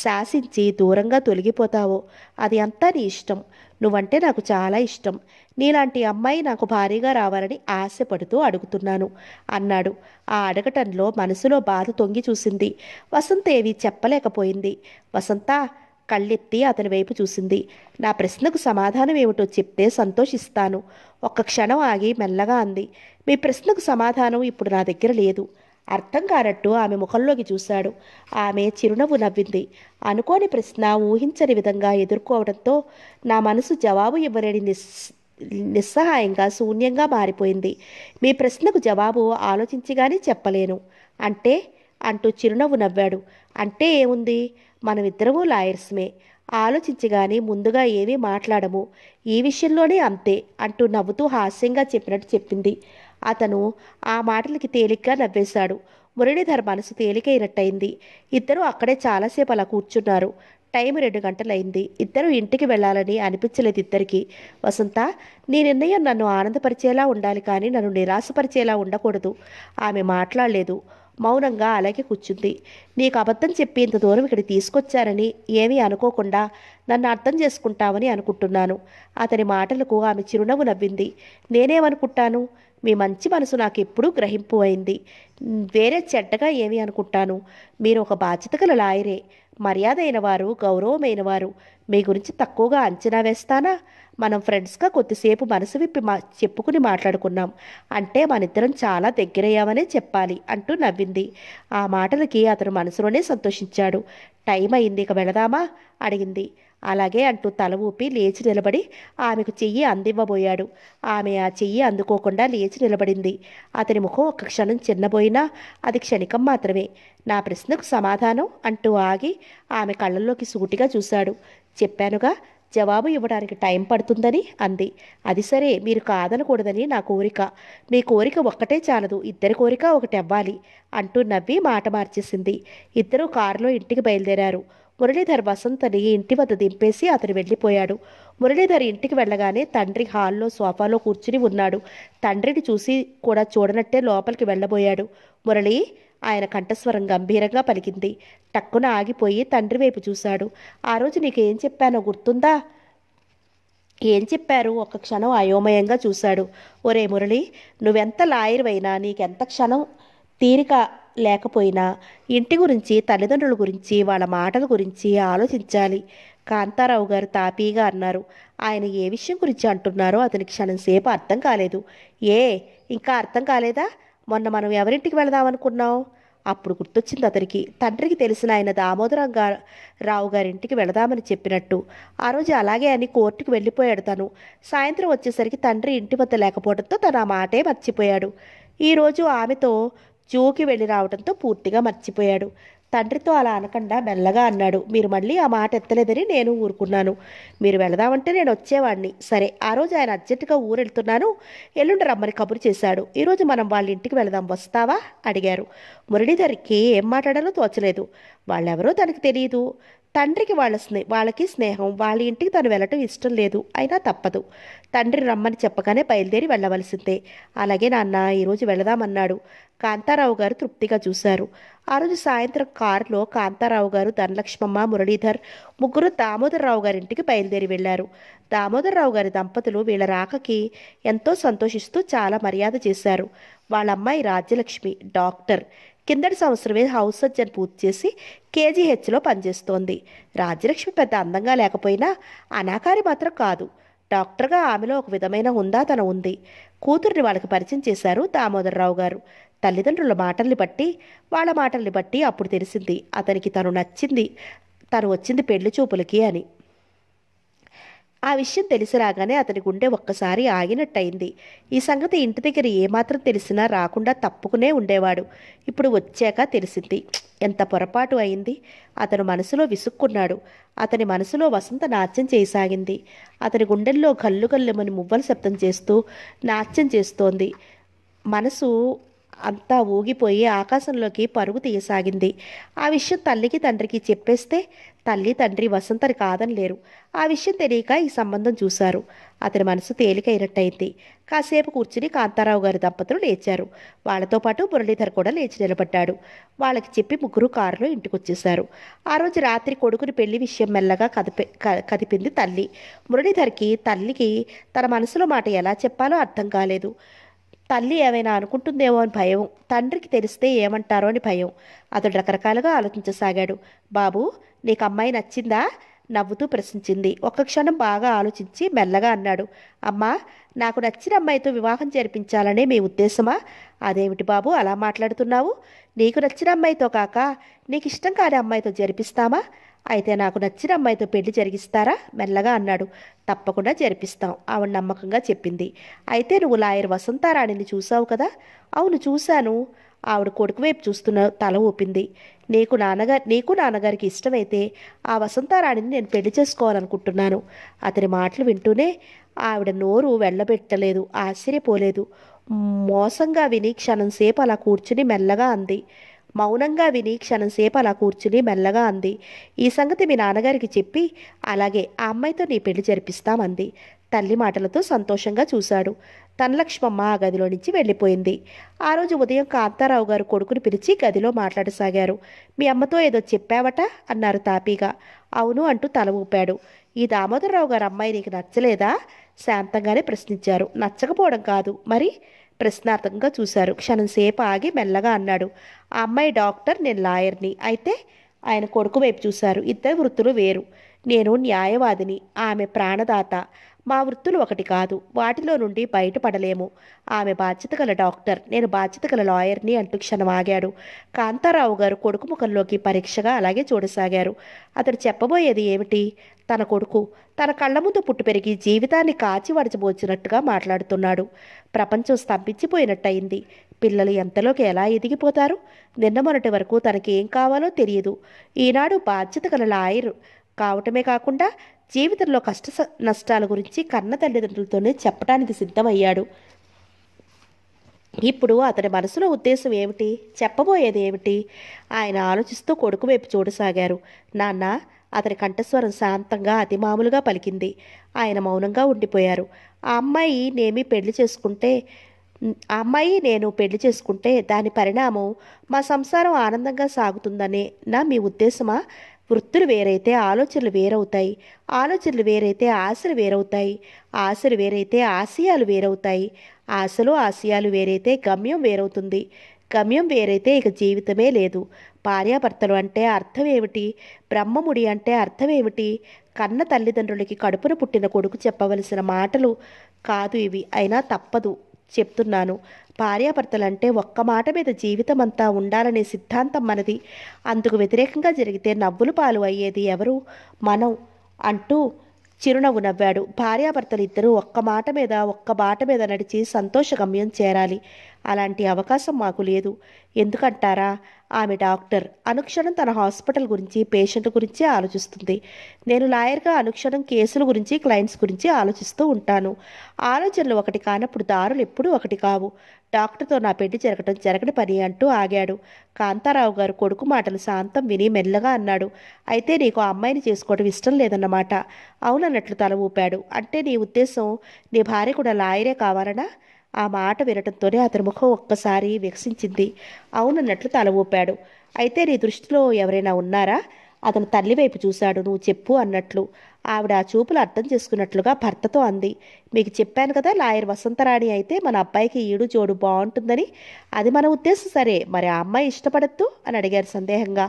శాసించి దూరంగా తొలగిపోతావో అది అంతా నీ ఇష్టం నువ్వంటే నాకు చాలా ఇష్టం నీలాంటి అమ్మాయి నాకు భారీగా రావాలని ఆశపడుతూ అడుగుతున్నాను అన్నాడు ఆ అడగటంలో మనసులో బాధ తొంగి చూసింది వసంతేవి చెప్పలేకపోయింది వసంత కళ్ళెత్తి అతని వైపు చూసింది నా ప్రశ్నకు సమాధానం ఏమిటో చెప్తే సంతోషిస్తాను ఒక్క క్షణం ఆగి మెల్లగా అంది మీ ప్రశ్నకు సమాధానం ఇప్పుడు నా దగ్గర లేదు అర్థం కానట్టు ఆమె ముఖంలోకి చూశాడు ఆమె చిరునవ్వు నవ్వింది అనుకోని ప్రశ్న ఊహించని విధంగా ఎదుర్కోవడంతో నా మనసు జవాబు ఇవ్వలేని నిస్సహాయంగా శూన్యంగా మారిపోయింది మీ ప్రశ్నకు జవాబు ఆలోచించిగానే చెప్పలేను అంటే అంటూ చిరునవ్వు నవ్వాడు అంటే ఏముంది మనమిద్దరము లాయర్స్మే ఆలోచించగాని ముందుగా ఏమీ మాట్లాడము ఈ విషయంలోనే అంతే అంటూ నవ్వుతూ హాస్యంగా చెప్పినట్టు చెప్పింది అతను ఆ మాటలకి తేలిగ్గా నవ్వేశాడు మురళీధర్ మనసు తేలికైనట్టయింది ఇద్దరూ అక్కడే చాలాసేపు అలా కూర్చున్నారు టైం రెండు గంటలైంది ఇద్దరు ఇంటికి వెళ్ళాలని అనిపించలేదు ఇద్దరికి వసంత నీ నిర్ణయం నన్ను ఆనందపరిచేలా ఉండాలి కానీ నన్ను నిరాశపరిచేలా ఉండకూడదు ఆమె మాట్లాడలేదు మౌనంగా అలాగే కూర్చుంది నీకు అబద్ధం చెప్పి ఇంత దూరం ఇక్కడ తీసుకొచ్చారని ఏమీ అనుకోకుండా నన్ను అర్థం చేసుకుంటామని అనుకుంటున్నాను అతని మాటలకు ఆమె చిరునవ్వు నవ్వింది నేనేమనుకుంటాను మీ మంచి మనసు నాకు ఎప్పుడూ గ్రహింపు అయింది వేరే చెడ్డగా ఏమీ అనుకుంటాను మీరు ఒక బాధ్యత గల లాయరే వారు గౌరవమైన గౌరవమైనవారు మీ గురించి తక్కువగా అంచనా వేస్తానా మనం ఫ్రెండ్స్గా కొద్దిసేపు మనసు విప్పి మా చెప్పుకుని మాట్లాడుకున్నాం అంటే మనిద్దరం చాలా దగ్గరయ్యామనే చెప్పాలి అంటూ నవ్వింది ఆ మాటలకి అతను మనసులోనే సంతోషించాడు టైం అయింది ఇక వెళదామా అడిగింది అలాగే అంటూ తల ఊపి లేచి నిలబడి ఆమెకు చెయ్యి అందివ్వబోయాడు ఆమె ఆ చెయ్యి అందుకోకుండా లేచి నిలబడింది అతని ముఖం ఒక క్షణం చిన్నబోయినా అది క్షణికం మాత్రమే నా ప్రశ్నకు సమాధానం అంటూ ఆగి ఆమె కళ్ళల్లోకి సూటిగా చూశాడు చెప్పానుగా జవాబు ఇవ్వడానికి టైం పడుతుందని అంది అది సరే మీరు కాదనకూడదని నా కోరిక మీ కోరిక ఒక్కటే చాలదు ఇద్దరి కోరిక ఒకటి అవ్వాలి అంటూ నవ్వి మాట మార్చేసింది ఇద్దరూ కారులో ఇంటికి బయలుదేరారు మురళీధర్ వసంతని ఇంటి వద్ద దింపేసి అతను వెళ్ళిపోయాడు మురళీధర్ ఇంటికి వెళ్ళగానే తండ్రి హాల్లో సోఫాలో కూర్చుని ఉన్నాడు తండ్రిని చూసి కూడా చూడనట్టే లోపలికి వెళ్ళబోయాడు మురళి ఆయన కంఠస్వరం గంభీరంగా పలికింది టక్కున ఆగిపోయి తండ్రి వైపు చూశాడు ఆ రోజు నీకేం చెప్పానో గుర్తుందా ఏం చెప్పారు ఒక క్షణం అయోమయంగా చూశాడు ఒరే మురళి నువ్వెంత లాయర్వైనా నీకెంత క్షణం తీరిక లేకపోయినా ఇంటి గురించి తల్లిదండ్రుల గురించి వాళ్ళ మాటల గురించి ఆలోచించాలి కాంతారావు గారు తాపీగా అన్నారు ఆయన ఏ విషయం గురించి అంటున్నారో అతనికి సేపు అర్థం కాలేదు ఏ ఇంకా అర్థం కాలేదా మొన్న మనం ఎవరింటికి అనుకున్నావు అప్పుడు గుర్తొచ్చింది అతనికి తండ్రికి తెలిసిన ఆయన దామోదరం గారు రావు గారింటికి వెళదామని చెప్పినట్టు ఆ రోజు అలాగే అని కోర్టుకు వెళ్ళిపోయాడు తను సాయంత్రం వచ్చేసరికి తండ్రి ఇంటి వద్ద లేకపోవడంతో తను ఆ మాటే మర్చిపోయాడు ఈరోజు ఆమెతో జూకి వెళ్ళి రావడంతో పూర్తిగా మర్చిపోయాడు తండ్రితో అలా అనకుండా మెల్లగా అన్నాడు మీరు మళ్ళీ ఆ మాట ఎత్తలేదని నేను ఊరుకున్నాను మీరు వెళదామంటే నేను వచ్చేవాడిని సరే ఆ రోజు ఆయన అర్జెంటుగా ఊరెళ్తున్నాను ఎల్లుండి రమ్మని కబురు చేశాడు ఈరోజు మనం వాళ్ళ ఇంటికి వెళదాం వస్తావా అడిగారు మురళీధర్కి ఏం మాట్లాడాలో తోచలేదు వాళ్ళెవరో తనకు తెలియదు తండ్రికి వాళ్ళ స్నే వాళ్ళకి స్నేహం వాళ్ళ ఇంటికి తను వెళ్ళటం ఇష్టం లేదు అయినా తప్పదు తండ్రి రమ్మని చెప్పగానే బయలుదేరి వెళ్ళవలసిందే అలాగే నాన్న ఈరోజు వెళదామన్నాడు కాంతారావు గారు తృప్తిగా చూశారు ఆ రోజు సాయంత్రం కారులో కాంతారావు గారు ధనలక్ష్మమ్మ మురళీధర్ ముగ్గురు దామోదరరావు గారింటికి బయలుదేరి వెళ్లారు దామోదరరావు గారి దంపతులు వీళ్ళ రాకకి ఎంతో సంతోషిస్తూ చాలా మర్యాద చేశారు వాళ్ళ అమ్మాయి రాజ్యలక్ష్మి డాక్టర్ కిందటి సంవత్సరమే హౌస్ సర్జన్ పూర్తి చేసి కేజీహెచ్లో పనిచేస్తోంది రాజ్యలక్ష్మి పెద్ద అందంగా లేకపోయినా అనాకారి మాత్రం కాదు డాక్టర్గా ఆమెలో ఒక విధమైన హుందా తన ఉంది కూతురిని వాళ్ళకి పరిచయం చేశారు దామోదరరావు గారు తల్లిదండ్రుల మాటల్ని బట్టి వాళ్ళ మాటల్ని బట్టి అప్పుడు తెలిసింది అతనికి తను నచ్చింది తను వచ్చింది పెళ్లి చూపులకి అని ఆ విషయం తెలిసి రాగానే అతని గుండె ఒక్కసారి ఆగినట్టయింది ఈ సంగతి ఇంటి దగ్గర ఏమాత్రం తెలిసినా రాకుండా తప్పుకునే ఉండేవాడు ఇప్పుడు వచ్చాక తెలిసింది ఎంత పొరపాటు అయింది అతను మనసులో విసుక్కున్నాడు అతని మనసులో వసంత నాట్యం చేయసాగింది అతని గుండెల్లో గల్లు గల్లుమని మువ్వలు శబ్దం చేస్తూ నాట్యం చేస్తోంది మనసు అంతా ఊగిపోయి ఆకాశంలోకి పరుగు తీయసాగింది ఆ విషయం తల్లికి తండ్రికి చెప్పేస్తే తల్లి తండ్రి వసంతరి కాదని లేరు ఆ విషయం తెలియక ఈ సంబంధం చూశారు అతని మనసు తేలికైనట్టయింది కాసేపు కూర్చుని కాంతారావు గారి దంపతులు లేచారు వాళ్లతో పాటు మురళీధర్ కూడా లేచి నిలబడ్డాడు వాళ్ళకి చెప్పి ముగ్గురు కారులో ఇంటికొచ్చేశారు ఆ రోజు రాత్రి కొడుకుని పెళ్లి విషయం మెల్లగా కదిపి కదిపింది తల్లి మురళీధర్కి తల్లికి తన మనసులో మాట ఎలా చెప్పాలో అర్థం కాలేదు తల్లి ఏమైనా అనుకుంటుందేమో అని భయం తండ్రికి తెలిస్తే ఏమంటారో అని భయం అతడు రకరకాలుగా ఆలోచించసాగాడు బాబు నీకు అమ్మాయి నచ్చిందా నవ్వుతూ ప్రశ్నించింది ఒక్క క్షణం బాగా ఆలోచించి మెల్లగా అన్నాడు అమ్మా నాకు నచ్చిన అమ్మాయితో వివాహం జరిపించాలనే మీ ఉద్దేశమా అదేమిటి బాబు అలా మాట్లాడుతున్నావు నీకు నచ్చిన అమ్మాయితో కాక నీకు ఇష్టం కాని అమ్మాయితో జరిపిస్తామా అయితే నాకు నచ్చిన అమ్మాయితో పెళ్లి జరిగిస్తారా మెల్లగా అన్నాడు తప్పకుండా జరిపిస్తాం ఆవిడ నమ్మకంగా చెప్పింది అయితే నువ్వు లాయర్ వసంతారాణిని చూసావు కదా అవును చూశాను ఆవిడ కొడుకు వైపు చూస్తున్న తల ఊపింది నీకు నాన్నగారు నీకు నాన్నగారికి ఇష్టమైతే ఆ వసంతారాణిని నేను పెళ్లి చేసుకోవాలనుకుంటున్నాను అతని మాటలు వింటూనే ఆవిడ నోరు వెళ్ళబెట్టలేదు ఆశ్చర్యపోలేదు మోసంగా విని క్షణంసేపు అలా కూర్చుని మెల్లగా అంది మౌనంగా విని క్షణంసేపు అలా కూర్చుని మెల్లగా అంది ఈ సంగతి మీ నాన్నగారికి చెప్పి అలాగే ఆ అమ్మాయితో నీ పెళ్లి జరిపిస్తామంది తల్లి మాటలతో సంతోషంగా చూశాడు తనలక్ష్మమ్మ ఆ గదిలో నుంచి వెళ్ళిపోయింది ఆ రోజు ఉదయం కాంతారావు గారు కొడుకుని పిలిచి గదిలో మాట్లాడసాగారు మీ అమ్మతో ఏదో చెప్పావట అన్నారు తాపీగా అవును అంటూ తల ఊపాడు ఈ దామోదరరావు గారు అమ్మాయి నీకు నచ్చలేదా శాంతంగానే ప్రశ్నించారు నచ్చకపోవడం కాదు మరి ప్రశ్నార్థంగా చూశారు క్షణం సేపు ఆగి మెల్లగా అన్నాడు ఆ అమ్మాయి డాక్టర్ నేను లాయర్ని అయితే ఆయన కొడుకు వైపు చూశారు ఇద్దరు వృత్తులు వేరు నేను న్యాయవాదిని ఆమె ప్రాణదాత మా వృత్తులు ఒకటి కాదు వాటిలో నుండి బయటపడలేము ఆమె బాధ్యత గల డాక్టర్ నేను బాధ్యత గల లాయర్ని అంటూ క్షణం ఆగాడు కాంతారావు గారు కొడుకు ముఖంలోకి పరీక్షగా అలాగే చూడసాగారు అతడు చెప్పబోయేది ఏమిటి తన కొడుకు తన కళ్ళ ముందు పుట్టు పెరిగి జీవితాన్ని కాచి వడచబోచినట్టుగా మాట్లాడుతున్నాడు ప్రపంచం స్తంభించిపోయినట్టయింది పిల్లలు ఎంతలోకి ఎలా ఎదిగిపోతారు నిన్న మొన్నటి వరకు తనకి ఏం కావాలో తెలియదు ఈనాడు బాధ్యత గల లాయర్ కావటమే కాకుండా జీవితంలో కష్ట నష్టాల గురించి కన్న తల్లిదండ్రులతోనే చెప్పడానికి సిద్ధమయ్యాడు ఇప్పుడు అతని మనసులో ఉద్దేశం ఏమిటి చెప్పబోయేది ఏమిటి ఆయన ఆలోచిస్తూ కొడుకు వైపు చూడసాగారు నాన్న అతని కంఠస్వరం శాంతంగా అతి మామూలుగా పలికింది ఆయన మౌనంగా ఉండిపోయారు ఆ అమ్మాయి నేమి పెళ్లి చేసుకుంటే ఆ అమ్మాయి నేను పెళ్లి చేసుకుంటే దాని పరిణామం మా సంసారం ఆనందంగా సాగుతుందనే నా మీ ఉద్దేశమా వృత్తులు వేరైతే ఆలోచనలు వేరవుతాయి ఆలోచనలు వేరైతే ఆశలు వేరవుతాయి ఆశలు వేరైతే ఆశయాలు వేరవుతాయి ఆశలు ఆశయాలు వేరైతే గమ్యం వేరవుతుంది గమ్యం వేరైతే ఇక జీవితమే లేదు భార్యాభర్తలు అంటే అర్థం ఏమిటి బ్రహ్మముడి అంటే అర్థం ఏమిటి కన్న తల్లిదండ్రులకి కడుపున పుట్టిన కొడుకు చెప్పవలసిన మాటలు కాదు ఇవి అయినా తప్పదు చెప్తున్నాను భార్యాభర్తలంటే ఒక్క మాట మీద జీవితం అంతా ఉండాలనే సిద్ధాంతం మనది అందుకు వ్యతిరేకంగా జరిగితే నవ్వులు పాలు అయ్యేది ఎవరు మనం అంటూ చిరునవ్వు నవ్వాడు భార్యాభర్తలు ఇద్దరూ ఒక్క మాట మీద ఒక్క బాట మీద నడిచి సంతోష గమ్యం చేరాలి అలాంటి అవకాశం మాకు లేదు ఎందుకంటారా ఆమె డాక్టర్ అనుక్షణం తన హాస్పిటల్ గురించి పేషెంట్ గురించి ఆలోచిస్తుంది నేను లాయర్గా అనుక్షణం కేసుల గురించి క్లయింట్స్ గురించి ఆలోచిస్తూ ఉంటాను ఆలోచనలు ఒకటి కానప్పుడు దారులు ఎప్పుడూ ఒకటి కావు డాక్టర్తో నా పెళ్లి జరగటం జరగని పని అంటూ ఆగాడు కాంతారావు గారు కొడుకు మాటలు శాంతం విని మెల్లగా అన్నాడు అయితే నీకు ఆ అమ్మాయిని చేసుకోవడం ఇష్టం లేదన్నమాట అవునన్నట్లు తల ఊపాడు అంటే నీ ఉద్దేశం నీ భార్య కూడా లాయరే కావాలనా ఆ మాట వినటంతోనే అతని ముఖం ఒక్కసారి వికసించింది అవునన్నట్లు తల ఊపాడు అయితే నీ దృష్టిలో ఎవరైనా ఉన్నారా అతను తల్లి వైపు చూశాడు నువ్వు చెప్పు అన్నట్లు ఆవిడ ఆ చూపులు అర్థం చేసుకున్నట్లుగా భర్తతో అంది మీకు చెప్పాను కదా లాయర్ వసంతరాణి అయితే మన అబ్బాయికి ఈడు జోడు బాగుంటుందని అది మన ఉద్దేశం సరే మరి ఆ అమ్మాయి ఇష్టపడద్దు అని అడిగారు సందేహంగా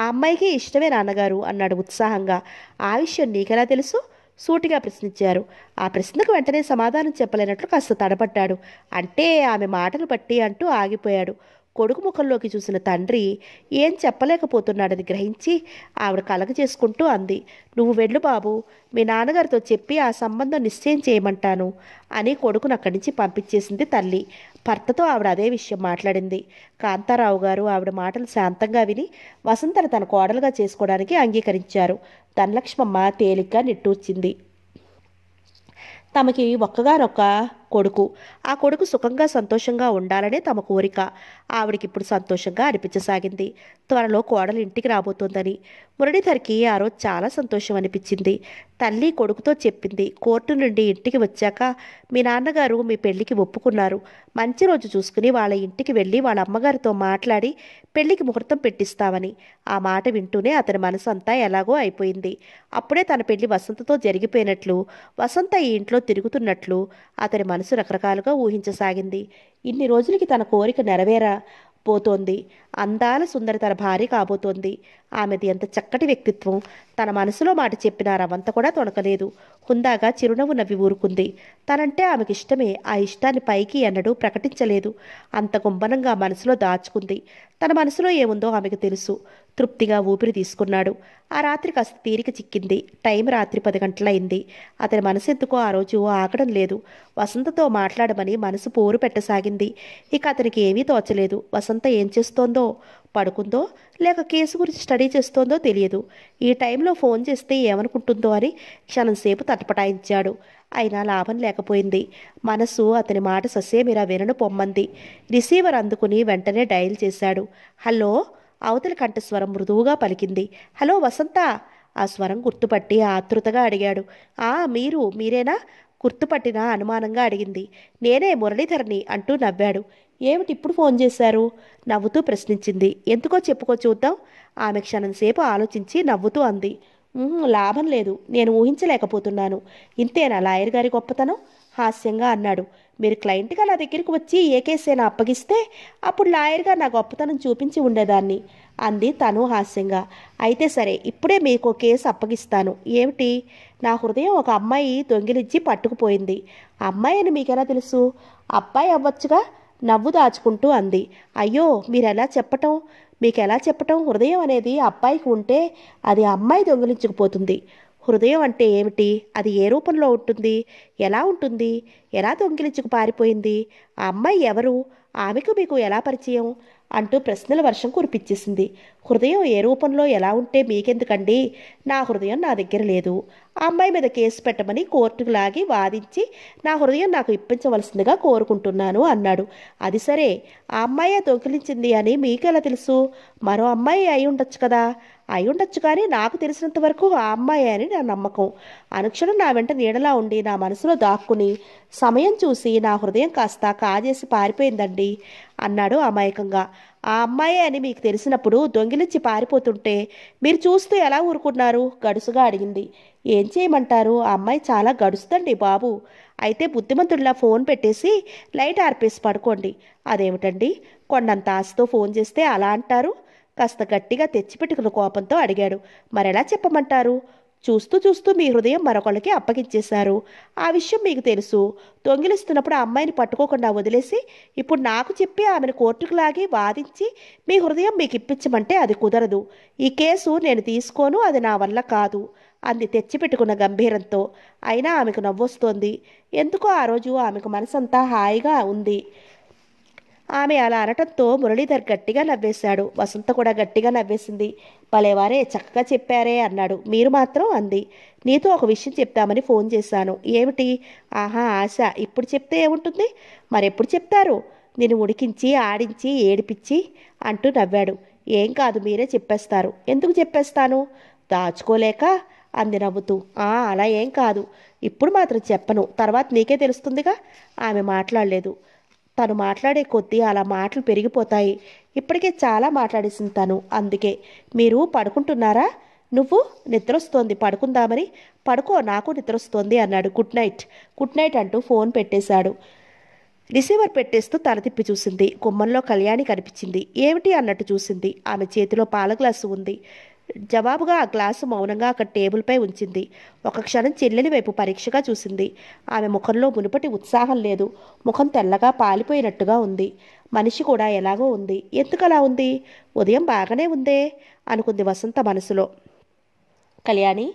ఆ అమ్మాయికి ఇష్టమే నాన్నగారు అన్నాడు ఉత్సాహంగా ఆ విషయం నీకెలా తెలుసు సూటిగా ప్రశ్నించారు ఆ ప్రశ్నకు వెంటనే సమాధానం చెప్పలేనట్లు కాస్త తడబడ్డాడు అంటే ఆమె మాటలు బట్టి అంటూ ఆగిపోయాడు కొడుకు ముఖంలోకి చూసిన తండ్రి ఏం చెప్పలేకపోతున్నాడని గ్రహించి ఆవిడ కలగ చేసుకుంటూ అంది నువ్వు వెళ్ళు బాబు మీ నాన్నగారితో చెప్పి ఆ సంబంధం నిశ్చయం చేయమంటాను అని కొడుకును అక్కడి నుంచి పంపించేసింది తల్లి భర్తతో ఆవిడ అదే విషయం మాట్లాడింది కాంతారావు గారు ఆవిడ మాటలు శాంతంగా విని వసంతను తన కోడలుగా చేసుకోవడానికి అంగీకరించారు ధనలక్ష్మమ్మ తేలిగ్గా నిట్టూర్చింది తమకి ఒక్కగానొక్క కొడుకు ఆ కొడుకు సుఖంగా సంతోషంగా ఉండాలనే తమ కోరిక ఆవిడకి ఇప్పుడు సంతోషంగా అనిపించసాగింది త్వరలో కోడలు ఇంటికి రాబోతోందని మురళీధర్కి ఆ రోజు చాలా సంతోషం అనిపించింది తల్లి కొడుకుతో చెప్పింది కోర్టు నుండి ఇంటికి వచ్చాక మీ నాన్నగారు మీ పెళ్లికి ఒప్పుకున్నారు మంచి రోజు చూసుకుని వాళ్ళ ఇంటికి వెళ్ళి వాళ్ళ అమ్మగారితో మాట్లాడి పెళ్లికి ముహూర్తం పెట్టిస్తామని ఆ మాట వింటూనే అతని మనసు అంతా ఎలాగో అయిపోయింది అప్పుడే తన పెళ్లి వసంతతో జరిగిపోయినట్లు వసంత ఈ ఇంట్లో తిరుగుతున్నట్లు అతని మనసు రకరకాలుగా ఊహించసాగింది ఇన్ని రోజులకి తన కోరిక నెరవేరా పోతోంది అందాల సుందరి తన భార్య కాబోతోంది ఆమెది ఎంత చక్కటి వ్యక్తిత్వం తన మనసులో మాట చెప్పిన రవంత కూడా తొనకలేదు హుందాగా చిరునవ్వు నవ్వి ఊరుకుంది తనంటే ఆమెకి ఇష్టమే ఆ ఇష్టాన్ని పైకి ఎన్నడూ ప్రకటించలేదు అంత గుంబనంగా మనసులో దాచుకుంది తన మనసులో ఏముందో ఆమెకు తెలుసు తృప్తిగా ఊపిరి తీసుకున్నాడు ఆ రాత్రి కాస్త తీరిక చిక్కింది టైం రాత్రి పది గంటలైంది అతని మనసు ఎందుకో ఆ రోజు ఆగడం లేదు వసంతతో మాట్లాడమని మనసు పోరు పెట్టసాగింది ఇక అతనికి ఏమీ తోచలేదు వసంత ఏం చేస్తోందో పడుకుందో లేక కేసు గురించి స్టడీ చేస్తోందో తెలియదు ఈ టైంలో ఫోన్ చేస్తే ఏమనుకుంటుందో అని క్షణంసేపు తటపటాయించాడు అయినా లాభం లేకపోయింది మనసు అతని మాట ససేమిరా వినను పొమ్మంది రిసీవర్ అందుకుని వెంటనే డయల్ చేశాడు హలో అవతలి స్వరం మృదువుగా పలికింది హలో వసంత ఆ స్వరం గుర్తుపట్టి ఆతృతగా అడిగాడు ఆ మీరు మీరేనా గుర్తుపట్టిన అనుమానంగా అడిగింది నేనే మురళీధరని అంటూ నవ్వాడు ఏమిటి ఇప్పుడు ఫోన్ చేశారు నవ్వుతూ ప్రశ్నించింది ఎందుకో చెప్పుకో చూద్దాం ఆమె క్షణం సేపు ఆలోచించి నవ్వుతూ అంది లాభం లేదు నేను ఊహించలేకపోతున్నాను ఇంతేనా లాయర్ గారి గొప్పతనం హాస్యంగా అన్నాడు మీరు క్లయింట్గా నా దగ్గరికి వచ్చి ఏ కేసైనా అప్పగిస్తే అప్పుడు లాయర్గా నా గొప్పతనం చూపించి ఉండేదాన్ని అంది తను హాస్యంగా అయితే సరే ఇప్పుడే మీకు కేసు అప్పగిస్తాను ఏమిటి నా హృదయం ఒక అమ్మాయి దొంగిలిచ్చి పట్టుకుపోయింది అమ్మాయి అని మీకెలా తెలుసు అబ్బాయి అవ్వచ్చుగా నవ్వు దాచుకుంటూ అంది అయ్యో మీరెలా చెప్పటం మీకు ఎలా చెప్పటం హృదయం అనేది అబ్బాయికి ఉంటే అది అమ్మాయి దొంగిలించుకుపోతుంది హృదయం అంటే ఏమిటి అది ఏ రూపంలో ఉంటుంది ఎలా ఉంటుంది ఎలా దొంగిలించుకు పారిపోయింది ఆ అమ్మాయి ఎవరు ఆమెకు మీకు ఎలా పరిచయం అంటూ ప్రశ్నల వర్షం కురిపించేసింది హృదయం ఏ రూపంలో ఎలా ఉంటే మీకెందుకండి నా హృదయం నా దగ్గర లేదు ఆ అమ్మాయి మీద కేసు పెట్టమని కోర్టుకు లాగి వాదించి నా హృదయం నాకు ఇప్పించవలసిందిగా కోరుకుంటున్నాను అన్నాడు అది సరే ఆ అమ్మాయే దొంగిలించింది అని మీకెలా తెలుసు మరో అమ్మాయి అయి ఉండొచ్చు కదా అయి ఉండొచ్చు కానీ నాకు తెలిసినంత వరకు ఆ అమ్మాయి అని నా నమ్మకం అనుక్షణం నా వెంట నీడలా ఉండి నా మనసులో దాక్కుని సమయం చూసి నా హృదయం కాస్త కాజేసి పారిపోయిందండి అన్నాడు అమాయకంగా ఆ అమ్మాయి అని మీకు తెలిసినప్పుడు దొంగిలించి పారిపోతుంటే మీరు చూస్తూ ఎలా ఊరుకున్నారు గడుసుగా అడిగింది ఏం చేయమంటారు ఆ అమ్మాయి చాలా గడుస్తుందండి బాబు అయితే బుద్ధిమంతుడిలా ఫోన్ పెట్టేసి లైట్ ఆర్పేసి పడుకోండి అదేమిటండి కొండంత ఆశతో ఫోన్ చేస్తే అలా అంటారు కాస్త గట్టిగా తెచ్చిపెట్టుకున్న కోపంతో అడిగాడు మరెలా చెప్పమంటారు చూస్తూ చూస్తూ మీ హృదయం మరొకళ్ళకి అప్పగించేశారు ఆ విషయం మీకు తెలుసు దొంగిలిస్తున్నప్పుడు ఆ అమ్మాయిని పట్టుకోకుండా వదిలేసి ఇప్పుడు నాకు చెప్పి ఆమెను కోర్టుకు లాగి వాదించి మీ హృదయం మీకు ఇప్పించమంటే అది కుదరదు ఈ కేసు నేను తీసుకోను అది నా వల్ల కాదు అంది తెచ్చిపెట్టుకున్న గంభీరంతో అయినా ఆమెకు నవ్వొస్తోంది ఎందుకో ఆ రోజు ఆమెకు మనసంతా హాయిగా ఉంది ఆమె అలా అనటంతో మురళీధర్ గట్టిగా నవ్వేశాడు వసంత కూడా గట్టిగా నవ్వేసింది పలేవారే చక్కగా చెప్పారే అన్నాడు మీరు మాత్రం అంది నీతో ఒక విషయం చెప్తామని ఫోన్ చేశాను ఏమిటి ఆహా ఆశ ఇప్పుడు చెప్తే ఏముంటుంది మరెప్పుడు చెప్తారు నేను ఉడికించి ఆడించి ఏడిపించి అంటూ నవ్వాడు ఏం కాదు మీరే చెప్పేస్తారు ఎందుకు చెప్పేస్తాను దాచుకోలేక అంది నవ్వుతూ ఆ అలా ఏం కాదు ఇప్పుడు మాత్రం చెప్పను తర్వాత నీకే తెలుస్తుందిగా ఆమె మాట్లాడలేదు తను మాట్లాడే కొద్దీ అలా మాటలు పెరిగిపోతాయి ఇప్పటికే చాలా మాట్లాడేసింది తను అందుకే మీరు పడుకుంటున్నారా నువ్వు నిద్రొస్తోంది పడుకుందామని పడుకో నాకు నిద్రొస్తోంది అన్నాడు గుడ్ నైట్ గుడ్ నైట్ అంటూ ఫోన్ పెట్టేశాడు రిసీవర్ పెట్టేస్తూ తల తిప్పి చూసింది కొమ్మల్లో కళ్యాణి కనిపించింది ఏమిటి అన్నట్టు చూసింది ఆమె చేతిలో పాల గ్లాసు ఉంది జవాబుగా ఆ గ్లాసు మౌనంగా అక్కడ టేబుల్పై ఉంచింది ఒక క్షణం చెల్లెలి వైపు పరీక్షగా చూసింది ఆమె ముఖంలో మునుపటి ఉత్సాహం లేదు ముఖం తెల్లగా పాలిపోయినట్టుగా ఉంది మనిషి కూడా ఎలాగో ఉంది ఎందుకు అలా ఉంది ఉదయం బాగానే ఉందే అనుకుంది వసంత మనసులో కళ్యాణి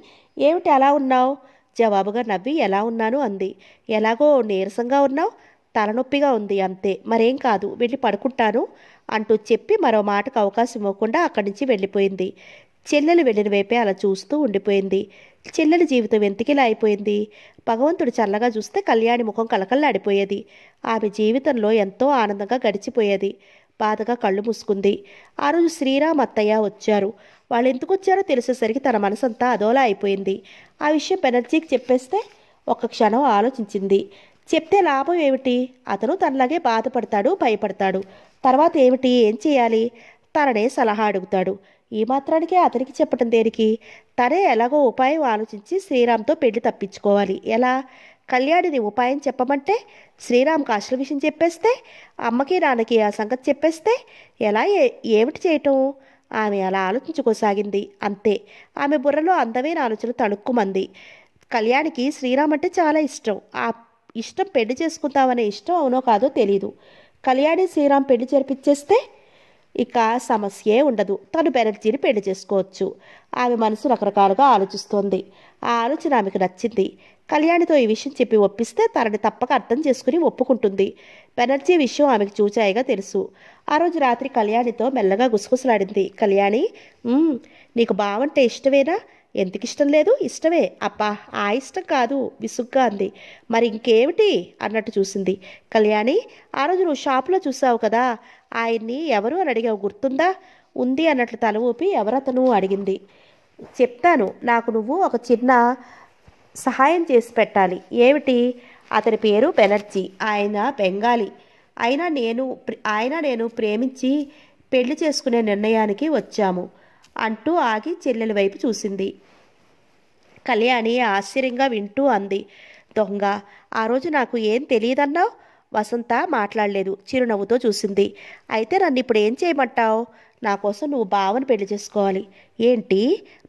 ఏమిటి అలా ఉన్నావు జవాబుగా నవ్వి ఎలా ఉన్నాను అంది ఎలాగో నీరసంగా ఉన్నావు తలనొప్పిగా ఉంది అంతే మరేం కాదు వెళ్ళి పడుకుంటాను అంటూ చెప్పి మరో మాటకు అవకాశం ఇవ్వకుండా అక్కడి నుంచి వెళ్ళిపోయింది చెల్లెలు వెళ్ళిన వైపే అలా చూస్తూ ఉండిపోయింది చెల్లెల జీవితం ఎంతకిలా అయిపోయింది భగవంతుడు చల్లగా చూస్తే కళ్యాణి ముఖం కలకల్లాడిపోయేది ఆమె జీవితంలో ఎంతో ఆనందంగా గడిచిపోయేది బాధగా కళ్ళు మూసుకుంది ఆ రోజు శ్రీరామ్ అత్తయ్య వచ్చారు వాళ్ళు ఎందుకు వచ్చారో తెలిసేసరికి తన మనసంతా అదోలా అయిపోయింది ఆ విషయం బెనర్జీకి చెప్పేస్తే ఒక్క క్షణం ఆలోచించింది చెప్తే లాభం ఏమిటి అతను తనలాగే బాధపడతాడు భయపడతాడు తర్వాత ఏమిటి ఏం చేయాలి తననే సలహా అడుగుతాడు ఈ మాత్రానికే అతనికి చెప్పటం దేనికి తనే ఎలాగో ఉపాయం ఆలోచించి శ్రీరామ్తో పెళ్లి తప్పించుకోవాలి ఎలా కళ్యాణిని ఉపాయం చెప్పమంటే శ్రీరామ్ కాశల విషయం చెప్పేస్తే అమ్మకి నాన్నకి ఆ సంగతి చెప్పేస్తే ఎలా ఏ ఏమిటి చేయటం ఆమె అలా ఆలోచించుకోసాగింది అంతే ఆమె బుర్రలో అందమైన ఆలోచన తణుక్కుమంది కళ్యాణికి శ్రీరామ్ అంటే చాలా ఇష్టం ఆ ఇష్టం పెళ్లి చేసుకుందామనే ఇష్టం అవునో కాదో తెలీదు కళ్యాణి శ్రీరామ్ పెళ్లి జరిపించేస్తే ఇక సమస్యే ఉండదు తను బెనర్జీని పెళ్లి చేసుకోవచ్చు ఆమె మనసు రకరకాలుగా ఆలోచిస్తోంది ఆ ఆలోచన ఆమెకు నచ్చింది కళ్యాణితో ఈ విషయం చెప్పి ఒప్పిస్తే తనని తప్పక అర్థం చేసుకుని ఒప్పుకుంటుంది బెనర్జీ విషయం ఆమెకు చూచాయిగా తెలుసు ఆ రోజు రాత్రి కళ్యాణితో మెల్లగా గుసగుసలాడింది కళ్యాణి నీకు బావంటే ఇష్టమేనా ఎందుకు ఇష్టం లేదు ఇష్టమే అప్పా ఆ ఇష్టం కాదు విసుగ్గా అంది మరి ఇంకేమిటి అన్నట్టు చూసింది కళ్యాణి ఆ రోజు నువ్వు షాప్లో చూసావు కదా ఆయన్ని ఎవరు అని అడిగావు గుర్తుందా ఉంది అన్నట్లు తల ఊపి ఎవరతను అడిగింది చెప్తాను నాకు నువ్వు ఒక చిన్న సహాయం చేసి పెట్టాలి ఏమిటి అతని పేరు బెనర్జీ ఆయన బెంగాలీ అయినా నేను ఆయన నేను ప్రేమించి పెళ్లి చేసుకునే నిర్ణయానికి వచ్చాము అంటూ ఆగి చెల్లెల వైపు చూసింది కళ్యాణి ఆశ్చర్యంగా వింటూ అంది దొంగ ఆ రోజు నాకు ఏం తెలియదన్నావు వసంత మాట్లాడలేదు చిరునవ్వుతో చూసింది అయితే నన్ను ఇప్పుడు ఏం చేయమంటావు నా కోసం నువ్వు బావను పెళ్లి చేసుకోవాలి ఏంటి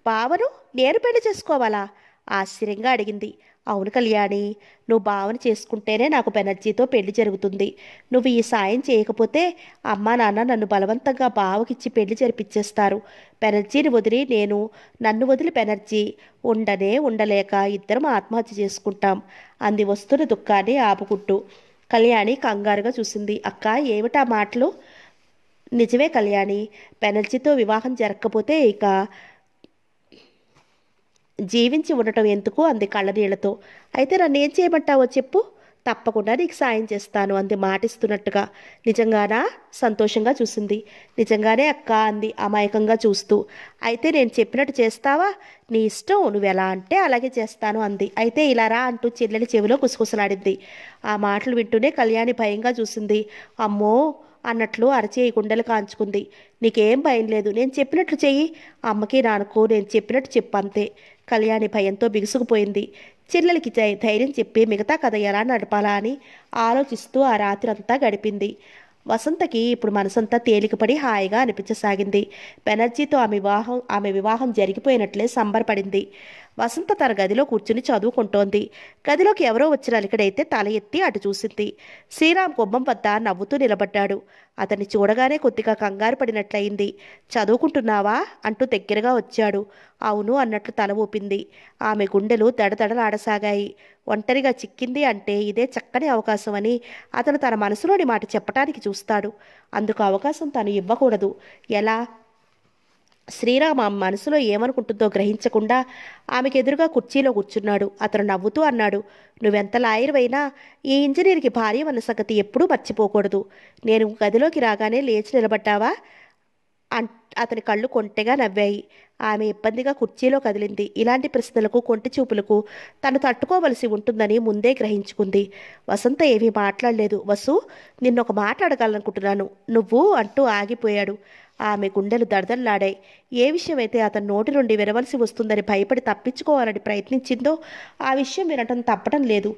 బావను నేను పెళ్లి చేసుకోవాలా ఆశ్చర్యంగా అడిగింది అవును కళ్యాణి నువ్వు భావన చేసుకుంటేనే నాకు బెనర్జీతో పెళ్లి జరుగుతుంది నువ్వు ఈ సాయం చేయకపోతే అమ్మా నాన్న నన్ను బలవంతంగా బావకిచ్చి పెళ్లి జరిపించేస్తారు బెనర్జీని వదిలి నేను నన్ను వదిలి బెనర్జీ ఉండనే ఉండలేక ఇద్దరం ఆత్మహత్య చేసుకుంటాం అంది వస్తున్న దుఃఖాన్ని ఆపుకుంటూ కళ్యాణి కంగారుగా చూసింది అక్క ఏమిటా మాటలు నిజమే కళ్యాణి బెనర్జీతో వివాహం జరగకపోతే ఇక జీవించి ఉండటం ఎందుకు అంది కళ్ళనీళ్లతో అయితే నన్ను ఏం చేయమంటావో చెప్పు తప్పకుండా నీకు సాయం చేస్తాను అంది మాటిస్తున్నట్టుగా నిజంగానా సంతోషంగా చూసింది నిజంగానే అక్క అంది అమాయకంగా చూస్తూ అయితే నేను చెప్పినట్టు చేస్తావా నీ ఇష్టం నువ్వు ఎలా అంటే అలాగే చేస్తాను అంది అయితే ఇలా రా అంటూ చెల్లెలి చెవిలో కుసుకుసలాడింది ఆ మాటలు వింటూనే కళ్యాణి భయంగా చూసింది అమ్మో అన్నట్లు అరచేయి గుండెలు కాంచుకుంది నీకేం భయం లేదు నేను చెప్పినట్లు చెయ్యి అమ్మకి నానుకో నేను చెప్పినట్టు చెప్పు అంతే కళ్యాణి భయంతో బిగుసుకుపోయింది చెల్లెలకి ధైర్యం చెప్పి మిగతా కథ ఎలా నడపాలా అని ఆలోచిస్తూ ఆ రాత్రి అంతా గడిపింది వసంతకి ఇప్పుడు మనసంతా తేలికపడి హాయిగా అనిపించసాగింది బెనర్జీతో ఆమె వివాహం ఆమె వివాహం జరిగిపోయినట్లే సంబరపడింది వసంత తన గదిలో కూర్చుని చదువుకుంటోంది గదిలోకి ఎవరో వచ్చిన అలికడైతే తల ఎత్తి అటు చూసింది శ్రీరామ్ గుమ్మం వద్ద నవ్వుతూ నిలబడ్డాడు అతన్ని చూడగానే కొద్దిగా కంగారు పడినట్లయింది చదువుకుంటున్నావా అంటూ దగ్గరగా వచ్చాడు అవును అన్నట్లు తల ఊపింది ఆమె గుండెలు దడదడలాడసాగాయి ఒంటరిగా చిక్కింది అంటే ఇదే చక్కని అవకాశం అని అతను తన మనసులోని మాట చెప్పటానికి చూస్తాడు అందుకు అవకాశం తను ఇవ్వకూడదు ఎలా ఆమె మనసులో ఏమనుకుంటుందో గ్రహించకుండా ఆమెకు ఎదురుగా కుర్చీలో కూర్చున్నాడు అతను నవ్వుతూ అన్నాడు నువ్వెంత లాయర్వైనా ఈ ఇంజనీర్కి భార్య అన్న సంగతి ఎప్పుడూ మర్చిపోకూడదు నేను గదిలోకి రాగానే లేచి నిలబడ్డావా అతని కళ్ళు కొంటెగా నవ్వాయి ఆమె ఇబ్బందిగా కుర్చీలో కదిలింది ఇలాంటి ప్రశ్నలకు కొంటి చూపులకు తను తట్టుకోవలసి ఉంటుందని ముందే గ్రహించుకుంది వసంత ఏమీ మాట్లాడలేదు వసు నిన్నొక మాట అడగాలనుకుంటున్నాను నువ్వు అంటూ ఆగిపోయాడు ఆమె గుండెలు దడదల్లాడాయి ఏ విషయమైతే అతని నోటి నుండి వినవలసి వస్తుందని భయపడి తప్పించుకోవాలని ప్రయత్నించిందో ఆ విషయం వినటం తప్పటం లేదు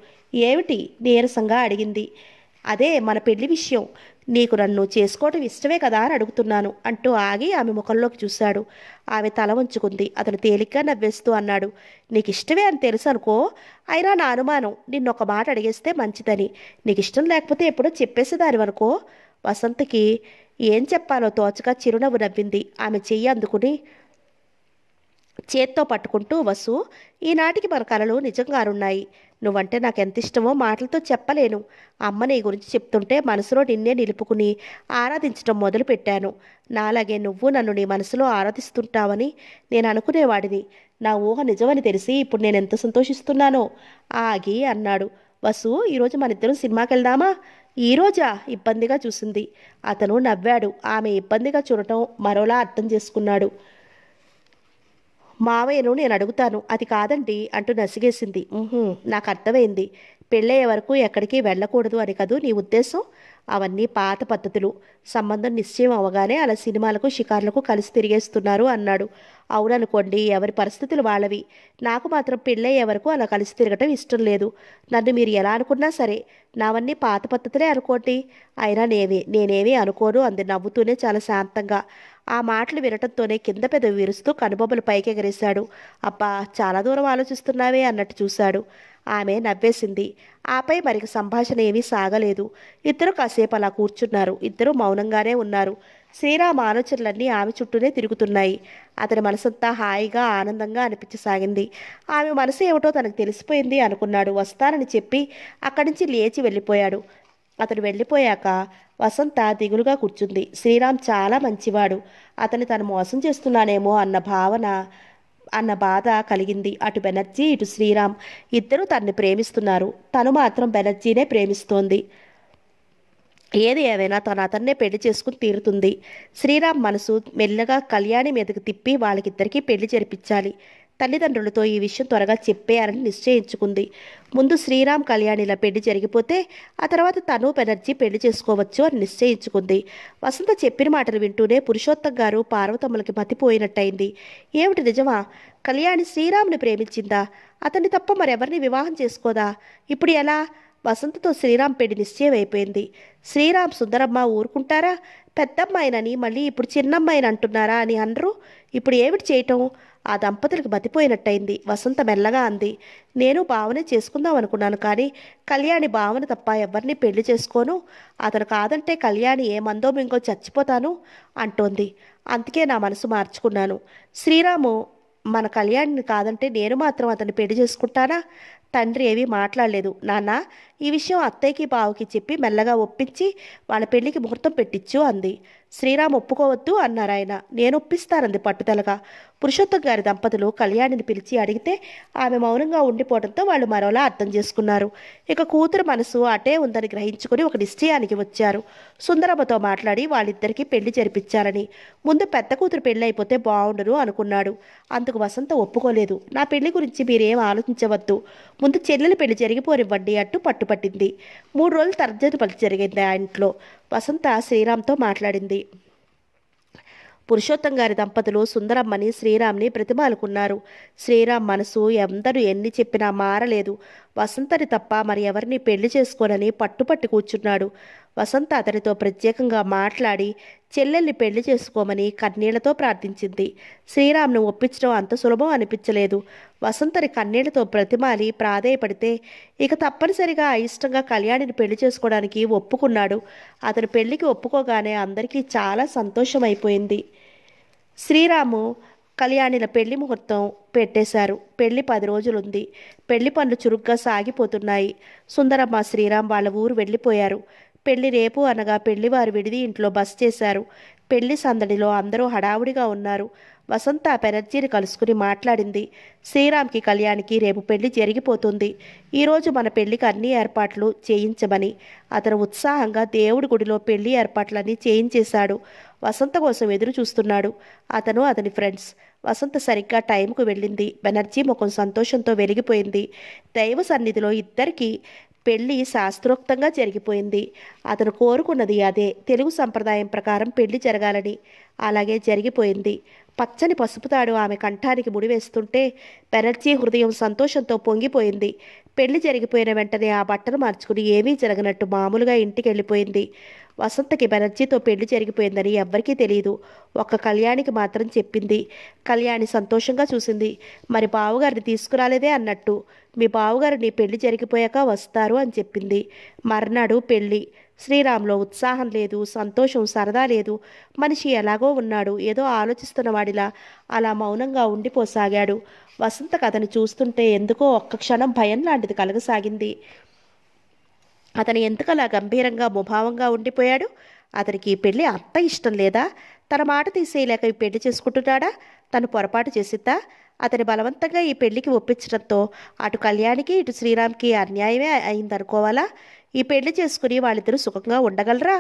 ఏమిటి నీరసంగా అడిగింది అదే మన పెళ్లి విషయం నీకు నన్ను చేసుకోవటం ఇష్టమే కదా అని అడుగుతున్నాను అంటూ ఆగి ఆమె ముఖంలోకి చూశాడు ఆమె తల వంచుకుంది అతను తేలిగ్గా నవ్వేస్తూ అన్నాడు నీకు ఇష్టమే అని తెలుసు అనుకో అయినా నా అనుమానం నిన్న ఒక మాట అడిగేస్తే మంచిదని నీకు ఇష్టం లేకపోతే ఎప్పుడో చెప్పేసేదాని అనుకో వసంతకి ఏం చెప్పాలో తోచగా చిరునవ్వు నవ్వింది ఆమె చెయ్యి అందుకుని చేత్తో పట్టుకుంటూ వసు ఈనాటికి మన కళలు నిజంగానున్నాయి నువ్వంటే నాకు ఎంత ఇష్టమో మాటలతో చెప్పలేను అమ్మ నీ గురించి చెప్తుంటే మనసులో నిన్నే నిలుపుకుని ఆరాధించడం మొదలుపెట్టాను నాలాగే నువ్వు నన్ను నీ మనసులో ఆరాధిస్తుంటావని నేను అనుకునేవాడిని నా ఊహ నిజమని తెలిసి ఇప్పుడు నేను ఎంత సంతోషిస్తున్నానో ఆగి అన్నాడు వసు ఈరోజు మన ఇద్దరం సినిమాకి వెళ్దామా ఈరోజా ఇబ్బందిగా చూసింది అతను నవ్వాడు ఆమె ఇబ్బందిగా చూడటం మరోలా అర్థం చేసుకున్నాడు మావయ్యను నేను అడుగుతాను అది కాదండి అంటూ నసిగేసింది నాకు అర్థమైంది పెళ్ళయ్యే వరకు ఎక్కడికి వెళ్ళకూడదు అని కదూ నీ ఉద్దేశం అవన్నీ పాత పద్ధతులు సంబంధం నిశ్చయం అవగానే అలా సినిమాలకు షికార్లకు కలిసి తిరిగేస్తున్నారు అన్నాడు అవుననుకోండి ఎవరి పరిస్థితులు వాళ్ళవి నాకు మాత్రం పెళ్ళయ్యే వరకు అలా కలిసి తిరగటం ఇష్టం లేదు నన్ను మీరు ఎలా అనుకున్నా సరే నావన్నీ పాత పద్ధతులే అనుకోండి అయినా నేవే నేనేమీ అనుకోను అంది నవ్వుతూనే చాలా శాంతంగా ఆ మాటలు వినటంతోనే కింద పెద్ద విరుస్తూ కనుబొమ్మలు పైకెగరేశాడు అబ్బా చాలా దూరం ఆలోచిస్తున్నావే అన్నట్టు చూశాడు ఆమె నవ్వేసింది ఆపై మరికి సంభాషణ ఏమీ సాగలేదు ఇద్దరు కాసేపు అలా కూర్చున్నారు ఇద్దరు మౌనంగానే ఉన్నారు శ్రీరామ్ ఆలోచనలన్నీ ఆమె చుట్టూనే తిరుగుతున్నాయి అతని మనసంతా హాయిగా ఆనందంగా అనిపించసాగింది ఆమె మనసు ఏమిటో తనకు తెలిసిపోయింది అనుకున్నాడు వస్తానని చెప్పి అక్కడి నుంచి లేచి వెళ్ళిపోయాడు అతను వెళ్ళిపోయాక వసంత దిగులుగా కూర్చుంది శ్రీరామ్ చాలా మంచివాడు అతని తను మోసం చేస్తున్నానేమో అన్న భావన అన్న బాధ కలిగింది అటు బెనర్జీ ఇటు శ్రీరామ్ ఇద్దరూ తన్ని ప్రేమిస్తున్నారు తను మాత్రం బెనర్జీనే ప్రేమిస్తోంది ఏది ఏదైనా తన అతన్నే పెళ్లి చేసుకుని తీరుతుంది శ్రీరామ్ మనసు మెల్లగా కళ్యాణి మీదకు తిప్పి వాళ్ళకిద్దరికీ పెళ్లి జరిపించాలి తల్లిదండ్రులతో ఈ విషయం త్వరగా చెప్పేయాలని నిశ్చయించుకుంది ముందు శ్రీరామ్ కళ్యాణిల పెళ్లి జరిగిపోతే ఆ తర్వాత తను బెనర్జీ పెళ్లి చేసుకోవచ్చు అని నిశ్చయించుకుంది వసంత చెప్పిన మాటలు వింటూనే పురుషోత్తం గారు పార్వతమ్మలకి మతిపోయినట్టయింది ఏమిటి నిజమా కళ్యాణి శ్రీరాముని ప్రేమించిందా అతన్ని తప్ప మరెవరిని వివాహం చేసుకోదా ఇప్పుడు ఎలా వసంతతో శ్రీరామ్ పెళ్లి నిశ్చయం అయిపోయింది శ్రీరామ్ సుందరమ్మ ఊరుకుంటారా పెద్దమ్మాయినని మళ్ళీ ఇప్పుడు చిన్నమ్మాయిని అంటున్నారా అని అనరు ఇప్పుడు ఏమిటి చేయటం ఆ దంపతులకు మతిపోయినట్టయింది వసంత మెల్లగా అంది నేను భావనే చేసుకుందాం అనుకున్నాను కానీ కళ్యాణి భావన తప్ప ఎవరిని పెళ్లి చేసుకోను అతను కాదంటే కళ్యాణి ఏమందో మింగో చచ్చిపోతాను అంటోంది అందుకే నా మనసు మార్చుకున్నాను శ్రీరాము మన కళ్యాణిని కాదంటే నేను మాత్రం అతన్ని పెళ్లి చేసుకుంటానా తండ్రి ఏవి మాట్లాడలేదు నాన్న ఈ విషయం అత్తయ్యకి బావకి చెప్పి మెల్లగా ఒప్పించి వాళ్ళ పెళ్లికి ముహూర్తం పెట్టించు అంది శ్రీరామ్ ఒప్పుకోవద్దు అన్నారు ఆయన నేను ఒప్పిస్తానంది పట్టుదలగా పురుషోత్తం గారి దంపతులు కళ్యాణిని పిలిచి అడిగితే ఆమె మౌనంగా ఉండిపోవడంతో వాళ్ళు మరోలా అర్థం చేసుకున్నారు ఇక కూతురు మనసు అటే ఉందని గ్రహించుకుని ఒక నిశ్చయానికి వచ్చారు సుందరమ్మతో మాట్లాడి వాళ్ళిద్దరికీ పెళ్లి జరిపించాలని ముందు పెద్ద కూతురు పెళ్లి అయిపోతే బాగుండను అనుకున్నాడు అందుకు వసంత ఒప్పుకోలేదు నా పెళ్లి గురించి మీరేం ఆలోచించవద్దు ముందు చెల్లెలు పెళ్లి జరిగిపోనివ్వండి అంటూ పట్టుబడి పట్టింది మూడు రోజులు తర్జన పని జరిగింది ఆ ఇంట్లో వసంత శ్రీరామ్తో మాట్లాడింది పురుషోత్తం గారి దంపతులు సుందరమ్మని శ్రీరామ్ని ప్రతిమాలుకున్నారు శ్రీరామ్ మనసు ఎందరూ ఎన్ని చెప్పినా మారలేదు వసంతని తప్ప మరి ఎవరిని పెళ్లి చేసుకోనని పట్టుపట్టి కూర్చున్నాడు వసంత అతనితో ప్రత్యేకంగా మాట్లాడి చెల్లెల్ని పెళ్లి చేసుకోమని కన్నీళ్లతో ప్రార్థించింది శ్రీరామ్ను ఒప్పించడం అంత సులభం అనిపించలేదు వసంతని కన్నీళ్లతో ప్రతిమాలి ప్రాధేయపడితే ఇక తప్పనిసరిగా అయిష్టంగా కళ్యాణిని పెళ్లి చేసుకోవడానికి ఒప్పుకున్నాడు అతని పెళ్లికి ఒప్పుకోగానే అందరికీ చాలా సంతోషమైపోయింది శ్రీరాము కళ్యాణిల పెళ్లి ముహూర్తం పెట్టేశారు పెళ్లి పది రోజులుంది పెళ్లి పనులు చురుగ్గా సాగిపోతున్నాయి సుందరమ్మ శ్రీరామ్ వాళ్ళ ఊరు వెళ్ళిపోయారు పెళ్లి రేపు అనగా పెళ్లివారు విడిది ఇంట్లో బస్ చేశారు పెళ్లి సందడిలో అందరూ హడావుడిగా ఉన్నారు వసంత బెనర్జీని కలుసుకుని మాట్లాడింది శ్రీరామ్కి కళ్యాణ్కి రేపు పెళ్లి జరిగిపోతుంది ఈరోజు మన పెళ్లికి అన్ని ఏర్పాట్లు చేయించమని అతను ఉత్సాహంగా దేవుడి గుడిలో పెళ్లి ఏర్పాట్లన్నీ చేయించేశాడు వసంత కోసం ఎదురు చూస్తున్నాడు అతను అతని ఫ్రెండ్స్ వసంత సరిగ్గా టైంకు వెళ్ళింది బెనర్జీ ముఖం సంతోషంతో వెలిగిపోయింది దైవ సన్నిధిలో ఇద్దరికీ పెళ్లి శాస్త్రోక్తంగా జరిగిపోయింది అతను కోరుకున్నది అదే తెలుగు సంప్రదాయం ప్రకారం పెళ్లి జరగాలని అలాగే జరిగిపోయింది పచ్చని పసుపుతాడు ఆమె కంఠానికి ముడివేస్తుంటే బెనర్జీ హృదయం సంతోషంతో పొంగిపోయింది పెళ్లి జరిగిపోయిన వెంటనే ఆ బట్టను మార్చుకుని ఏమీ జరగనట్టు మామూలుగా ఇంటికి వెళ్ళిపోయింది వసంతకి బెనర్జీతో పెళ్లి జరిగిపోయిందని ఎవ్వరికీ తెలియదు ఒక్క కళ్యాణికి మాత్రం చెప్పింది కళ్యాణి సంతోషంగా చూసింది మరి బావగారిని తీసుకురాలేదే అన్నట్టు మీ బావగారిని పెళ్లి జరిగిపోయాక వస్తారు అని చెప్పింది మర్నాడు పెళ్ళి శ్రీరామ్లో ఉత్సాహం లేదు సంతోషం సరదా లేదు మనిషి ఎలాగో ఉన్నాడు ఏదో ఆలోచిస్తున్నవాడిలా అలా మౌనంగా ఉండిపోసాగాడు వసంత అతను చూస్తుంటే ఎందుకో ఒక్క క్షణం భయం లాంటిది కలగసాగింది అతను ఎందుకలా గంభీరంగా ముభావంగా ఉండిపోయాడు అతనికి ఈ పెళ్ళి అంత ఇష్టం లేదా తన మాట తీసేయలేక ఈ పెళ్లి చేసుకుంటున్నాడా తను పొరపాటు చేసిద్దా అతని బలవంతంగా ఈ పెళ్లికి ఒప్పించడంతో అటు కళ్యాణికి ఇటు శ్రీరామ్కి అన్యాయమే అయిందనుకోవాలా ఈ పెళ్లి చేసుకుని వాళ్ళిద్దరూ సుఖంగా ఉండగలరా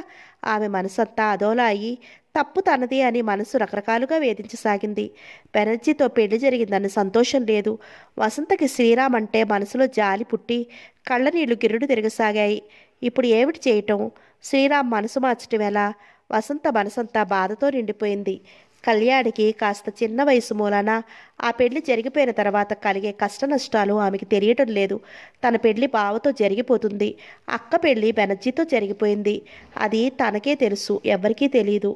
ఆమె మనసంతా అదోలా అయ్యి తప్పు తనది అని మనసు రకరకాలుగా వేధించసాగింది బెనర్జీతో పెళ్లి జరిగిందని సంతోషం లేదు వసంతకి శ్రీరామ్ అంటే మనసులో జాలి పుట్టి కళ్ళనీళ్లు గిరుడు తిరగసాగాయి ఇప్పుడు ఏమిటి చేయటం శ్రీరామ్ మనసు మార్చటం ఎలా వసంత మనసంతా బాధతో నిండిపోయింది కళ్యాణికి కాస్త చిన్న వయసు మూలాన ఆ పెళ్లి జరిగిపోయిన తర్వాత కలిగే కష్ట నష్టాలు ఆమెకి తెలియటం లేదు తన పెళ్లి బావతో జరిగిపోతుంది అక్క పెళ్లి బెనర్జీతో జరిగిపోయింది అది తనకే తెలుసు ఎవరికీ తెలియదు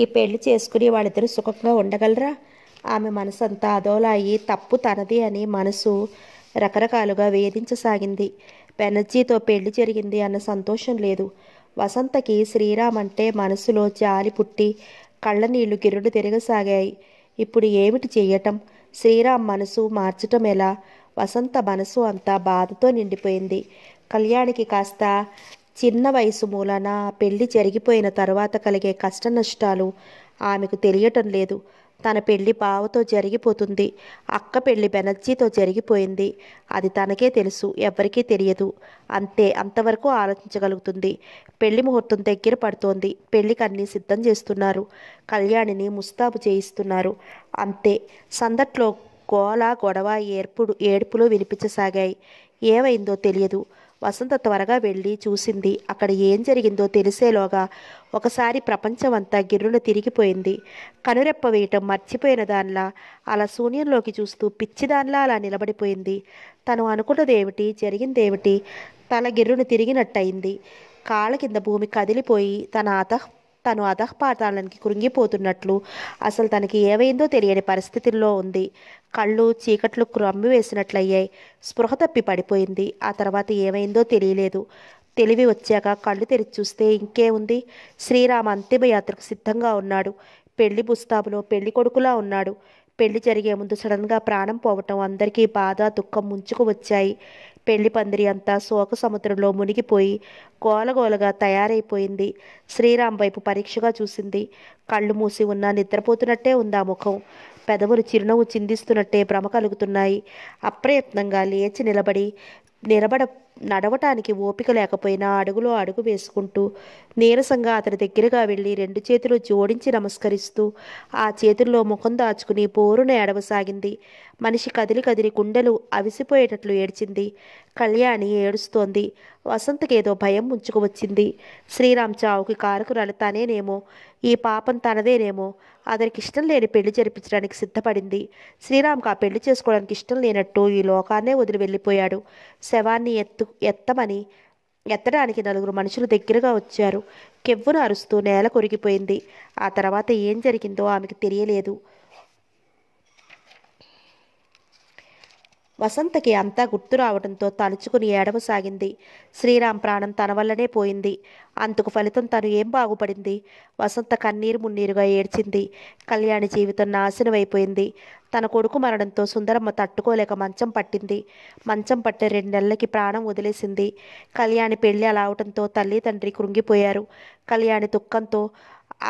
ఈ పెళ్లి చేసుకుని వాళ్ళిద్దరూ సుఖంగా ఉండగలరా ఆమె అంతా అదోలా అయ్యి తప్పు తనది అని మనసు రకరకాలుగా వేధించసాగింది బెనర్జీతో పెళ్లి జరిగింది అన్న సంతోషం లేదు వసంతకి శ్రీరామ్ అంటే మనసులో జాలి పుట్టి కళ్ళనీళ్లు గిరుడు తిరగసాగాయి ఇప్పుడు ఏమిటి చెయ్యటం శ్రీరామ్ మనసు మార్చటం ఎలా వసంత మనసు అంతా బాధతో నిండిపోయింది కళ్యాణికి కాస్త చిన్న వయసు మూలన పెళ్లి జరిగిపోయిన తర్వాత కలిగే కష్టనష్టాలు ఆమెకు తెలియటం లేదు తన పెళ్లి బావతో జరిగిపోతుంది అక్క పెళ్లి బెనర్జీతో జరిగిపోయింది అది తనకే తెలుసు ఎవరికీ తెలియదు అంతే అంతవరకు ఆలోచించగలుగుతుంది పెళ్లి ముహూర్తం దగ్గర పడుతోంది పెళ్లికి అన్ని సిద్ధం చేస్తున్నారు కళ్యాణిని ముస్తాబు చేయిస్తున్నారు అంతే సందట్లో గోల గొడవ ఏర్పుడు ఏడుపులు వినిపించసాగాయి ఏమైందో తెలియదు వసంత త్వరగా వెళ్ళి చూసింది అక్కడ ఏం జరిగిందో తెలిసేలోగా ఒకసారి ప్రపంచమంతా గిర్రున తిరిగిపోయింది కనురెప్ప వేయటం మర్చిపోయిన దానిలా అలా శూన్యంలోకి చూస్తూ పిచ్చిదానిలా అలా నిలబడిపోయింది తను అనుకున్నదేమిటి జరిగిందేమిటి తల గిర్రును తిరిగినట్టయింది కాళ్ళ కింద భూమి కదిలిపోయి తన అత తను అధఃపాతాలకి కృంగిపోతున్నట్లు అసలు తనకి ఏమైందో తెలియని పరిస్థితుల్లో ఉంది కళ్ళు చీకట్లు క్రమ్మి వేసినట్లయ్యాయి స్పృహ తప్పి పడిపోయింది ఆ తర్వాత ఏమైందో తెలియలేదు తెలివి వచ్చాక కళ్ళు తెరిచి చూస్తే ఇంకేముంది శ్రీరామ అంతిమయాత్రకు సిద్ధంగా ఉన్నాడు పెళ్లి పుస్తాబులో పెళ్లి కొడుకులా ఉన్నాడు పెళ్లి జరిగే ముందు సడన్గా ప్రాణం పోవటం అందరికీ బాధ దుఃఖం ముంచుకు వచ్చాయి పెళ్లి పందిరి అంతా శోక సముద్రంలో మునిగిపోయి గోలగోలగా తయారైపోయింది శ్రీరామ్ వైపు పరీక్షగా చూసింది కళ్ళు మూసి ఉన్నా నిద్రపోతున్నట్టే ఉందా ముఖం పెదవులు చిరునవ్వు చిందిస్తున్నట్టే భ్రమ కలుగుతున్నాయి అప్రయత్నంగా లేచి నిలబడి నిలబడ నడవటానికి ఓపిక లేకపోయినా అడుగులో అడుగు వేసుకుంటూ నీరసంగా అతని దగ్గరగా వెళ్ళి రెండు చేతులు జోడించి నమస్కరిస్తూ ఆ చేతుల్లో ముఖం దాచుకుని పోరున ఏడవసాగింది మనిషి కదిలి కదిలి గుండెలు అవిసిపోయేటట్లు ఏడ్చింది కళ్యాణి ఏడుస్తోంది వసంతకేదో భయం ముంచుకు వచ్చింది శ్రీరామ్ చావుకి కారుకు తనేనేమో ఈ పాపం తనదేనేమో అతనికి ఇష్టం లేని పెళ్లి జరిపించడానికి సిద్ధపడింది శ్రీరామ్కు ఆ పెళ్లి చేసుకోవడానికి ఇష్టం లేనట్టు ఈ లోకాన్నే వదిలి వెళ్ళిపోయాడు శవాన్ని ఎత్తు ఎత్తమని ఎత్తడానికి నలుగురు మనుషులు దగ్గరగా వచ్చారు కెవ్వును అరుస్తూ నేల కొరిగిపోయింది ఆ తర్వాత ఏం జరిగిందో ఆమెకు తెలియలేదు వసంతకి అంతా గుర్తు రావడంతో తలుచుకుని ఏడవసాగింది శ్రీరామ్ ప్రాణం తన వల్లనే పోయింది అందుకు ఫలితం తను ఏం బాగుపడింది వసంత కన్నీరు మున్నీరుగా ఏడ్చింది కళ్యాణి జీవితం నాశనం అయిపోయింది తన కొడుకు మరణంతో సుందరమ్మ తట్టుకోలేక మంచం పట్టింది మంచం పట్టే రెండు నెలలకి ప్రాణం వదిలేసింది కళ్యాణి పెళ్లి అలా అవటంతో తల్లి తండ్రి కృంగిపోయారు కళ్యాణి దుఃఖంతో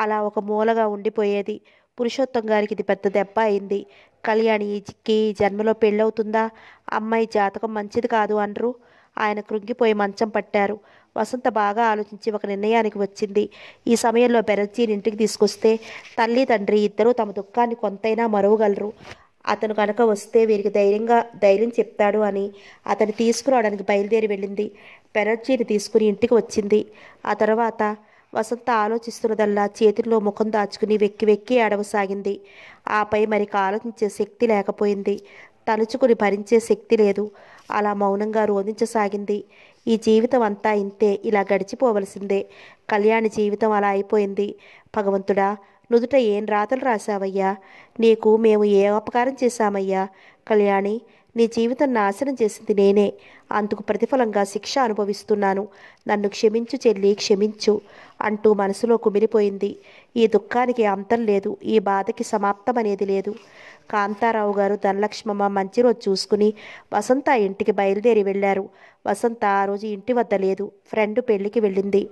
అలా ఒక మూలగా ఉండిపోయేది పురుషోత్తం గారికి ఇది పెద్ద దెబ్బ అయింది కళ్యాణికి జన్మలో పెళ్ళవుతుందా అమ్మాయి జాతకం మంచిది కాదు అనరు ఆయన కృంగిపోయి మంచం పట్టారు వసంత బాగా ఆలోచించి ఒక నిర్ణయానికి వచ్చింది ఈ సమయంలో బెరజీని ఇంటికి తీసుకొస్తే తల్లి తండ్రి ఇద్దరూ తమ దుఃఖాన్ని కొంతైనా మరవగలరు అతను కనుక వస్తే వీరికి ధైర్యంగా ధైర్యం చెప్తాడు అని అతను తీసుకురావడానికి బయలుదేరి వెళ్ళింది బెనర్జీని తీసుకుని ఇంటికి వచ్చింది ఆ తర్వాత వసంత ఆలోచిస్తున్నదల్లా చేతుల్లో ముఖం దాచుకుని వెక్కి వెక్కి అడవసాగింది ఆపై మరి ఆలోచించే శక్తి లేకపోయింది తలుచుకుని భరించే శక్తి లేదు అలా మౌనంగా రోధించసాగింది ఈ జీవితం అంతా ఇంతే ఇలా గడిచిపోవలసిందే కళ్యాణి జీవితం అలా అయిపోయింది భగవంతుడా నుదుట ఏం రాతలు రాశావయ్యా నీకు మేము ఏ అపకారం చేశామయ్యా కళ్యాణి నీ జీవితం నాశనం చేసింది నేనే అందుకు ప్రతిఫలంగా శిక్ష అనుభవిస్తున్నాను నన్ను క్షమించు చెల్లి క్షమించు అంటూ మనసులో కుమిరిపోయింది ఈ దుఃఖానికి అంతం లేదు ఈ బాధకి సమాప్తం అనేది లేదు కాంతారావు గారు ధనలక్ష్మమ్మ మంచి రోజు చూసుకుని వసంత ఇంటికి బయలుదేరి వెళ్ళారు వసంత ఆ రోజు ఇంటి వద్ద లేదు ఫ్రెండ్ పెళ్లికి వెళ్ళింది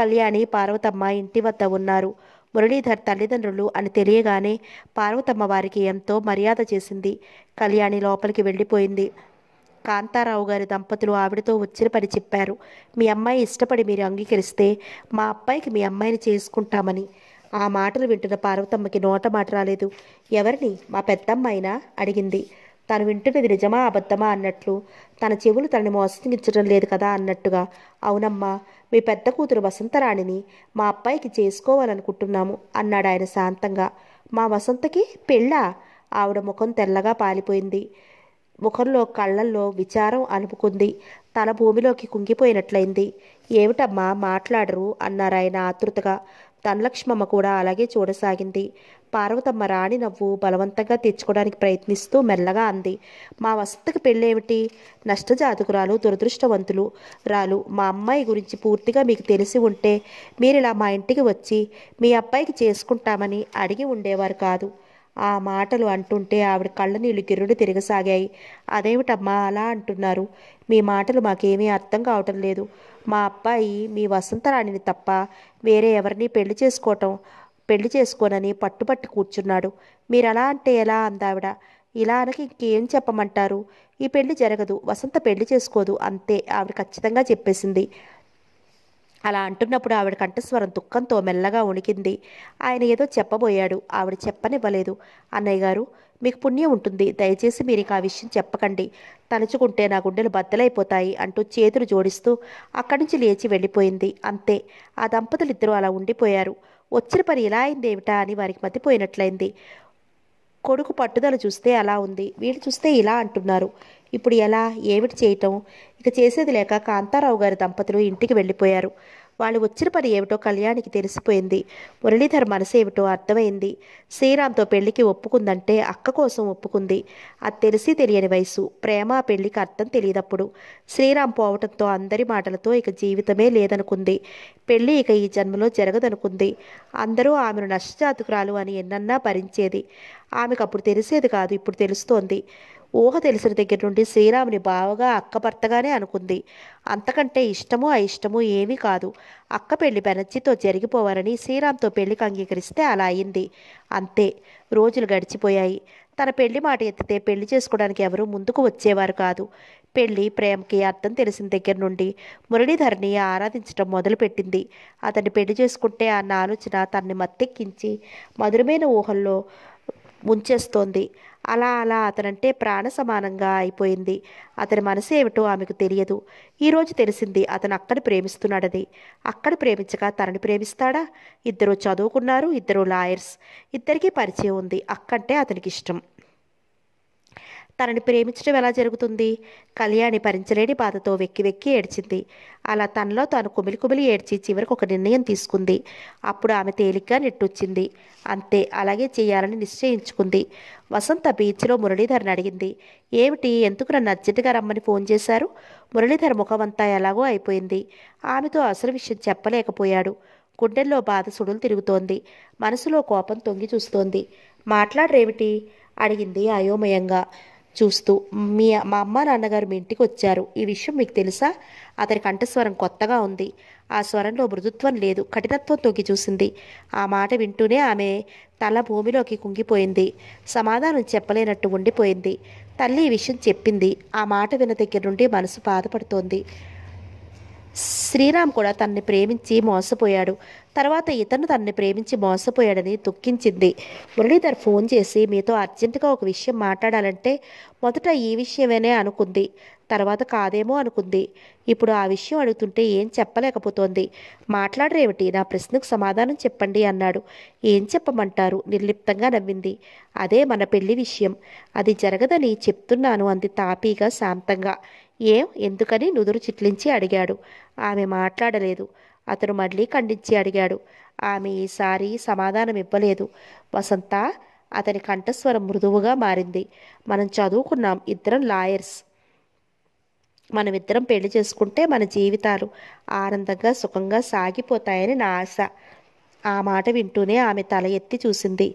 కళ్యాణి పార్వతమ్మ ఇంటి వద్ద ఉన్నారు మురళీధర్ తల్లిదండ్రులు అని తెలియగానే పార్వతమ్మ వారికి ఎంతో మర్యాద చేసింది కళ్యాణి లోపలికి వెళ్ళిపోయింది కాంతారావు గారి దంపతులు ఆవిడతో వచ్చిన పని చెప్పారు మీ అమ్మాయి ఇష్టపడి మీరు అంగీకరిస్తే మా అబ్బాయికి మీ అమ్మాయిని చేసుకుంటామని ఆ మాటలు వింటున్న పార్వతమ్మకి నోట మాట రాలేదు ఎవరిని మా పెద్దమ్మాయినా అడిగింది తను వింటున్నది నిజమా అబద్ధమా అన్నట్లు తన చెవులు తనని మోసగించడం లేదు కదా అన్నట్టుగా అవునమ్మా మీ పెద్ద కూతురు వసంతరాణిని మా అబ్బాయికి చేసుకోవాలనుకుంటున్నాము అన్నాడు ఆయన శాంతంగా మా వసంతకి పెళ్ళా ఆవిడ ముఖం తెల్లగా పాలిపోయింది ముఖంలో కళ్ళల్లో విచారం అనుపుకుంది తన భూమిలోకి కుంగిపోయినట్లయింది ఏమిటమ్మా మాట్లాడరు అన్నారాయన ఆతృతగా ధనలక్ష్మమ్మ కూడా అలాగే చూడసాగింది పార్వతమ్మ రాణి నవ్వు బలవంతంగా తెచ్చుకోవడానికి ప్రయత్నిస్తూ మెల్లగా అంది మా వసంతకి పెళ్ళేమిటి నష్టజాతకురాలు దురదృష్టవంతులు రాలు మా అమ్మాయి గురించి పూర్తిగా మీకు తెలిసి ఉంటే మీరు ఇలా మా ఇంటికి వచ్చి మీ అబ్బాయికి చేసుకుంటామని అడిగి ఉండేవారు కాదు ఆ మాటలు అంటుంటే ఆవిడ కళ్ళ నీళ్ళు గిర్రుడు తిరగసాగాయి అదేమిటమ్మా అలా అంటున్నారు మీ మాటలు మాకేమీ అర్థం కావటం లేదు మా అబ్బాయి మీ వసంతరాణిని తప్ప వేరే ఎవరిని పెళ్లి చేసుకోవటం పెళ్లి చేసుకోనని పట్టుబట్టి కూర్చున్నాడు మీరలా అంటే ఎలా అందావిడ ఇలా అనకి ఇంకేం చెప్పమంటారు ఈ పెళ్లి జరగదు వసంత పెళ్లి చేసుకోదు అంతే ఆవిడ ఖచ్చితంగా చెప్పేసింది అలా అంటున్నప్పుడు ఆవిడ కంఠస్వరం దుఃఖంతో మెల్లగా ఉణికింది ఆయన ఏదో చెప్పబోయాడు ఆవిడ చెప్పనివ్వలేదు అన్నయ్య గారు మీకు పుణ్యం ఉంటుంది దయచేసి మీరు ఆ విషయం చెప్పకండి తలుచుకుంటే నా గుండెలు బద్దలైపోతాయి అంటూ చేతులు జోడిస్తూ అక్కడి నుంచి లేచి వెళ్ళిపోయింది అంతే ఆ దంపతులు ఇద్దరూ అలా ఉండిపోయారు వచ్చిన పని ఇలా ఏమిటా అని వారికి మతిపోయినట్లయింది కొడుకు పట్టుదల చూస్తే అలా ఉంది వీళ్ళు చూస్తే ఇలా అంటున్నారు ఇప్పుడు ఎలా ఏమిటి చేయటం ఇక చేసేది లేక కాంతారావు గారి దంపతులు ఇంటికి వెళ్ళిపోయారు వాళ్ళు వచ్చిన పని ఏమిటో కళ్యాణికి తెలిసిపోయింది మురళీధర్ మనసు ఏమిటో అర్థమైంది శ్రీరామ్తో పెళ్లికి ఒప్పుకుందంటే అక్క కోసం ఒప్పుకుంది అది తెలిసి తెలియని వయసు ప్రేమ పెళ్లికి అర్థం తెలియదప్పుడు శ్రీరామ్ పోవటంతో అందరి మాటలతో ఇక జీవితమే లేదనుకుంది పెళ్లి ఇక ఈ జన్మలో జరగదనుకుంది అందరూ ఆమెను నష్టజాతకురాలు అని ఎన్నన్నా భరించేది ఆమెకు అప్పుడు తెలిసేది కాదు ఇప్పుడు తెలుస్తోంది ఊహ తెలిసిన దగ్గర నుండి శ్రీరాముని బావగా అక్క భర్తగానే అనుకుంది అంతకంటే ఇష్టము అయిష్టమో ఏమీ కాదు అక్క పెళ్లి బెనర్జీతో జరిగిపోవాలని శ్రీరామ్తో పెళ్లికి అంగీకరిస్తే అలా అయింది అంతే రోజులు గడిచిపోయాయి తన పెళ్లి మాట ఎత్తితే పెళ్లి చేసుకోవడానికి ఎవరూ ముందుకు వచ్చేవారు కాదు పెళ్లి ప్రేమకి అర్థం తెలిసిన దగ్గర నుండి మురళీధర్ని ఆరాధించడం మొదలుపెట్టింది అతన్ని పెళ్లి చేసుకుంటే అన్న ఆలోచన తన్ని మత్తెక్కించి మధురమైన ఊహల్లో ముంచేస్తోంది అలా అలా అతనంటే ప్రాణ సమానంగా అయిపోయింది అతని మనసు ఏమిటో ఆమెకు తెలియదు ఈరోజు తెలిసింది అతను అక్కడ ప్రేమిస్తున్నాడని అక్కడ ప్రేమించక తనని ప్రేమిస్తాడా ఇద్దరు చదువుకున్నారు ఇద్దరు లాయర్స్ ఇద్దరికీ పరిచయం ఉంది అక్కంటే అతనికి ఇష్టం తనని ప్రేమించడం ఎలా జరుగుతుంది కళ్యాణి భరించలేని బాధతో వెక్కి వెక్కి ఏడ్చింది అలా తనలో తాను కుమిలి కుమిలి ఏడ్చి చివరికి ఒక నిర్ణయం తీసుకుంది అప్పుడు ఆమె తేలిగ్గా నెట్టొచ్చింది అంతే అలాగే చేయాలని నిశ్చయించుకుంది వసంత బీచ్లో మురళీధర్ని అడిగింది ఏమిటి ఎందుకు నన్ను అర్జెంటుగా రమ్మని ఫోన్ చేశారు మురళీధర్ ముఖమంతా ఎలాగో అయిపోయింది ఆమెతో అసలు విషయం చెప్పలేకపోయాడు గుండెల్లో బాధ సుడులు తిరుగుతోంది మనసులో కోపం తొంగి చూస్తోంది మాట్లాడరేమిటి అడిగింది అయోమయంగా చూస్తూ మీ మా అమ్మ నాన్నగారు మీ ఇంటికి వచ్చారు ఈ విషయం మీకు తెలుసా అతని కంఠస్వరం కొత్తగా ఉంది ఆ స్వరంలో మృదుత్వం లేదు కఠినత్వం తొగి చూసింది ఆ మాట వింటూనే ఆమె తల భూమిలోకి కుంగిపోయింది సమాధానం చెప్పలేనట్టు ఉండిపోయింది తల్లి ఈ విషయం చెప్పింది ఆ మాట విన్న దగ్గర నుండి మనసు బాధపడుతోంది శ్రీరామ్ కూడా తన్ని ప్రేమించి మోసపోయాడు తర్వాత ఇతను తన్ని ప్రేమించి మోసపోయాడని దుఃఖించింది మురళీధర్ ఫోన్ చేసి మీతో అర్జెంటుగా ఒక విషయం మాట్లాడాలంటే మొదట ఈ విషయమేనే అనుకుంది తర్వాత కాదేమో అనుకుంది ఇప్పుడు ఆ విషయం అడుగుతుంటే ఏం చెప్పలేకపోతోంది మాట్లాడరేమిటి నా ప్రశ్నకు సమాధానం చెప్పండి అన్నాడు ఏం చెప్పమంటారు నిర్లిప్తంగా నవ్వింది అదే మన పెళ్లి విషయం అది జరగదని చెప్తున్నాను అంది తాపీగా శాంతంగా ఏం ఎందుకని నుదురు చిట్లించి అడిగాడు ఆమె మాట్లాడలేదు అతను మళ్ళీ ఖండించి అడిగాడు ఆమె ఈసారి సమాధానం ఇవ్వలేదు వసంత అతని కంఠస్వరం మృదువుగా మారింది మనం చదువుకున్నాం ఇద్దరం లాయర్స్ మనమిద్దరం పెళ్లి చేసుకుంటే మన జీవితాలు ఆనందంగా సుఖంగా సాగిపోతాయని నా ఆశ ఆ మాట వింటూనే ఆమె తల ఎత్తి చూసింది